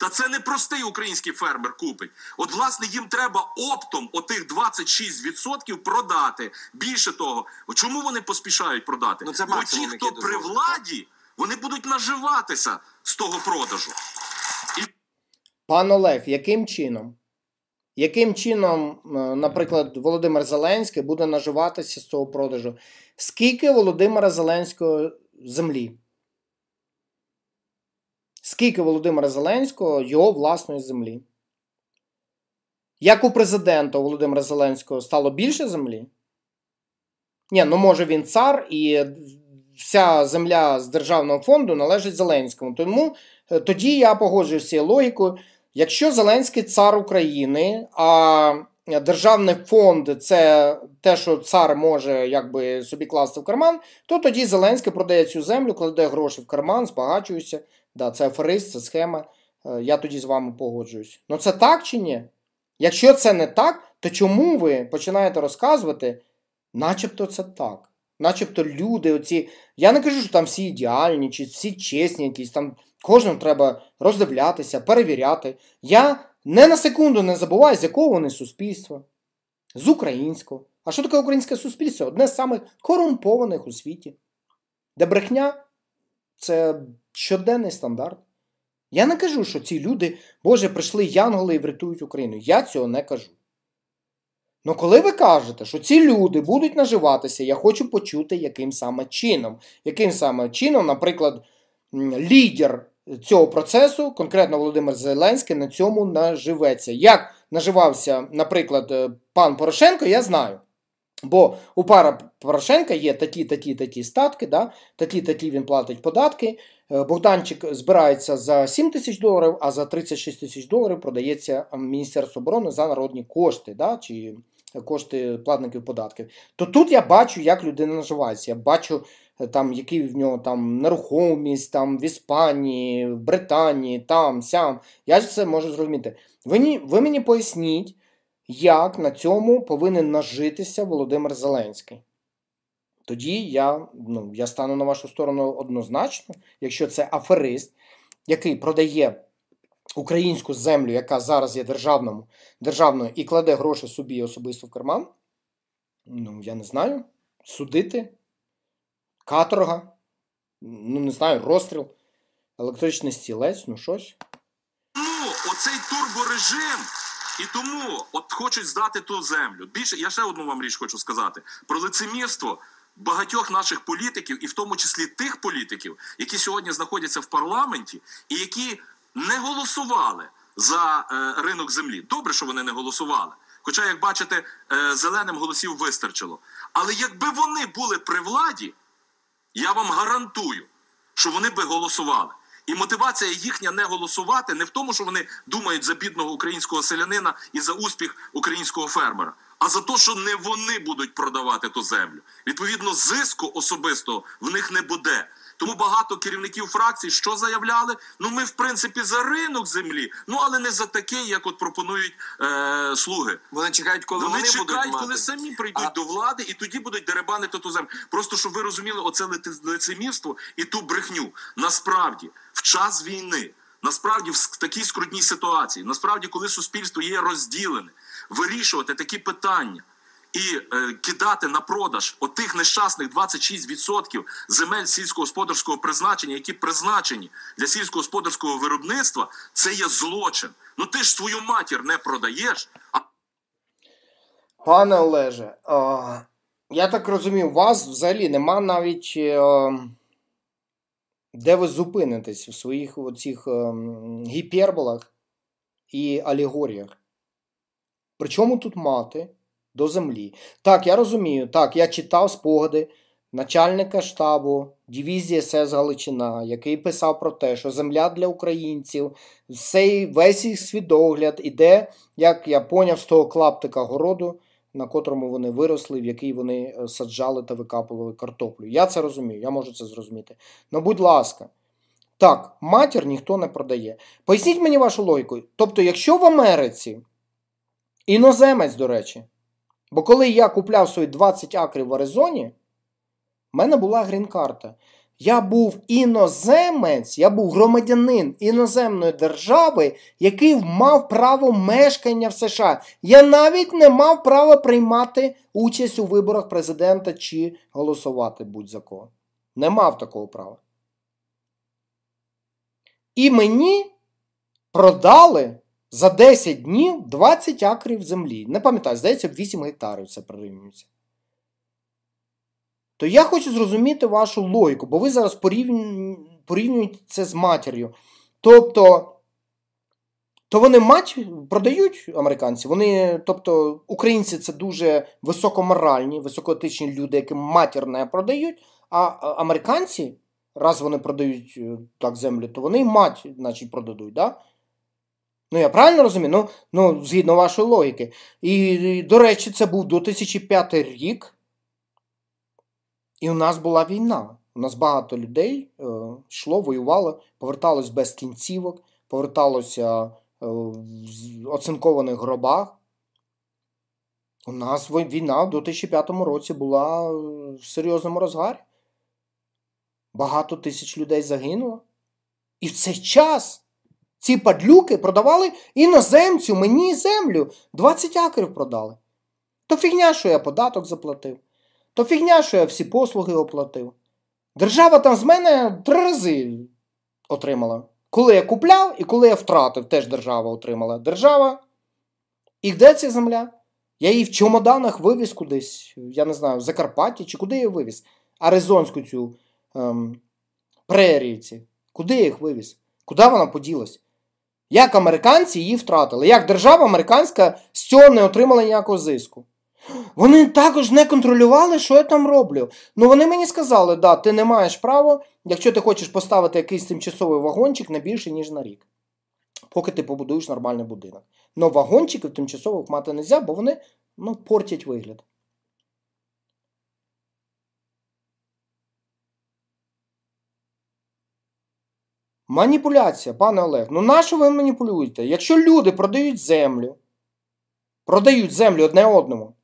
Та це не простий український фермер купить. От, власне, їм треба оптом отих 26% продати. Більше того, чому вони поспішають продати? Ну, це Бо ті, хто при владі, вони будуть наживатися з того продажу. І... Пан Олег, яким чином? Яким чином, е, наприклад, Володимир Зеленський буде наживатися з цього продажу? Скільки Володимира Зеленського землі? скільки Володимира Зеленського його власної землі. Як у президента Володимира Зеленського стало більше землі? Ні, ну може він цар, і вся земля з державного фонду належить Зеленському. Тому е, тоді я погоджуюся з цією логікою. Якщо Зеленський цар України, а державний фонд це те, що цар може якби собі класти в карман, то тоді Зеленський продає цю землю, кладе гроші в карман, збагачується. Да, Це аферист, це схема. Е, я тоді з вами погоджуюсь. Ну це так чи ні? Якщо це не так, то чому ви починаєте розказувати, начебто це так? Начебто люди, оці. Я не кажу, що там всі ідеальні, чи всі чесні, якісь там кожному треба роздивлятися, перевіряти. Я не на секунду не забуваю, з якого вони суспільства, з українського. А що таке українське суспільство? Одне з самих корумпованих у світі. Де брехня це щоденний стандарт. Я не кажу, що ці люди, Боже, прийшли янголи і врятують Україну. Я цього не кажу. Ну коли ви кажете, що ці люди будуть наживатися, я хочу почути, яким саме чином. Яким саме чином, наприклад, лідер цього процесу, конкретно Володимир Зеленський, на цьому наживеться. Як наживався, наприклад, е, пан Порошенко, я знаю. Бо у пара Порошенка є такі, такі, такі статки, да? такі, такі він платить податки. Е, Богданчик збирається за 7 тисяч доларів, а за 36 тисяч доларів продається Міністерство оборони за народні кошти, да, чи е, кошти платників податків. То тут я бачу, як людина наживається. Я бачу, е, там, який в нього там нерухомість там, в Іспанії, в Британії, там, сям. Я ж це можу зрозуміти. Ви, Ви мені поясніть, як на цьому повинен нажитися Володимир Зеленський тоді я ну, я стану на вашу сторону однозначно, якщо це аферист, який продає українську землю, яка зараз є державному, державною, і кладе гроші собі особисто в карман. Ну, я не знаю. Судити, каторга, ну не знаю, розстріл, електричний стілець, ну щось. Ну, оцей турборежим. І тому от хочуть здати ту землю. Більше я ще одну вам річ хочу сказати про лицемірство багатьох наших політиків, і в тому числі тих політиків, які сьогодні знаходяться в парламенті, і які не голосували за е, ринок землі. Добре, що вони не голосували. Хоча, як бачите, е, зеленим голосів вистачило. Але якби вони були при владі, я вам гарантую, що вони би голосували. І мотивація їхня не голосувати не в тому, що вони думають за бідного українського селянина і за успіх українського фермера, а за те, що не вони будуть продавати ту землю. Відповідно, зиску особисто в них не буде. Тому багато керівників фракцій що заявляли? Ну ми в принципі за ринок землі, ну але не за такий, як от пропонують е, слуги. Вони чекають, коли вони, вони чекають, будуть мати. коли самі прийдуть а... до влади, і тоді будуть деребанити ту землю. Просто щоб ви розуміли, оце лицемірство і ту брехню. Насправді, в час війни. Насправді, в такій скрутній ситуації, насправді, коли суспільство є розділене, вирішувати такі питання і е, кидати на продаж отих нещасних 26% земель сільськогосподарського призначення, які призначені для сільськогосподарського виробництва, це є злочин. Ну ти ж свою матір не продаєш. А... Пане Олеже, а, я так розумію, у вас взагалі нема навіть. А... Е, де ви зупинитесь в своїх оцих ем, гіперболах і алегоріях? Причому тут мати? до землі. Так, я розумію. Так, я читав спогади начальника штабу дивізії СС Галичина, який писав про те, що земля для українців, весь їх свідогляд іде, як я поняв, з того клаптика городу. На котрому вони виросли, в який вони е, саджали та викапували картоплю. Я це розумію, я можу це зрозуміти. Ну, будь ласка, так, матір ніхто не продає. Поясніть мені вашу логіку. Тобто, якщо в Америці іноземець, до речі, Бо коли я купляв свої 20 акрів в Аризоні, в мене була грін-карта. Я був іноземець, я був громадянин іноземної держави, який мав право мешкання в США. Я навіть не мав права приймати участь у виборах президента чи голосувати будь-за кого. Не мав такого права. І мені продали за 10 днів 20 акрів землі. Не пам'ятаю, здається, 8 гектарів це прирівнюється. То я хочу зрозуміти вашу логіку, бо ви зараз порівнює, порівнюєте це з матір'ю. Тобто, то вони мать продають американці. Вони, тобто, українці це дуже високоморальні, високоетичні люди, яким матір не продають. А американці, раз вони продають е, так землю, то вони мать, значить, продадуть. Да? Ну, я правильно розумію? Ну, ну згідно вашої логіки. І, і, до речі, це був 2005 рік. І у нас була війна. У нас багато людей е, воювало, поверталось без кінцівок, поверталося е, в оцинкованих гробах. У нас війна в 2005 році була е, в серйозному розгарі. Багато тисяч людей загинуло. І в цей час. Ці падлюки продавали іноземцю мені землю. 20 акрів продали. То фігня, що я податок заплатив, то фігня, що я всі послуги оплатив. Держава там з мене три рази отримала. Коли я купляв і коли я втратив, теж держава отримала. Держава. І де ця земля? Я її в чомоданах вивіз кудись, я не знаю, в Закарпатті чи куди я вивіз? Аризонську цю ем, прерійці. Куди я їх вивіз? Куди вона поділась? Як американці її втратили, як держава американська з цього не отримала ніякого зиску. Вони також не контролювали, що я там роблю. Ну вони мені сказали, да, ти не маєш права, якщо ти хочеш поставити якийсь тимчасовий вагончик на більше, ніж на рік, поки ти побудуєш нормальний будинок. Но вагончиків тимчасових мати не можна, бо вони ну, портять вигляд. Маніпуляція, пане Олег, ну нащо ви маніпулюєте? Якщо люди продають землю, продають землю одне одному.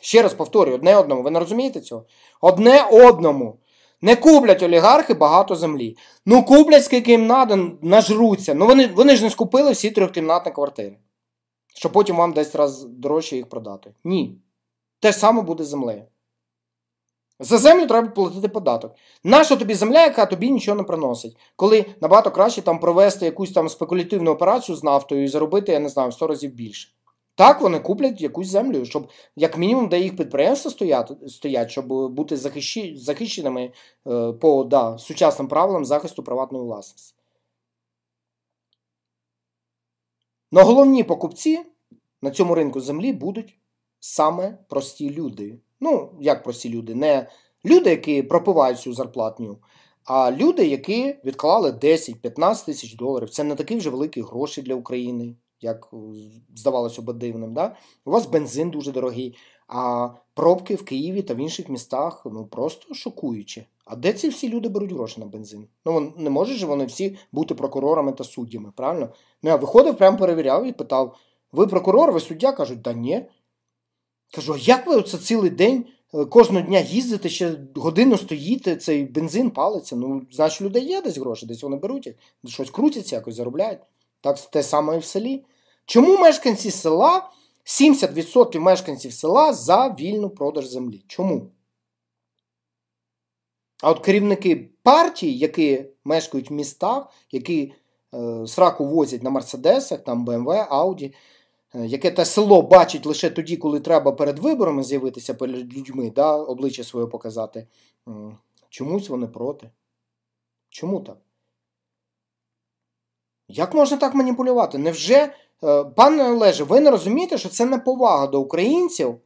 Ще раз повторюю, одне одному, ви не розумієте цього? Одне одному. Не куплять олігархи багато землі. Ну куплять, скільки їм надо, нажруться. Ну вони вони ж не скупили всі трьохкімнатні квартири, щоб потім вам десь раз дорожче їх продати. Ні. Те ж саме буде з землею. За землю треба платити податок. Нащо тобі земля, яка тобі нічого не приносить, коли набагато краще там провести якусь там спекулятивну операцію з нафтою і заробити, я не знаю, в 100 разів більше. Так, вони куплять якусь землю, щоб як мінімум, де їх підприємства стоять, стоять щоб бути захищі, захищеними е, по да, сучасним правилам захисту приватної власності. Но головні покупці на цьому ринку землі будуть саме прості люди. Ну, як прості люди, не люди, які пропивають цю зарплатню, а люди, які відклали 10-15 тисяч доларів. Це не такі вже великі гроші для України, як е, здавалося би дивним. Да? У вас бензин дуже дорогий, а пробки в Києві та в інших містах ну просто шокуючі. А де ці всі люди беруть гроші на бензин? Ну не можуть же вони всі бути прокурорами та суддями, правильно? Ну я виходив, прямо перевіряв і питав: ви прокурор, ви суддя? кажуть, да ні. Кажу, а як ви оце цілий день е, кожного дня їздите, ще годину стоїте, цей бензин палиться? Ну, значить, людей є десь гроші, десь вони беруть щось крутяться, якось заробляють. Так те саме і в селі. Чому мешканці села, 70% мешканців села за вільну продаж землі? Чому? А от керівники партій, які мешкають в містах, які е, сраку возять на Мерседесах, там БМВ, ем Ауді, Е, яке те село бачить лише тоді, коли треба перед виборами з'явитися перед людьми, да, обличчя своє показати, чомусь вони проти. Чому так? Як можна так маніпулювати? Невже, е, пане Олеже, ви не розумієте, що це не повага до українців е,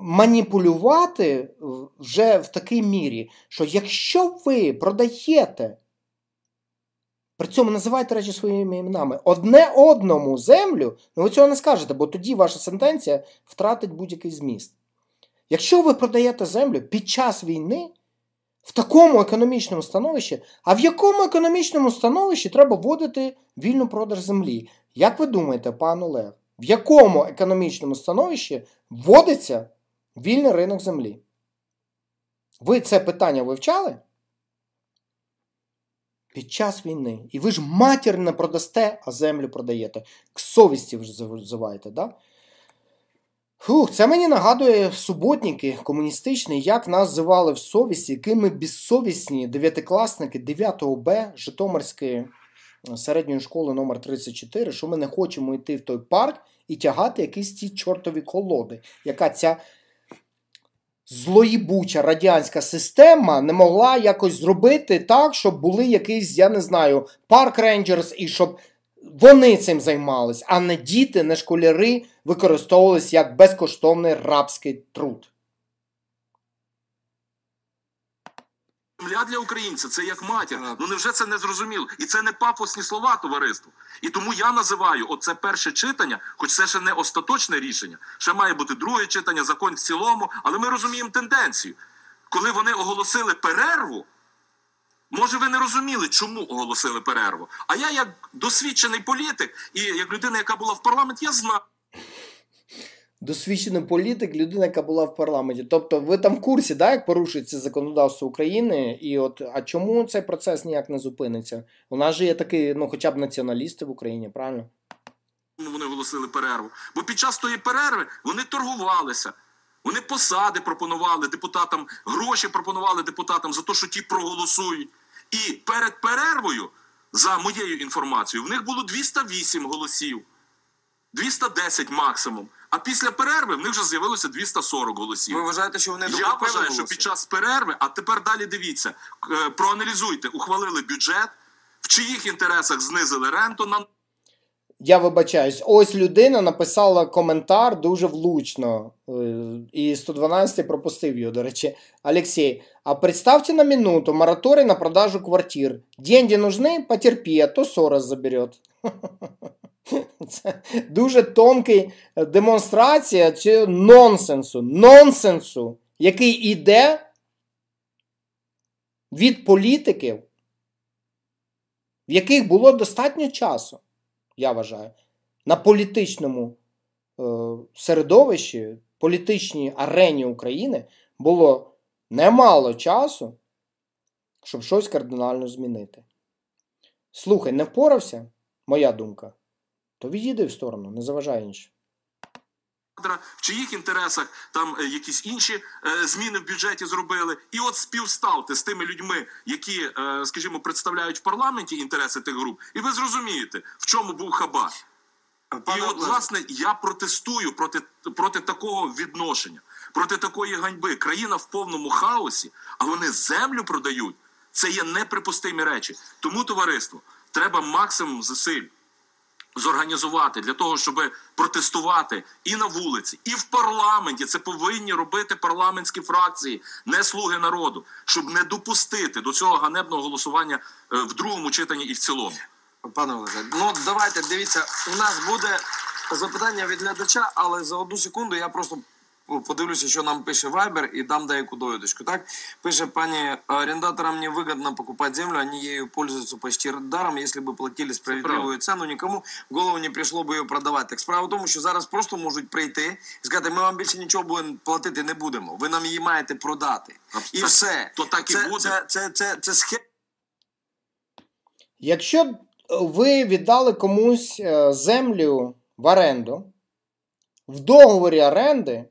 маніпулювати вже в такій мірі, що якщо ви продаєте при цьому називайте речі своїми іменами. Одне одному землю, ну ви цього не скажете, бо тоді ваша сентенція втратить будь-який зміст. Якщо ви продаєте землю під час війни в такому економічному становищі, а в якому економічному становищі треба вводити вільну продаж землі? Як ви думаєте, пан Олег, в якому економічному становищі вводиться вільний ринок землі? Ви це питання вивчали? під час війни. І ви ж матір не продасте, а землю продаєте. К совісті ви ж взиваєте, да? Фух, це мені нагадує суботники комуністичні, як нас звали в совісті, якими безсовісні дев'ятикласники 9 Б Житомирської е, середньої школи номер 34 що ми не хочемо йти в той парк і тягати якісь ті чортові колоди, яка ця злоїбуча радянська система не могла якось зробити так, щоб були якісь, я не знаю, парк рейнджерс і щоб вони цим займались, а не діти, не школяри використовувалися як безкоштовний рабський труд. Земля для українця це як матір. Ну невже це не зрозуміло? І це не пафосні слова, товариство. І тому я називаю оце перше читання, хоч це ще не остаточне рішення. Ще має бути друге читання, закон в цілому. Але ми розуміємо тенденцію. Коли вони оголосили перерву, може ви не розуміли, чому оголосили перерву. А я, як досвідчений політик і як людина, яка була в парламент, я знаю досвідчений політик, людина, яка була в парламенті. Тобто, ви там в курсі, да, як порушується законодавство України, і от а чому цей процес ніяк не зупиниться? У нас же є такі, ну хоча б націоналісти в Україні, правильно? Вони оголосили перерву. Бо під час тої перерви вони торгувалися. Вони посади пропонували депутатам, гроші пропонували депутатам за те, що ті проголосують. І перед перервою, за моєю інформацією, в них було 208 голосів, 210 максимум. А після перерви в них вже з'явилося 240 голосів. Ви вважаєте, що вони я вважаю, що під час перерви, а тепер далі дивіться, е, проаналізуйте, ухвалили бюджет, в чиїх інтересах знизили ренту на. Я вибачаюсь, ось людина написала коментар дуже влучно. Е, і 112 пропустив його, до речі. Алексей, а представте на минуту мораторий на продажу квартир. Деньги нужны? Потерпи, а то Сорос заберет. Це дуже тонкий е, демонстрація цього нонсенсу, нонсенсу, який іде від політиків, в яких було достатньо часу, я вважаю, на політичному е середовищі, політичній арені України було немало часу, щоб щось кардинально змінити. Слухай, не впорався? Моя думка то відійди в сторону, не заважай інші. В чиїх інтересах там е, якісь інші е, зміни в бюджеті зробили, і от співставте з тими людьми, які, е, скажімо, представляють в парламенті інтереси тих груп, і ви зрозумієте, в чому був хабар. Пане і от власне я протестую проти проти такого відношення, проти такої ганьби. Країна в повному хаосі, а вони землю продають. Це є неприпустимі речі. Тому товариство треба максимум зусиль. Зорганізувати для того, щоб протестувати і на вулиці, і в парламенті це повинні робити парламентські фракції, не слуги народу, щоб не допустити до цього ганебного голосування е, в другому читанні і в цілому. Пане Олеже, ну давайте дивіться. У нас буде запитання від глядача, але за одну секунду я просто подивлюся, що нам пише Viber і дам деяку довідочку. Так пише пані орендаторам не невыгодно покупати землю, ані ею пользуються почти даром. Если бы платили справедливую цену, нікому в голову не прийшло б її продавати. Так справа в тому, що зараз просто можуть прийти і сказати, ми вам більше нічого будем платити не будемо. Ви нам її маєте продати. Абсолютно. І все. То так і буде. Це, це, це, це схема. Якщо ви віддали комусь е, землю в оренду, в договорі оренди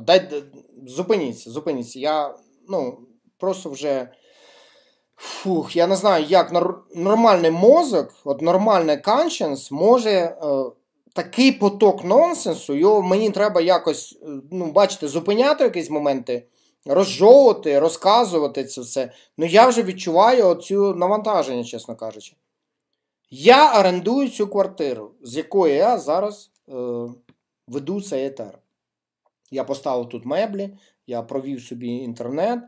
Дай, Зупиніться, зупиніться. Я ну, просто вже. Фух, я не знаю, як нормальний мозок, от нормальний канченс може е, такий поток нонсенсу, його мені треба якось, е, ну, бачите, зупиняти якісь моменти, розжовувати, розказувати це все. Ну я вже відчуваю оцю навантаження, чесно кажучи. Я орендую цю квартиру, з якої я зараз е, веду цей етер. Я поставив тут меблі, я провів собі інтернет,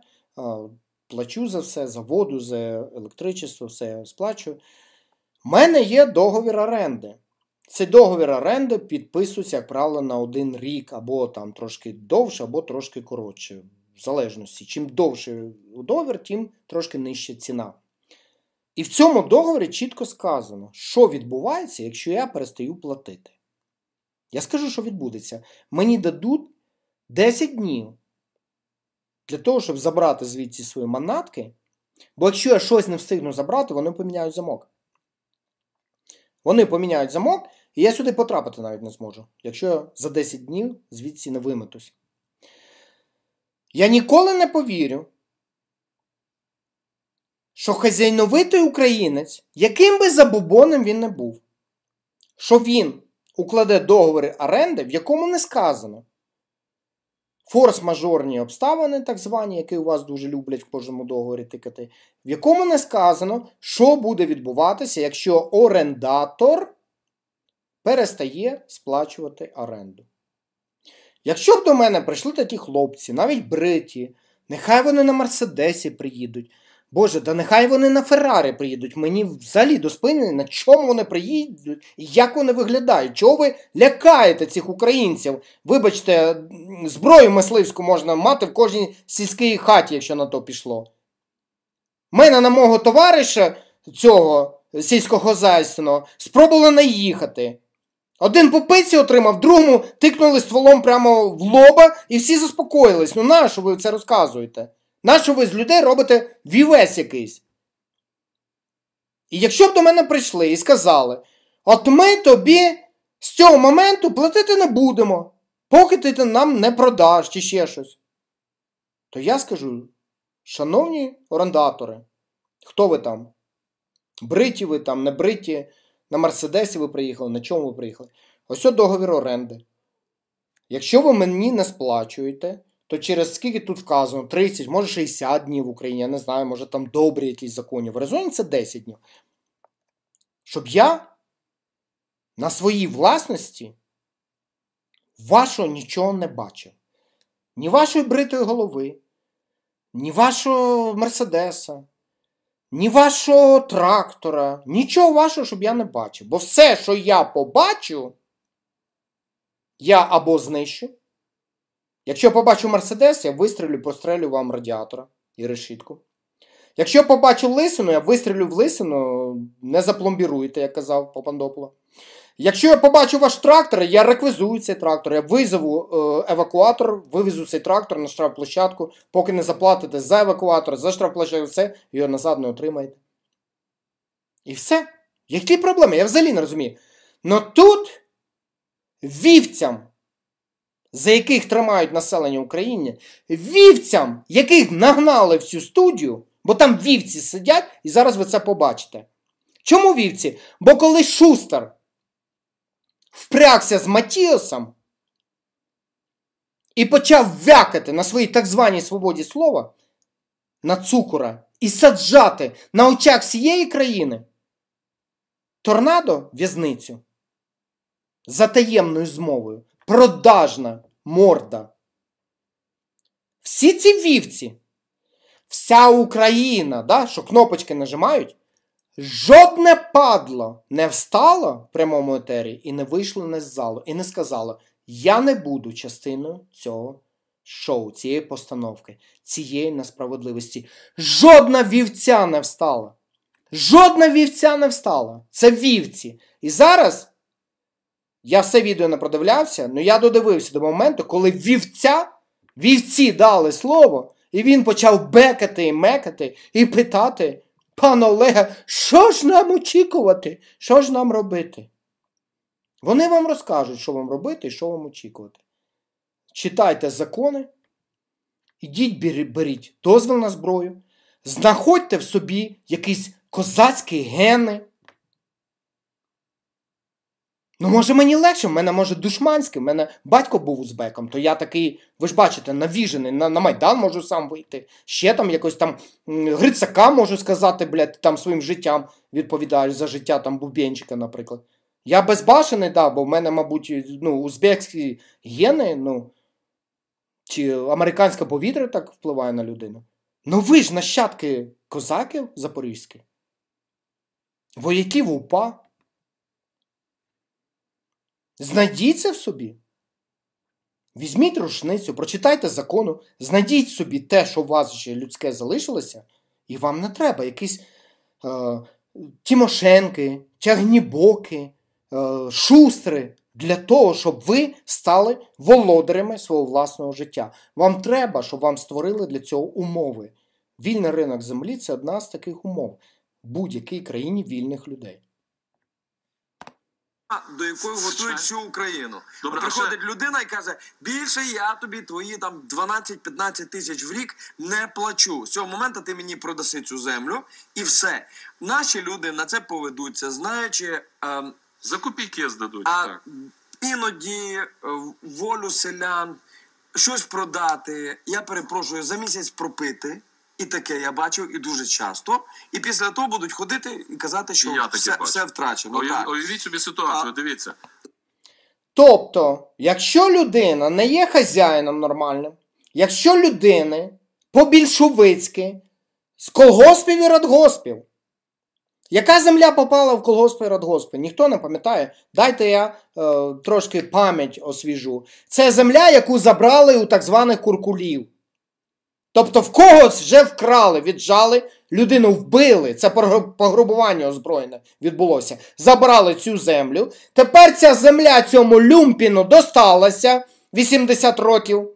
плачу за все, за воду, за електричество, все сплачую. У мене є договір оренди. Цей договір оренди підписується, як правило, на один рік, або там трошки довше, або трошки коротше. В залежності. Чим довше договір, тим трошки нижча ціна. І в цьому договорі чітко сказано, що відбувається, якщо я перестаю платити. Я скажу, що відбудеться. Мені дадуть 10 днів для того, щоб забрати звідси свої манатки. Бо якщо я щось не встигну забрати, вони поміняють замок. Вони поміняють замок, і я сюди потрапити навіть не зможу, якщо я за 10 днів звідси не виметусь. Я ніколи не повірю, що хазяйновитий українець, яким би забобоном він не був, що він укладе договори оренди, в якому не сказано форс-мажорні обставини, так звані, які у вас дуже люблять в кожному договорі тикати, в якому не сказано, що буде відбуватися, якщо орендатор перестає сплачувати оренду. Якщо б до мене прийшли такі хлопці, навіть бриті, нехай вони на Мерседесі приїдуть. Боже, да нехай вони на Феррари приїдуть. Мені взагалі до спини, на чому вони приїдуть, як вони виглядають? Чого ви лякаєте цих українців? Вибачте, зброю мисливську можна мати в кожній сільській хаті, якщо на то пішло. Мене на мого товариша цього сільськогозайственного спробували наїхати. Один по пиці отримав, другому тикнули стволом прямо в лоба, і всі заспокоїлись. Ну нащо ви це розказуєте? Нащо ви з людей робите вівець якийсь? І якщо б до мене прийшли і сказали, от ми тобі з цього моменту платити не будемо, поки ти нам не продаш чи ще щось, то я скажу, шановні орендатори, хто ви там? Бриті ви там, не бриті, на Мерседесі ви приїхали, на чому ви приїхали? Ось договір оренди. Якщо ви мені не сплачуєте то через скільки тут вказано? 30, може 60 днів в Україні, я не знаю, може там добрі якісь закони. В Аризоні це 10 днів. Щоб я на своїй власності вашого нічого не бачив. Ні вашої бритої голови, ні вашого Мерседеса, ні вашого трактора, нічого вашого, щоб я не бачив. Бо все, що я побачу, я або знищу. Якщо я побачу Мерседес, я вистрілю, пострелю вам радіатора і решітку. Якщо я побачу лисину, я вистрілю в лисину, не запломбіруйте, як казав Попандополо. Якщо я побачу ваш трактор, я реквізую цей трактор, я визову е, евакуатор, вивезу цей трактор на штрафплощадку, поки не заплатите за евакуатор, за штрафплощадку, все, його назад не отримаєте. І все. Які проблеми? Я взагалі не розумію. Но тут вівцям за яких тримають населення України, вівцям, яких нагнали в цю студію, бо там вівці сидять, і зараз ви це побачите. Чому вівці? Бо коли Шустер впрягся з Матіосом і почав вякати на своїй так званій свободі слова на цукора, і саджати на очах всієї країни торнадо в'язницю за таємною змовою, продажна морда. Всі ці вівці, вся Україна, да, що кнопочки нажимають, жодне падло не встало в прямому етері і не вийшло не з залу, і не сказало: Я не буду частиною цього шоу, цієї постановки, цієї несправедливості. Жодна вівця не встала. Жодна вівця не встала. Це вівці. І зараз я все відео не продивлявся, але ну, я додивився до моменту, коли вівця, вівці дали слово, і він почав бекати і мекати і питати пана Олега, що ж нам очікувати, що ж нам робити? Вони вам розкажуть, що вам робити і що вам очікувати. Читайте закони, ідіть, беріть дозвіл на зброю, знаходьте в собі якісь козацькі гени. Ну, може, мені легше, в мене, може, душманське, в мене батько був узбеком, то я такий, ви ж бачите, навіжений, на на Майдан можу сам вийти, ще там якось там Грицака можу сказати, блядь, там своїм життям відповідаєш за життя там Бубенчика, наприклад. Я безбашений, да, бо в мене, мабуть, ну, узбекські гени, ну, чи американське повітря так впливає на людину. Ну ви ж нащадки козаків запорізьких, вояків УПА. Знайдіть це в собі. Візьміть рушницю, прочитайте закону, знайдіть собі те, що у вас ще людське залишилося, і вам не треба якісь е, Тімошенки, Тягнібоки, е, шустри для того, щоб ви стали володарями свого власного життя. Вам треба, щоб вам створили для цього умови. Вільний ринок землі це одна з таких умов в будь-якій країні вільних людей до якої готують всю Україну. Добре, Приходить ще... людина і каже: більше я тобі твої там 12-15 тисяч в рік не плачу. З цього моменту ти мені продаси цю землю, і все. Наші люди на це поведуться, знаючи е, за копійки здадуть а так. іноді е, волю селян щось продати. Я перепрошую за місяць пропити. І таке я бачив і дуже часто. І після того будуть ходити і казати, що я все, все втрачено. Уявіть собі ситуацію, а... дивіться. Тобто, якщо людина не є хазяїном нормальним, якщо людини по-більшовицьки з колгоспів і радгоспів, яка земля попала в колгоспи і радгоспи? Ніхто не пам'ятає. Дайте я е, трошки пам'ять освіжу. Це земля, яку забрали у так званих куркулів. Тобто в когось вже вкрали, віджали, людину вбили. Це погрубування озброєне відбулося. Забрали цю землю. Тепер ця земля цьому Люмпіну досталася 80 років.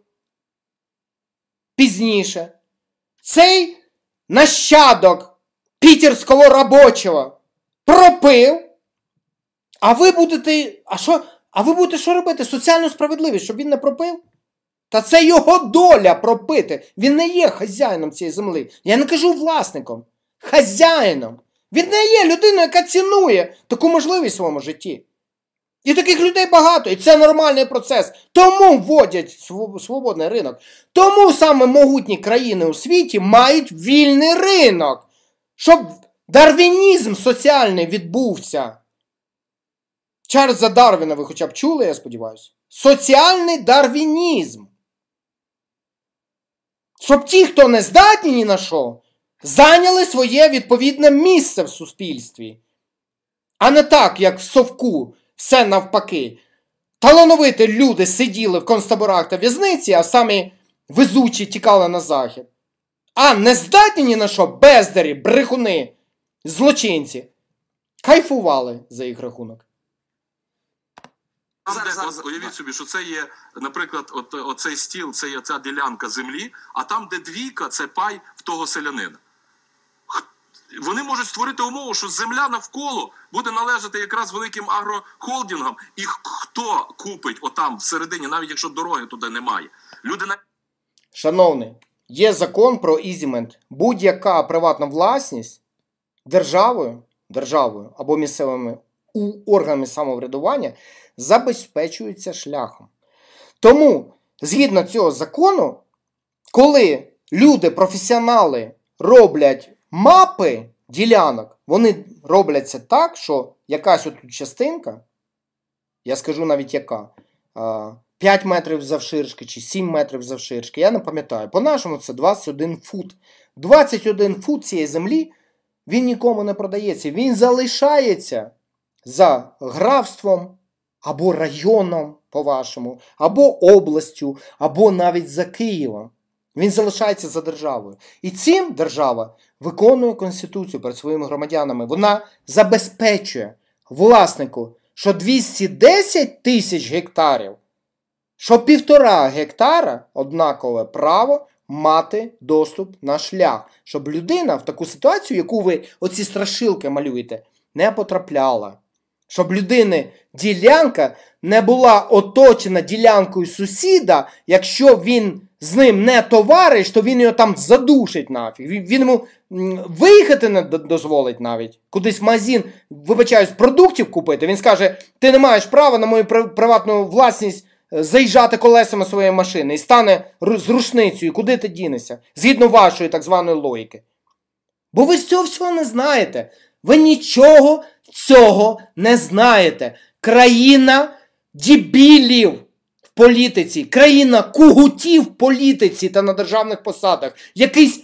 Пізніше. Цей нащадок пітерського робочого пропив. А ви будете. А що? А ви будете що робити? Соціальну справедливість, щоб він не пропив? Та це його доля пропити. Він не є хазяїном цієї землі. Я не кажу власником. Хазяїном. Він не є людиною, яка цінує таку можливість в своєму житті. І таких людей багато, і це нормальний процес. Тому вводять свободний ринок. Тому саме могутні країни у світі мають вільний ринок, щоб дарвінізм соціальний відбувся. Чарльза Дарвіна ви хоча б чули, я сподіваюся. Соціальний дарвінізм щоб ті, хто не здатні ні на що, зайняли своє відповідне місце в суспільстві. А не так, як в совку, все навпаки. Талановиті люди сиділи в концтаборах та в'язниці, а самі везучі тікали на захід. А не здатні ні на що бездарі, брехуни, злочинці. Кайфували за їх рахунок. Ну, зараз, зараз уявіть собі, що це є, наприклад, от оцей стіл, це є ця ділянка землі, а там, де двійка, це пай в того селянина. Вони можуть створити умову, що земля навколо буде належати якраз великим агрохолдингам. І хто купить отам всередині, навіть якщо дороги туди немає. Люди на шановний, є закон про ізімент. Будь-яка приватна власність державою, державою або місцевими органами самоврядування забезпечуються шляхом. Тому, згідно цього закону, коли люди, професіонали роблять мапи ділянок, вони робляться так, що якась отут частинка, я скажу навіть яка, 5 метрів завширшки чи 7 метрів завширшки, я не пам'ятаю, по-нашому це 21 фут. 21 фут цієї землі він нікому не продається, він залишається за графством, або районом, по-вашому, або областю, або навіть за Києвом. Він залишається за державою. І цим держава виконує Конституцію перед своїми громадянами. Вона забезпечує власнику, що 210 тисяч гектарів, що півтора гектара однакове право мати доступ на шлях, щоб людина в таку ситуацію, яку ви оці страшилки малюєте, не потрапляла щоб людини ділянка не була оточена ділянкою сусіда, якщо він з ним не товариш, то він його там задушить нафіг. Він йому виїхати не дозволить навіть кудись в магазин, вибачаюсь, продуктів купити. Він скаже: ти не маєш права на мою приватну власність. Е, заїжджати колесами своєї машини і стане з рушницею, куди ти дінешся, згідно вашої так званої логіки. Бо ви з цього всього не знаєте. Ви нічого цього не знаєте. Країна дібілів в політиці, країна кугутів в політиці та на державних посадах, якісь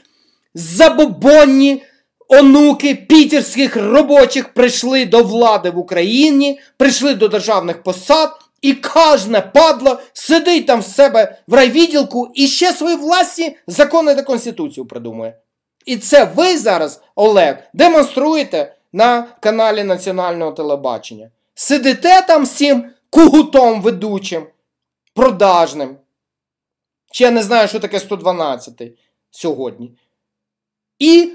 забобонні. Онуки пітерських робочих прийшли до влади в Україні, прийшли до державних посад, і кожне падло сидить там в себе в райвідділку і ще свої власні закони та конституцію придумує. І це ви зараз, Олег, демонструєте на каналі Національного телебачення. Сидите там всім кугутом ведучим, продажним. Чи я не знаю, що таке 112 сьогодні. І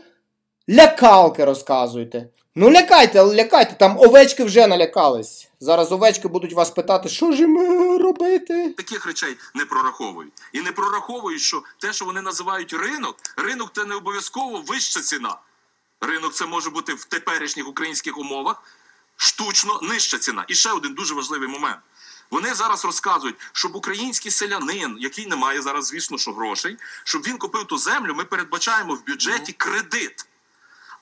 лякалки розказуєте. Ну, лякайте, лякайте, там овечки вже налякались. Зараз овечки будуть вас питати, що ж ми робити. Таких речей не прораховують. І не прораховують, що те, що вони називають ринок, ринок це не обов'язково вища ціна ринок це може бути в теперішніх українських умовах штучно нижча ціна. І ще один дуже важливий момент. Вони зараз розказують, щоб український селянин, який не має зараз, звісно, що грошей, щоб він купив ту землю, ми передбачаємо в бюджеті кредит.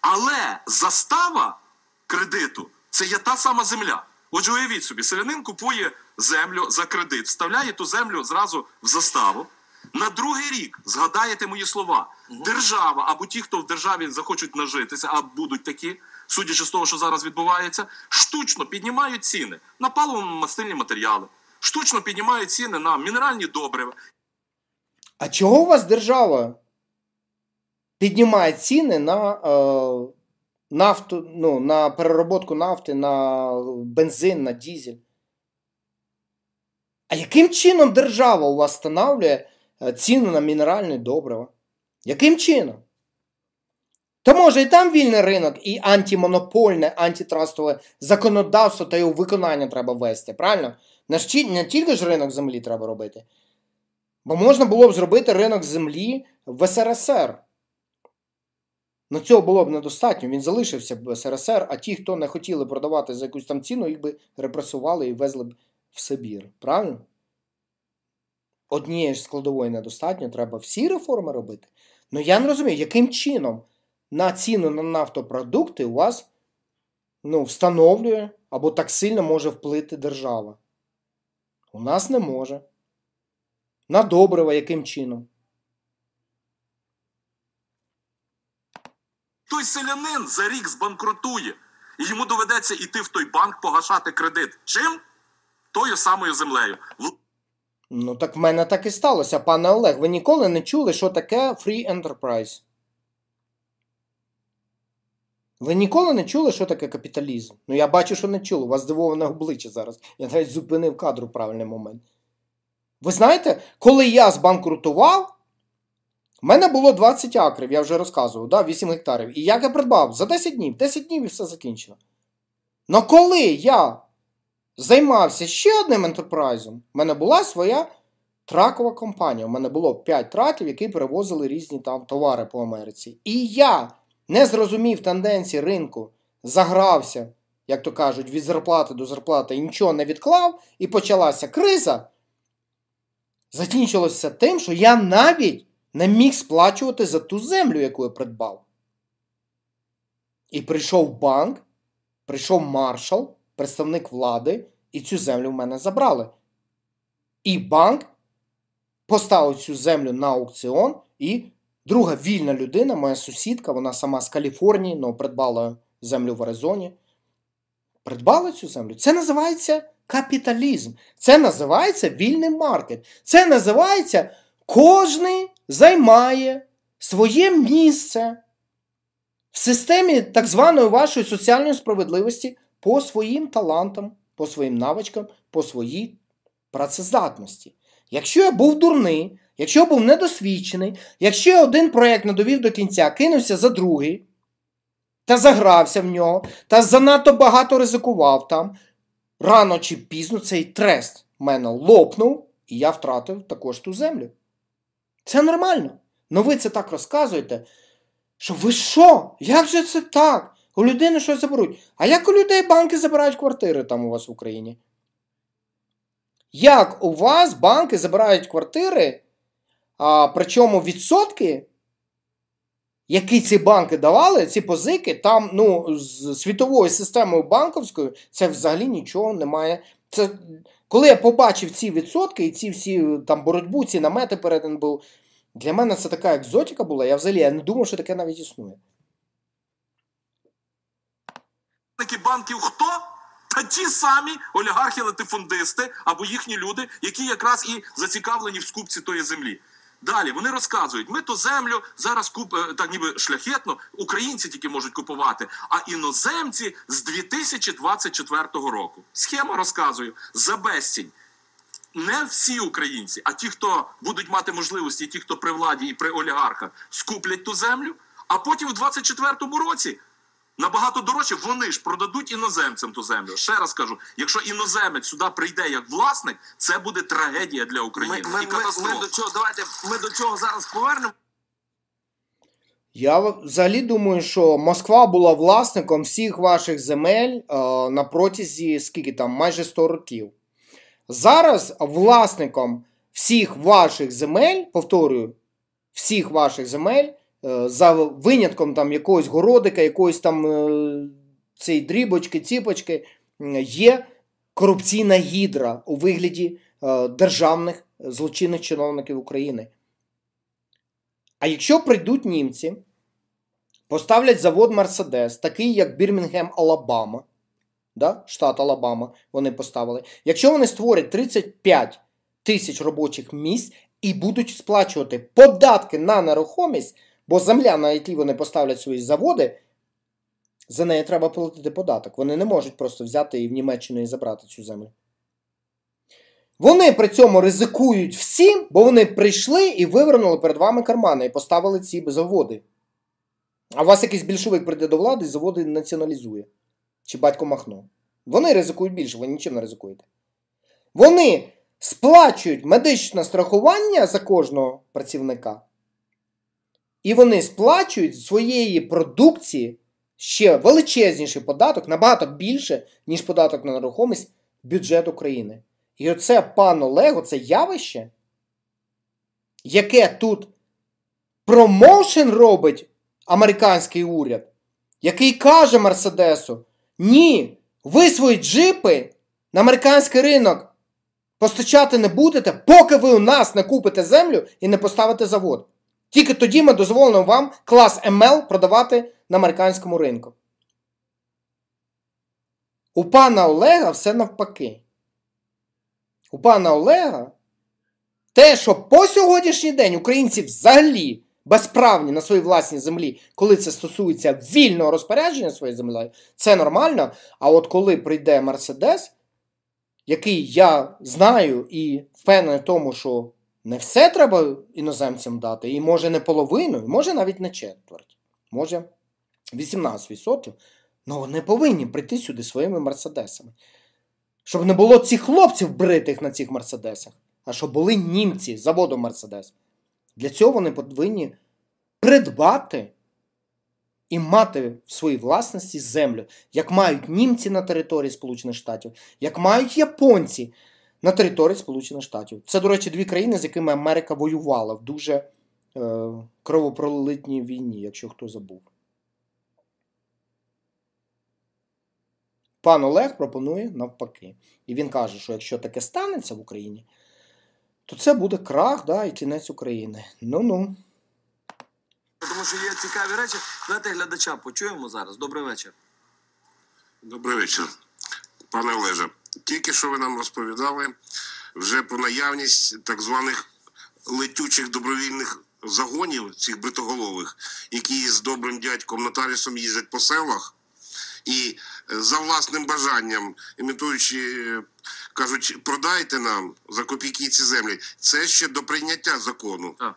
Але застава кредиту це є та сама земля. Отже, уявіть собі, селянин купує землю за кредит, вставляє ту землю зразу в заставу на другий рік згадаєте мої слова, держава або ті, хто в державі захочуть нажитися, а будуть такі, судячи з того, що зараз відбувається, штучно піднімають ціни на паливо-мастильні матеріали, штучно піднімають ціни на мінеральні добрива. А чого у вас держава піднімає ціни на е, нафту, ну, на переробку нафти, на бензин, на дізель? А яким чином держава у вас встановлює Е, ціни на мінеральне добриво. Яким чином? То може і там вільний ринок, і антимонопольне, антитрастове законодавство та його виконання треба ввести, правильно? Не тільки ж ринок землі треба робити. Бо можна було б зробити ринок землі в СРСР. Ну цього було б недостатньо. Він залишився б в СРСР, а ті, хто не хотіли продавати за якусь там ціну, їх би репресували і везли б в Сибір. Правильно? однієї ж складової недостатньо, треба всі реформи робити. Ну я не розумію, яким чином на ціну на нафтопродукти у вас ну, встановлює або так сильно може вплити держава. У нас не може. На добрива яким чином? Той селянин за рік збанкрутує, і йому доведеться йти в той банк погашати кредит. Чим? Тою самою землею. Ну, так в мене так і сталося, пане Олег. Ви ніколи не чули, що таке Free Enterprise? Ви ніколи не чули, що таке капіталізм? Ну, я бачу, що не чули. У вас здивоване обличчя зараз. Я навіть зупинив кадр у правильний момент. Ви знаєте, коли я збанкрутував, в мене було 20 акрів, я вже розказував, да, 8 гектарів. І як я придбав? За 10 днів, 10 днів і все закінчено. Ну коли я займався ще одним ентерпрайзом. У мене була своя тракова компанія. У мене було 5 траків, які перевозили різні там товари по Америці. І я не зрозумів тенденції ринку, загрався, як то кажуть, від зарплати до зарплати і нічого не відклав, і почалася криза. Закінчилося тим, що я навіть не міг сплачувати за ту землю, яку я придбав. І прийшов банк, прийшов маршал представник влади, і цю землю в мене забрали. І банк поставив цю землю на аукціон, і друга вільна людина, моя сусідка, вона сама з Каліфорнії, ну, придбала землю в Аризоні. Придбала цю землю. Це називається капіталізм. Це називається вільний маркет. Це називається кожний займає своє місце в системі так званої вашої соціальної справедливості по своїм талантам, по своїм навичкам, по своїй працездатності. Якщо я був дурний, якщо я був недосвідчений, якщо я один проєкт не довів до кінця, кинувся за другий та загрався в нього, та занадто багато ризикував там, рано чи пізно цей трест в мене лопнув, і я втратив також ту землю. Це нормально. Ну ви це так розказуєте, що ви що? Як же це так? У людини щось заберуть. А як у людей банки забирають квартири там у вас в Україні? Як у вас банки забирають квартири, а, причому відсотки, які ці банки давали, ці позики, там ну, з світовою системою банковською це взагалі нічого немає. Це, Коли я побачив ці відсотки і ці всі там боротьбу, ці намети перед був, для мене це така екзотіка була. Я взагалі я не думав, що таке навіть існує. власники банків хто? Та ті самі олігархи-латифундисти або їхні люди, які якраз і зацікавлені в скупці тої землі. Далі вони розказують: ми ту землю зараз куп е, так, ніби шляхетно українці тільки можуть купувати, а іноземці з 2024 року. Схема розказую за безцінь. Не всі українці, а ті, хто будуть мати можливості, ті, хто при владі і при олігархах, скуплять ту землю. А потім у 24-му році Набагато дорожче вони ж продадуть іноземцям ту землю. Ще раз кажу: якщо іноземець сюди прийде як власник, це буде трагедія для України. Ми, ми, і катастрофа. Ми, ми до цього давайте ми до цього зараз повернемо. Я взагалі думаю, що Москва була власником всіх ваших земель е, на протязі скільки там майже 100 років. Зараз власником всіх ваших земель, повторюю, всіх ваших земель Е, за винятком там якогось городика, якоїсь там е, цієї дрібочки, ціпочки, е, є корупційна гідра у вигляді державних злочинних чиновників України. А якщо прийдуть німці, поставлять завод Мерседес, такий як Бірмінгем Алабама, да? штат Алабама, вони поставили. Якщо вони створять 35 тисяч робочих місць і будуть сплачувати податки на нерухомість. Бо земля, на якій вони поставлять свої заводи, за неї треба платити податок. Вони не можуть просто взяти і в Німеччину і забрати цю землю. Вони при цьому ризикують всім, бо вони прийшли і вивернули перед вами кармани і поставили ці заводи. А у вас якийсь більшовик прийде до влади і заводи націоналізує. Чи батько Махно. Вони ризикують більше, ви нічим не ризикуєте. Вони сплачують медичне страхування за кожного працівника. І вони сплачують з своєї продукції ще величезніший податок, набагато більше, ніж податок на нерухомість бюджет України. І оце пан Олего, це явище, яке тут промоушен робить американський уряд, який каже Мерседесу: ні, ви свої джипи на американський ринок постачати не будете, поки ви у нас не купите землю і не поставите завод. Тільки тоді ми дозволимо вам клас ML продавати на американському ринку. У пана Олега все навпаки. У пана Олега те, що по сьогоднішній день українці взагалі безправні на своїй власній землі, коли це стосується вільного розпорядження своєю землею, це нормально. А от коли прийде Мерседес, який я знаю і впевнений в тому, що не все треба іноземцям дати, і може не половину, і може навіть не четверть, може 18%. Ну вони повинні прийти сюди своїми мерседесами. Щоб не було цих хлопців бритих на цих мерседесах, а щоб були німці заводу Мерседес. Для цього вони повинні придбати і мати в своїй власності землю, як мають німці на території Сполучених Штатів, як мають японці на території Сполучених Штатів. Це, до речі, дві країни, з якими Америка воювала в дуже е, кровопролитній війні, якщо хто забув. Пан Олег пропонує навпаки. І він каже, що якщо таке станеться в Україні, то це буде крах да, і кінець України. Ну-ну. Тому що є цікаві речі. Давайте глядача почуємо зараз. Добрий вечір. Добрий вечір, пане Олеже. Тільки що ви нам розповідали вже про наявність так званих летючих добровільних загонів, цих бритоголових, які з добрим дядьком Нотарісом їздять по селах. І е, за власним бажанням, імітуючи, е, кажуть, продайте нам за копійки ці землі. Це ще до прийняття закону. Так,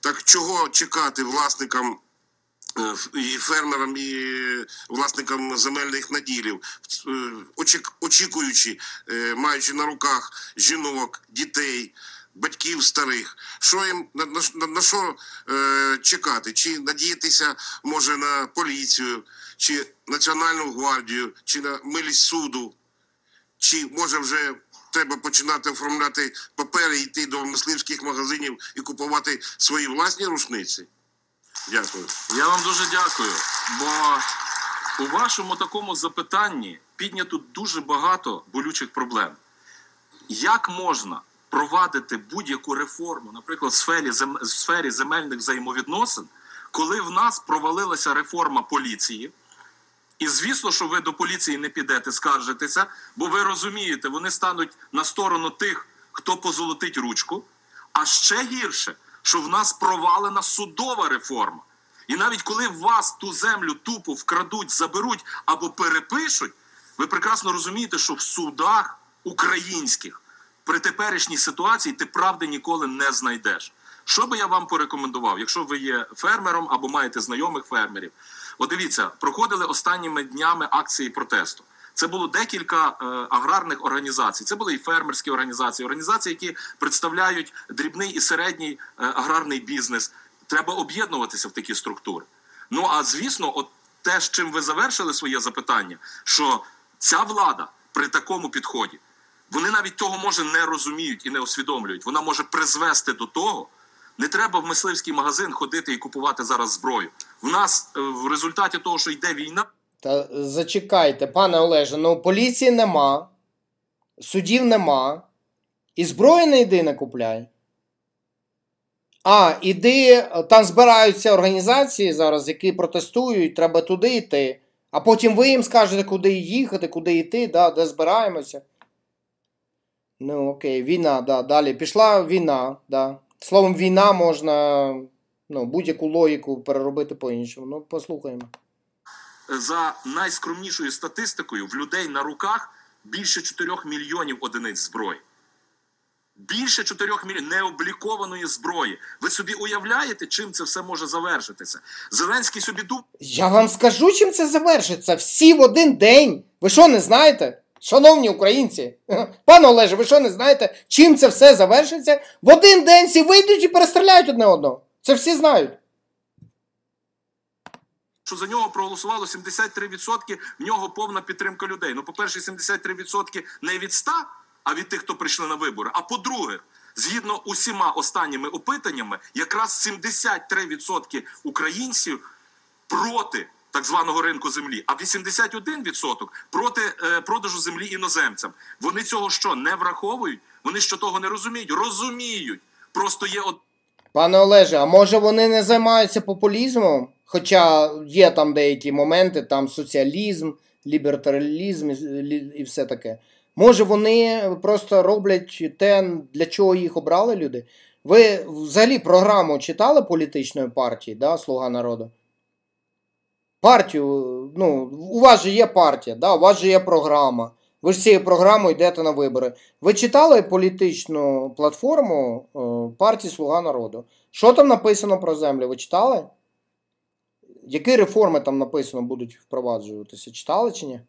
так чого чекати власникам Е, і фермерам, і е, власникам земельних наділів, е, очікуючи, маючи на руках жінок, дітей. Батьків старих, що їм на, на, на що е, чекати? Чи надіятися може на поліцію, чи Національну гвардію, чи на милість суду, чи може вже треба починати оформляти папери, йти до мисливських магазинів і купувати свої власні рушниці? Дякую. Я вам дуже дякую. Бо у вашому такому запитанні піднято дуже багато болючих проблем. Як можна провадити будь-яку реформу, наприклад, в сфері, земельних взаємовідносин, коли в нас провалилася реформа поліції? І звісно, що ви до поліції не підете скаржитися, бо ви розумієте, вони стануть на сторону тих, хто позолотить ручку, а ще гірше що в нас провалена судова реформа. І навіть коли вас ту землю тупо вкрадуть, заберуть або перепишуть, ви прекрасно розумієте, що в судах українських при теперішній ситуації ти правди ніколи не знайдеш. Що би я вам порекомендував, якщо ви є фермером або маєте знайомих фермерів? От дивіться, проходили останніми днями акції протесту. Це було декілька е, аграрних організацій. Це були і фермерські організації, організації, які представляють дрібний і середній е, аграрний бізнес. Треба об'єднуватися в такі структури. Ну а звісно, от те, з чим ви завершили своє запитання, що ця влада при такому підході вони навіть того може не розуміють і не усвідомлюють. Вона може призвести до того. Не треба в мисливський магазин ходити і купувати зараз зброю. В нас е, в результаті того, що йде війна. Та зачекайте, пане Олеже, ну поліції нема, судів нема. І зброї не йди не купляй. А, іди, там збираються організації зараз, які протестують, треба туди йти. А потім ви їм скажете, куди їхати, куди йти, да, де збираємося. Ну, окей, війна, да, далі. Пішла війна, да. Словом, війна можна ну, будь-яку логіку переробити по іншому. Ну, послухаємо за найскромнішою статистикою в людей на руках більше 4 мільйонів одиниць зброї. Більше 4 мільйонів необлікованої зброї. Ви собі уявляєте, чим це все може завершитися? Зеленський собі думає... Я вам скажу, чим це завершиться. Всі в один день. Ви що не знаєте? Шановні українці, пане Олеже, ви що не знаєте, чим це все завершиться? В один день всі вийдуть і перестріляють одне одного. Це всі знають що за нього проголосувало 73%, в нього повна підтримка людей. Ну, по перше, 73% не від 100, а від тих, хто прийшли на вибори. А по-друге, згідно усіма останніми опитаннями, якраз 73% українців проти. Так званого ринку землі, а 81% проти е, продажу землі іноземцям. Вони цього що не враховують? Вони що того не розуміють? Розуміють. Просто є од... пане Олеже. А може вони не займаються популізмом? Хоча є там деякі моменти, там соціалізм, лібертаріалізм і все таке. Може, вони просто роблять те, для чого їх обрали люди. Ви взагалі програму читали політичної партії, да, Слуга народу? Партію, ну, у вас же є партія, да, у вас же є програма. Ви ж цією програмою йдете на вибори. Ви читали політичну платформу е, партії Слуга народу? Що там написано про землю? Ви читали? Які реформи там написано будуть впроваджуватися? Читали чи ні?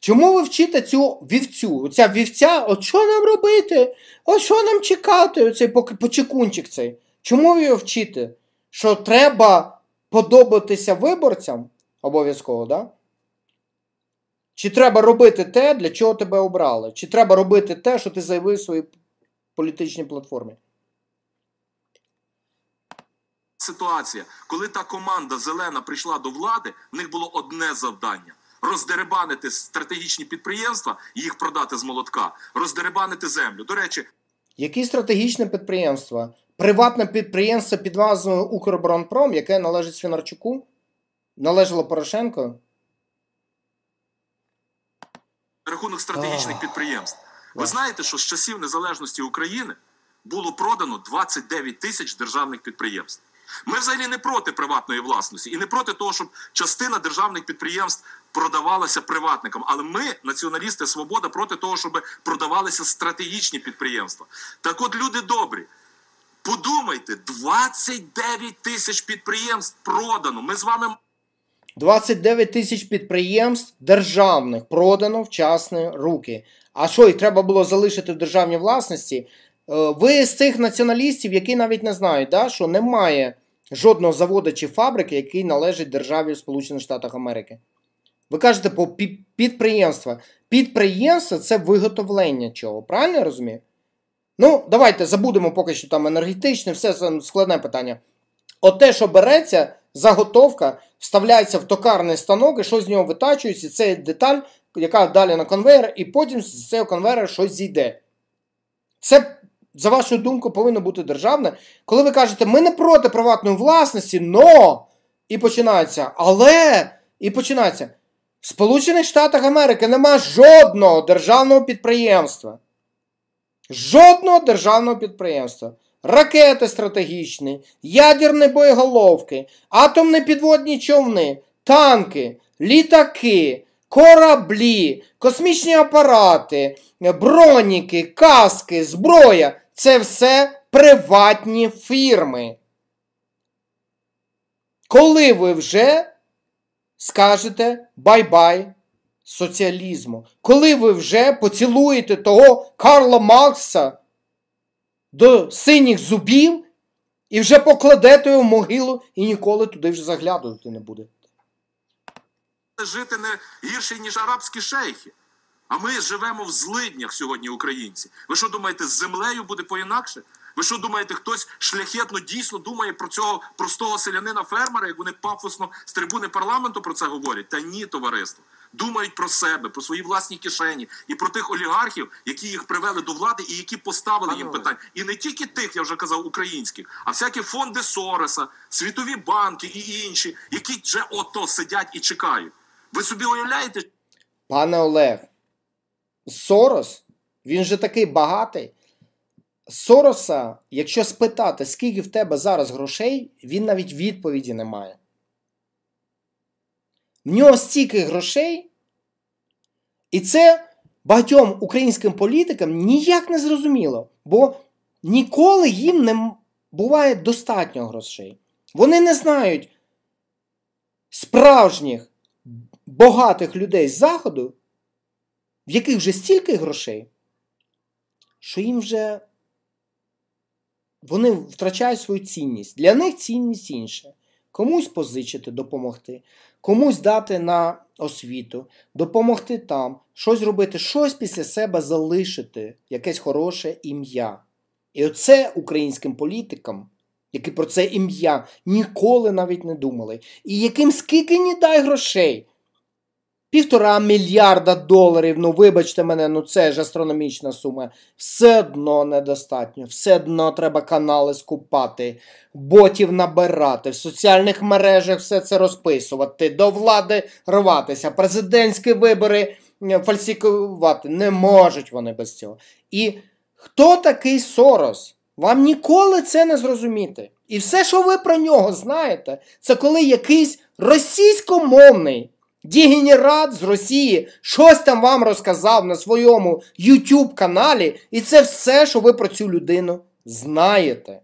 Чому ви вчите цю вівцю? Оця вівця, от що нам робити? О що нам чекати? Оцей почекунчик цей. Чому ви його вчите? Що треба подобатися виборцям? Обов'язково, да? Чи треба робити те, для чого тебе обрали? Чи треба робити те, що ти заявив в своїй політичній платформі? ситуація, коли та команда зелена прийшла до влади, в них було одне завдання. Роздеребанити стратегічні підприємства, і їх продати з молотка, роздеребанити землю. До речі, які стратегічні підприємства? Приватне підприємство під назвою Укроборонпром, яке належить Свінарчуку, належало Порошенко? Рахунок стратегічних підприємств. Ви знаєте, що з часів незалежності України було продано 29 тисяч державних підприємств. Ми взагалі не проти приватної власності і не проти того, щоб частина державних підприємств продавалася приватникам. Але ми, націоналісти, свобода, проти того, щоб продавалися стратегічні підприємства. Так, от люди добрі. Подумайте, 29 тисяч підприємств продано. Ми з вами 29 тисяч підприємств державних продано в частні руки. А що їх треба було залишити в державній власності? Е, ви з цих націоналістів, які навіть не знають, да, що немає жодного заводу чи фабрики, який належить державі Сполучених Штатах Америки. Ви кажете по підприємства. Підприємство це виготовлення чого, правильно я розумію? Ну, давайте забудемо поки що там енергетичне, все це складне питання. От те, що береться, заготовка, вставляється в токарний станок, і щось з нього витачується, і це деталь, яка далі на конвейер, і потім з цього конвейера щось зійде. Це за вашу думку, повинно бути державне, коли ви кажете, ми не проти приватної власності, но і починається, але і починається. В Сполучених Штатах Америки нема жодного державного підприємства. Жодного державного підприємства. Ракети стратегічні, ядерні боєголовки, атомні підводні човни, танки, літаки, кораблі, космічні апарати, броніки, каски, зброя це все приватні фірми. Коли ви вже скажете бай-бай соціалізму? Коли ви вже поцілуєте того Карла Маркса до синіх зубів і вже покладете його в могилу і ніколи туди вже заглядувати не будете? Жити не гірше, ніж арабські шейхи. А ми живемо в злиднях сьогодні, українці. Ви що думаєте, з землею буде поінакше? Ви що думаєте, хтось шляхетно дійсно думає про цього простого селянина-фермера, як вони пафосно з трибуни парламенту про це говорять? Та ні, товариство. Думають про себе, про свої власні кишені і про тих олігархів, які їх привели до влади і які поставили їм питання. І не тільки тих, я вже казав, українських, а всякі фонди Сореса, світові банки і інші, які вже ото сидять і чекають. Ви собі уявляєте, пане Олег? Сорос, він же такий багатий. Сороса, якщо спитати, скільки в тебе зараз грошей, він навіть відповіді не має. В нього стільки грошей, і це багатьом українським політикам ніяк не зрозуміло, бо ніколи їм не буває достатньо грошей. Вони не знають справжніх богатих людей з Заходу, в яких вже стільки грошей, що їм вже вони втрачають свою цінність. Для них цінність інша. Комусь позичити, допомогти, комусь дати на освіту, допомогти там, щось робити, щось після себе залишити, якесь хороше ім'я. І оце українським політикам, які про це ім'я ніколи навіть не думали, і яким скільки ні дай грошей. Півтора мільярда доларів. Ну, вибачте мене, ну це ж астрономічна сума. Все одно недостатньо. Все одно треба канали скупати, ботів набирати, в соціальних мережах все це розписувати, до влади рватися, президентські вибори е, фальсифікувати. Не можуть вони без цього. І хто такий Сорос? Вам ніколи це не зрозуміти. І все, що ви про нього знаєте, це коли якийсь російськомовний. Дігенерат з Росії щось там вам розказав на своєму YouTube каналі, і це все, що ви про цю людину знаєте.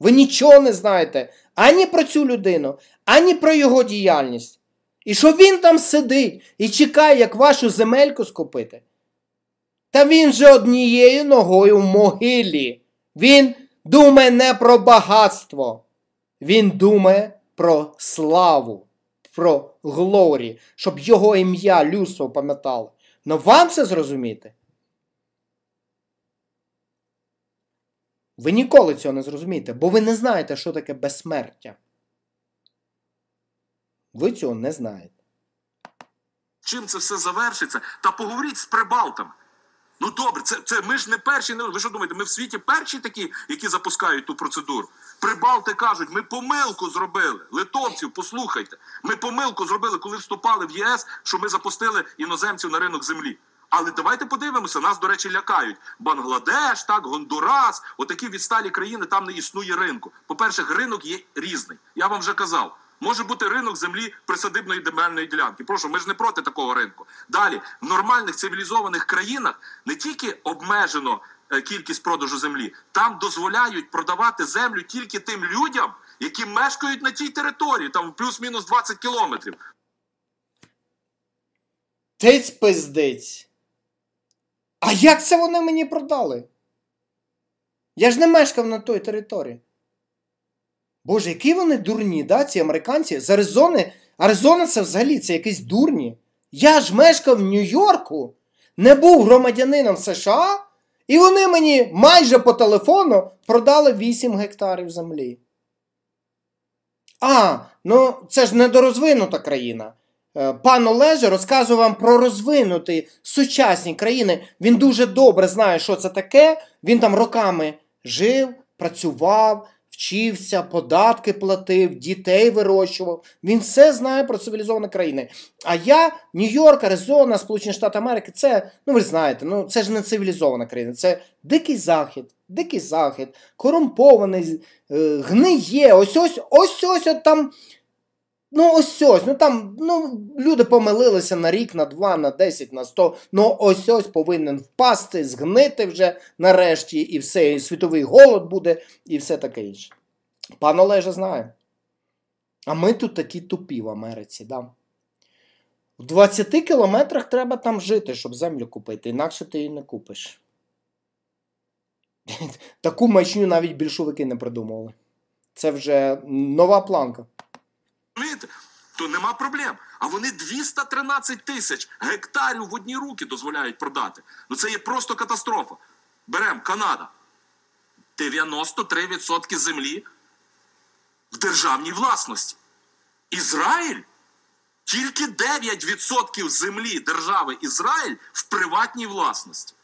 Ви нічого не знаєте ані про цю людину, ані про його діяльність. І що він там сидить і чекає, як вашу земельку скупити. Та він же однією ногою в могилі. Він думає не про багатство, він думає про славу про Глорі, щоб його ім'я Люсо пам'ятали. Ну вам це зрозуміти? Ви ніколи цього не зрозумієте, бо ви не знаєте, що таке безсмертя. Ви цього не знаєте. Чим це все завершиться? Та поговоріть з прибалтами. Ну добре, це це ми ж не перші. Не ви що думаєте? Ми в світі перші такі, які запускають ту процедуру. Прибалти кажуть, ми помилку зробили. Литовців, послухайте, ми помилку зробили, коли вступали в ЄС, що ми запустили іноземців на ринок землі. Але давайте подивимося, нас, до речі, лякають. Бангладеш, так, Гондурас, отакі відсталі країни, там не існує ринку. По перше, ринок є різний. Я вам вже казав. Може бути ринок землі присадибної земельної ділянки. Прошу, ми ж не проти такого ринку. Далі в нормальних цивілізованих країнах не тільки обмежено е, кількість продажу землі, там дозволяють продавати землю тільки тим людям, які мешкають на тій території, там плюс-мінус 20 кілометрів. Тець пиздець. А як це вони мені продали? Я ж не мешкав на той території. Боже, які вони дурні, да, ці американці з Аризони. Аризона це взагалі це якісь дурні. Я ж мешкав в Нью-Йорку, не був громадянином США, і вони мені майже по телефону продали 8 гектарів землі. А, ну це ж недорозвинута країна. Е, пан Олеже розказує вам про розвинуті сучасні країни. Він дуже добре знає, що це таке. Він там роками жив, працював, вчився, податки платив, дітей вирощував. Він все знає про цивілізовані країни. А я, Нью-Йорк, Аризона, Сполучені Штати Америки, це, ну ви знаєте, ну це ж не цивілізована країна, це дикий захід, дикий захід, корумпований, е, гниє. Ось ось ось ось от там. Ну, ось ось, ну там ну, люди помилилися на рік, на два, на десять, на сто. Ну ось ось повинен впасти, згнити вже нарешті, і все, і світовий голод буде, і все таке інше. Пан Олежа знає. А ми тут такі тупі в Америці, да? В 20 кілометрах треба там жити, щоб землю купити, інакше ти її не купиш. Таку маячню навіть більшовики не придумували. Це вже нова планка то нема проблем. А вони 213 тисяч гектарів в одні руки дозволяють продати. Ну це є просто катастрофа. Беремо Канада. 93% землі в державній власності. Ізраїль. Тільки 9% землі держави Ізраїль в приватній власності.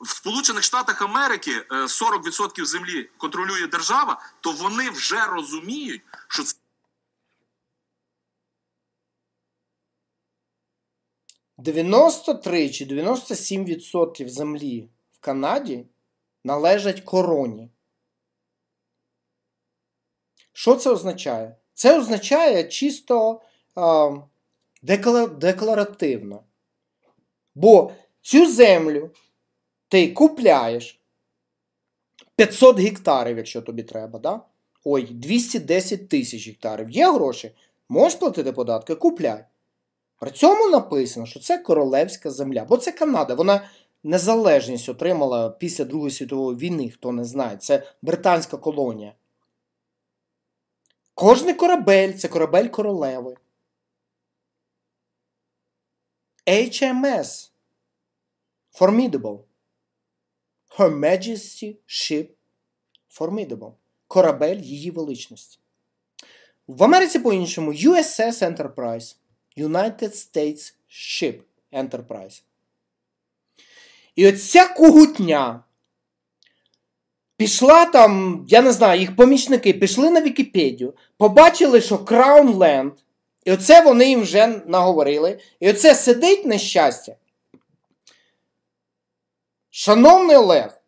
В Сполучених Штатах Америки 40% е, землі контролює держава, то вони вже розуміють, що це. 93 чи 97% землі в Канаді належать короні. Що це означає? Це означає чисто е, декларативно. Бо цю землю ти купляєш 500 гектарів, якщо тобі треба. да? Ой, 210 тисяч гектарів. Є гроші? Можеш платити податки? Купляй. При цьому написано, що це королевська земля, бо це Канада. Вона незалежність отримала після Другої світової війни, хто не знає, це британська колонія. Кожний корабель це корабель королеви. HMS. Formidable. Her Majesty Ship Formidable. Корабель її величності. В Америці по-іншому USS Enterprise. United States Ship Enterprise. І оця кугутня пішла там, я не знаю, їх помічники пішли на Вікіпедію, побачили, що Crown Land, і оце вони їм вже наговорили. І оце сидить нещастя. Шановний Олег,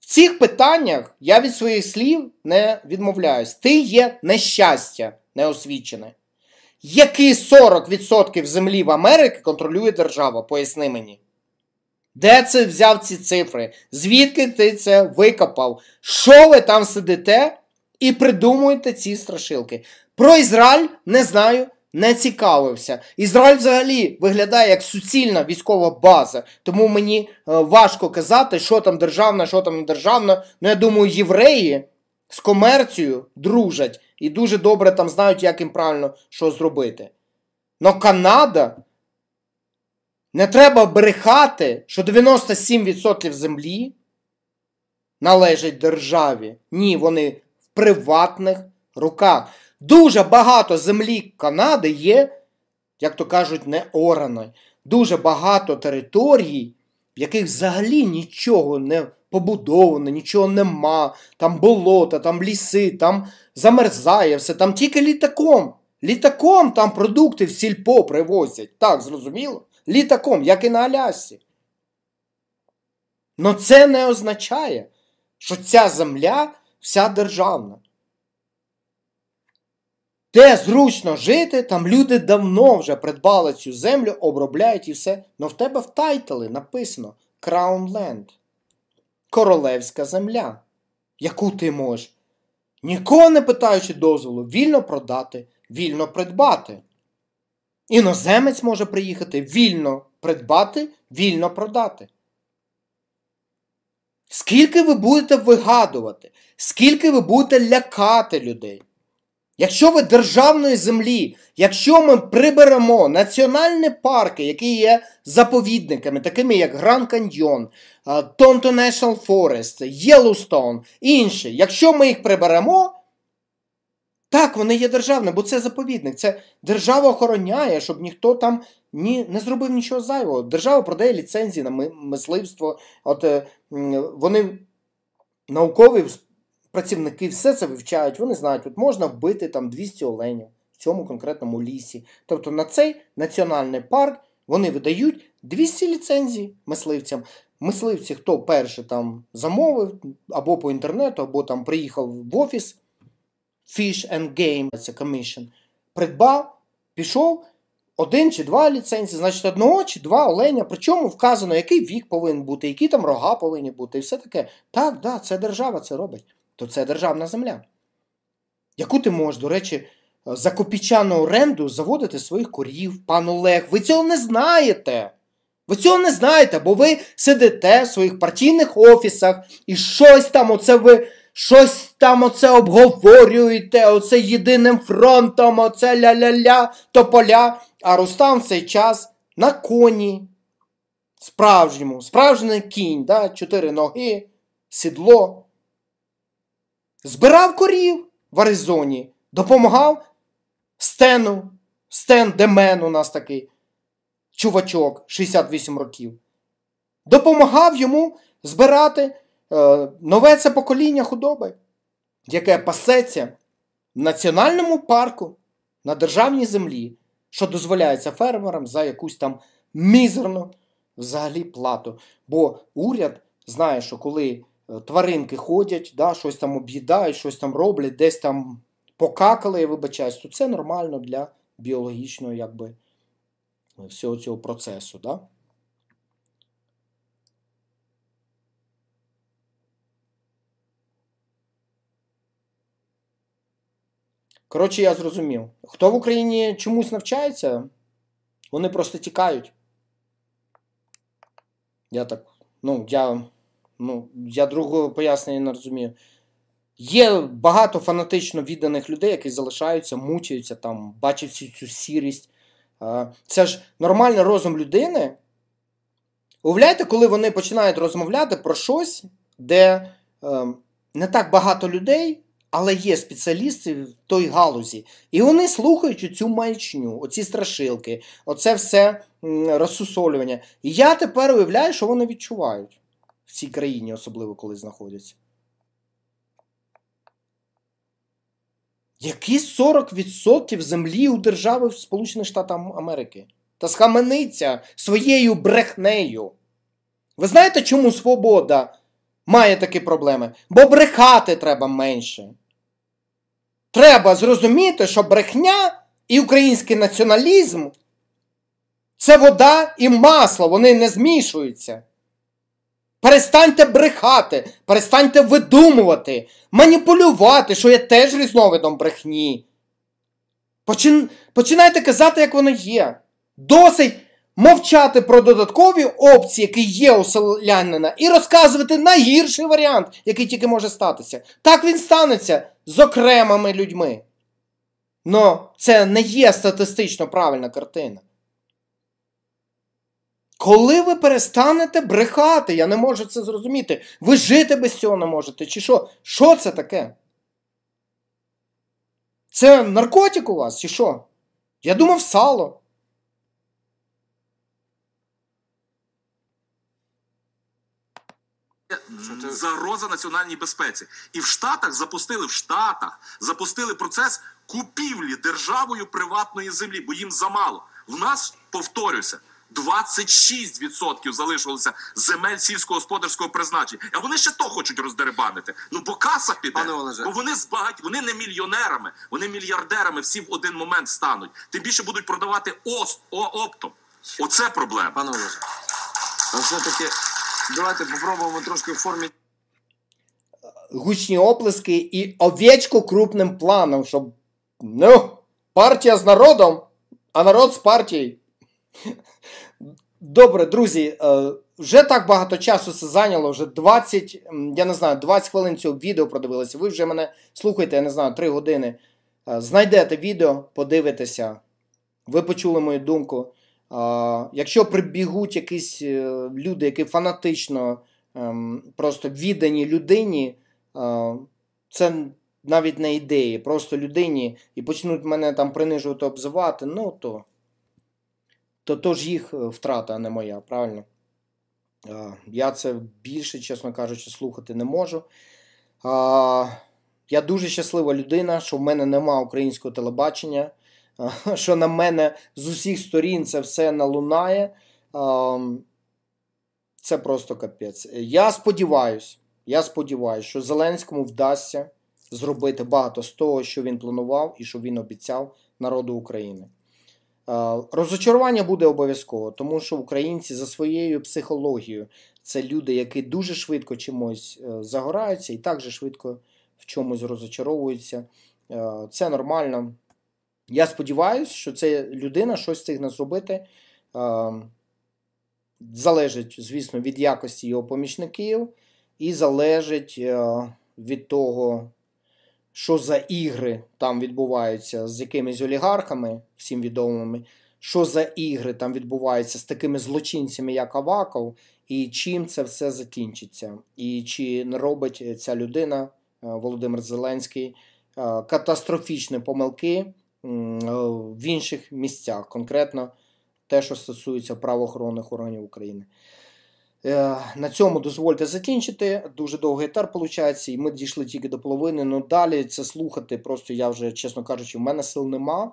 в цих питаннях я від своїх слів не відмовляюсь. Ти є нещастя неосвічене. Який 40% землі в Америці контролює держава? Поясни мені. Де це взяв ці цифри? Звідки ти це викопав? Що ви там сидите і придумуєте ці страшилки? Про Ізраїль не знаю, не цікавився. Ізраїль взагалі виглядає як суцільна військова база, тому мені е, важко казати, що там державна, що там не державна. Ну я думаю, євреї з комерцією дружать. І дуже добре там знають, як їм правильно що зробити. Но Канада не треба брехати, що 97% землі належить державі. Ні, вони в приватних руках. Дуже багато землі Канади є, як то кажуть, не орано. Дуже багато територій, в яких взагалі нічого не побудоване, нічого нема, там болота, там ліси, там замерзає все, там тільки літаком. Літаком там продукти в сільпо привозять. Так, зрозуміло? Літаком, як і на Алясці. Но це не означає, що ця земля вся державна. Де зручно жити, там люди давно вже придбали цю землю, обробляють і все. Но в тебе в тайтли написано Crown Land королевська земля, яку ти можеш, нікого не питаючи дозволу, вільно продати, вільно придбати. Іноземець може приїхати вільно придбати, вільно продати. Скільки ви будете вигадувати, скільки ви будете лякати людей? Якщо ви державної землі, якщо ми приберемо національні парки, які є заповідниками, такими як Гранд Каньйон, Тонто е, National Форест, Єлустоун і інші, якщо ми їх приберемо, так, вони є державними, бо це заповідник. Це держава охороняє, щоб ніхто там ні, не зробив нічого зайвого. Держава продає ліцензії на мисливство. От е, вони наукові працівники все це вивчають, вони знають, от можна вбити там 200 оленів в цьому конкретному лісі. Тобто на цей національний парк вони видають 200 ліцензій мисливцям. Мисливці, хто перше там замовив, або по інтернету, або там приїхав в офіс Fish and Game, це Commission, придбав, пішов. Один чи два ліцензії, значить, одного чи два оленя. Причому вказано, який вік повинен бути, які там рога повинні бути, і все таке. Так, да, це держава це робить то це державна земля, яку ти можеш, до речі, е, за копічану оренду заводити своїх корів, пан Олег. Ви цього не знаєте. Ви цього не знаєте, бо ви сидите в своїх партійних офісах і щось там оце ви. Щось там оце обговорюєте, оце єдиним фронтом, оце ля-ля-ля, тополя. А Рустам в цей час на коні. Справжньому, справжній кінь, да? чотири ноги, сідло збирав корів в Аризоні, допомагав Стену, Стен Демен у нас такий чувачок, 68 років. Допомагав йому збирати е, нове це покоління худоби, яке пасеться в національному парку на державній землі, що дозволяється фермерам за якусь там мізерну взагалі плату. Бо уряд знає, що коли Е, тваринки ходять, да, щось там об'їдають, щось там роблять, десь там покакали, я вибачаюсь, то це нормально для біологічного якби, всього цього процесу. Да? Коротше, я зрозумів. Хто в Україні чомусь навчається, вони просто тікають. Я так, ну, я. Ну, я другого пояснення не розумію. Є багато фанатично відданих людей, які залишаються, мучаються, там, бачать всю цю сірість. Це ж нормальний розум людини. Уявляєте, коли вони починають розмовляти про щось, де е, не так багато людей, але є спеціалісти в той галузі. І вони слухають цю маячню, оці страшилки, оце все розсусолювання. І я тепер уявляю, що вони відчувають в цій країні, особливо коли знаходяться. Які 40% землі у держави в Сполучених Штатах Америки? Та схамениться своєю брехнею. Ви знаєте, чому свобода має такі проблеми? Бо брехати треба менше. Треба зрозуміти, що брехня і український націоналізм це вода і масло, вони не змішуються. Перестаньте брехати, перестаньте видумувати, маніпулювати, що є теж різновидом брехні. Почин... Починайте казати, як воно є. Досить мовчати про додаткові опції, які є у селянина, і розказувати найгірший варіант, який тільки може статися. Так він станеться з окремими людьми. Но це не є статистично правильна картина. Коли ви перестанете брехати, я не можу це зрозуміти. Ви жити без цього не можете. Чи що? Що це таке? Це наркотик у вас, чи що? Я думав сало. Загроза національній безпеці. І в Штатах запустили в Штатах запустили процес купівлі державою приватної землі, бо їм замало. В нас повторюся. 26% залишилося земель сільськогосподарського призначення. А вони ще то хочуть роздерибанити. Ну бо каса піде, бо вони збагать, вони не мільйонерами, вони мільярдерами. Всі в один момент стануть. Тим більше будуть продавати ост, о, оптом. Оце проблема. Пане Олеже, все таки давайте попробуємо трошки в формі. Гучні оплески і овечку крупним планом, щоб ну, партія з народом, а народ з партією. Добре, друзі, е, вже так багато часу це зайняло. Вже 20, я не знаю, 20 хвилин цього відео продивилися. Ви вже мене слухаєте, я не знаю, 3 години. Е, знайдете відео, подивитеся. Ви почули мою думку. Е, якщо прибігуть якісь люди, які фанатично ем, просто віддані людині, це навіть не ідеї, просто людині і почнуть мене там принижувати, обзивати, ну то то то ж їх е, втрата, а не моя, правильно? Я це більше, чесно кажучи, слухати не можу. Я дуже щаслива людина, що в мене нема українського телебачення, що на мене з усіх сторін це все налунає. Це просто капець. Я сподіваюся, я сподіваюся, що Зеленському вдасться зробити багато з того, що він планував і що він обіцяв народу України. Розочарування буде обов'язково, тому що українці за своєю психологією це люди, які дуже швидко чимось е, загораються і так же швидко в чомусь розочаровуються. Е, це нормально. Я сподіваюся, що ця людина щось встигне зробити. Е, залежить, звісно, від якості його помічників, і залежить від того, що за ігри там відбуваються з якимись олігархами, всім відомими, що за ігри там відбуваються з такими злочинцями, як Аваков, і чим це все закінчиться, і чи не робить ця людина, е, Володимир Зеленський, е, катастрофічні помилки е, в інших місцях, конкретно те, що стосується правоохоронних органів України. Е, на цьому дозвольте закінчити. Дуже довгий етер виходить, і ми дійшли тільки до половини. Ну далі це слухати. Просто я вже, чесно кажучи, в мене сил нема.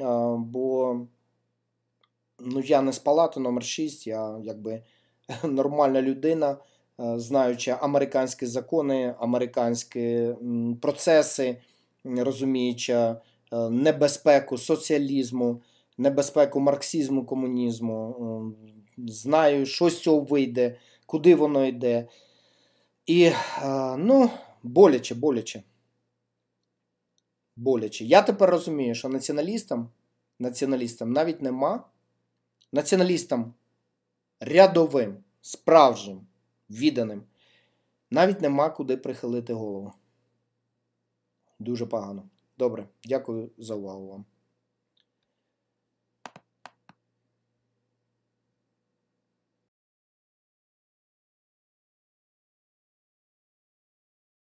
Е, бо ну, я не з палати номер 6 я якби нормальна людина, е, знаючи американські закони, американські процеси, розуміючи небезпеку соціалізму, небезпеку марксізму, комунізму знаю, що з цього вийде, куди воно йде. І, е, ну, боляче, боляче. Боляче. Я тепер розумію, що націоналістам, націоналістам навіть нема. Націоналістам рядовим, справжнім, відданим, навіть нема куди прихилити голову. Дуже погано. Добре, дякую за увагу вам.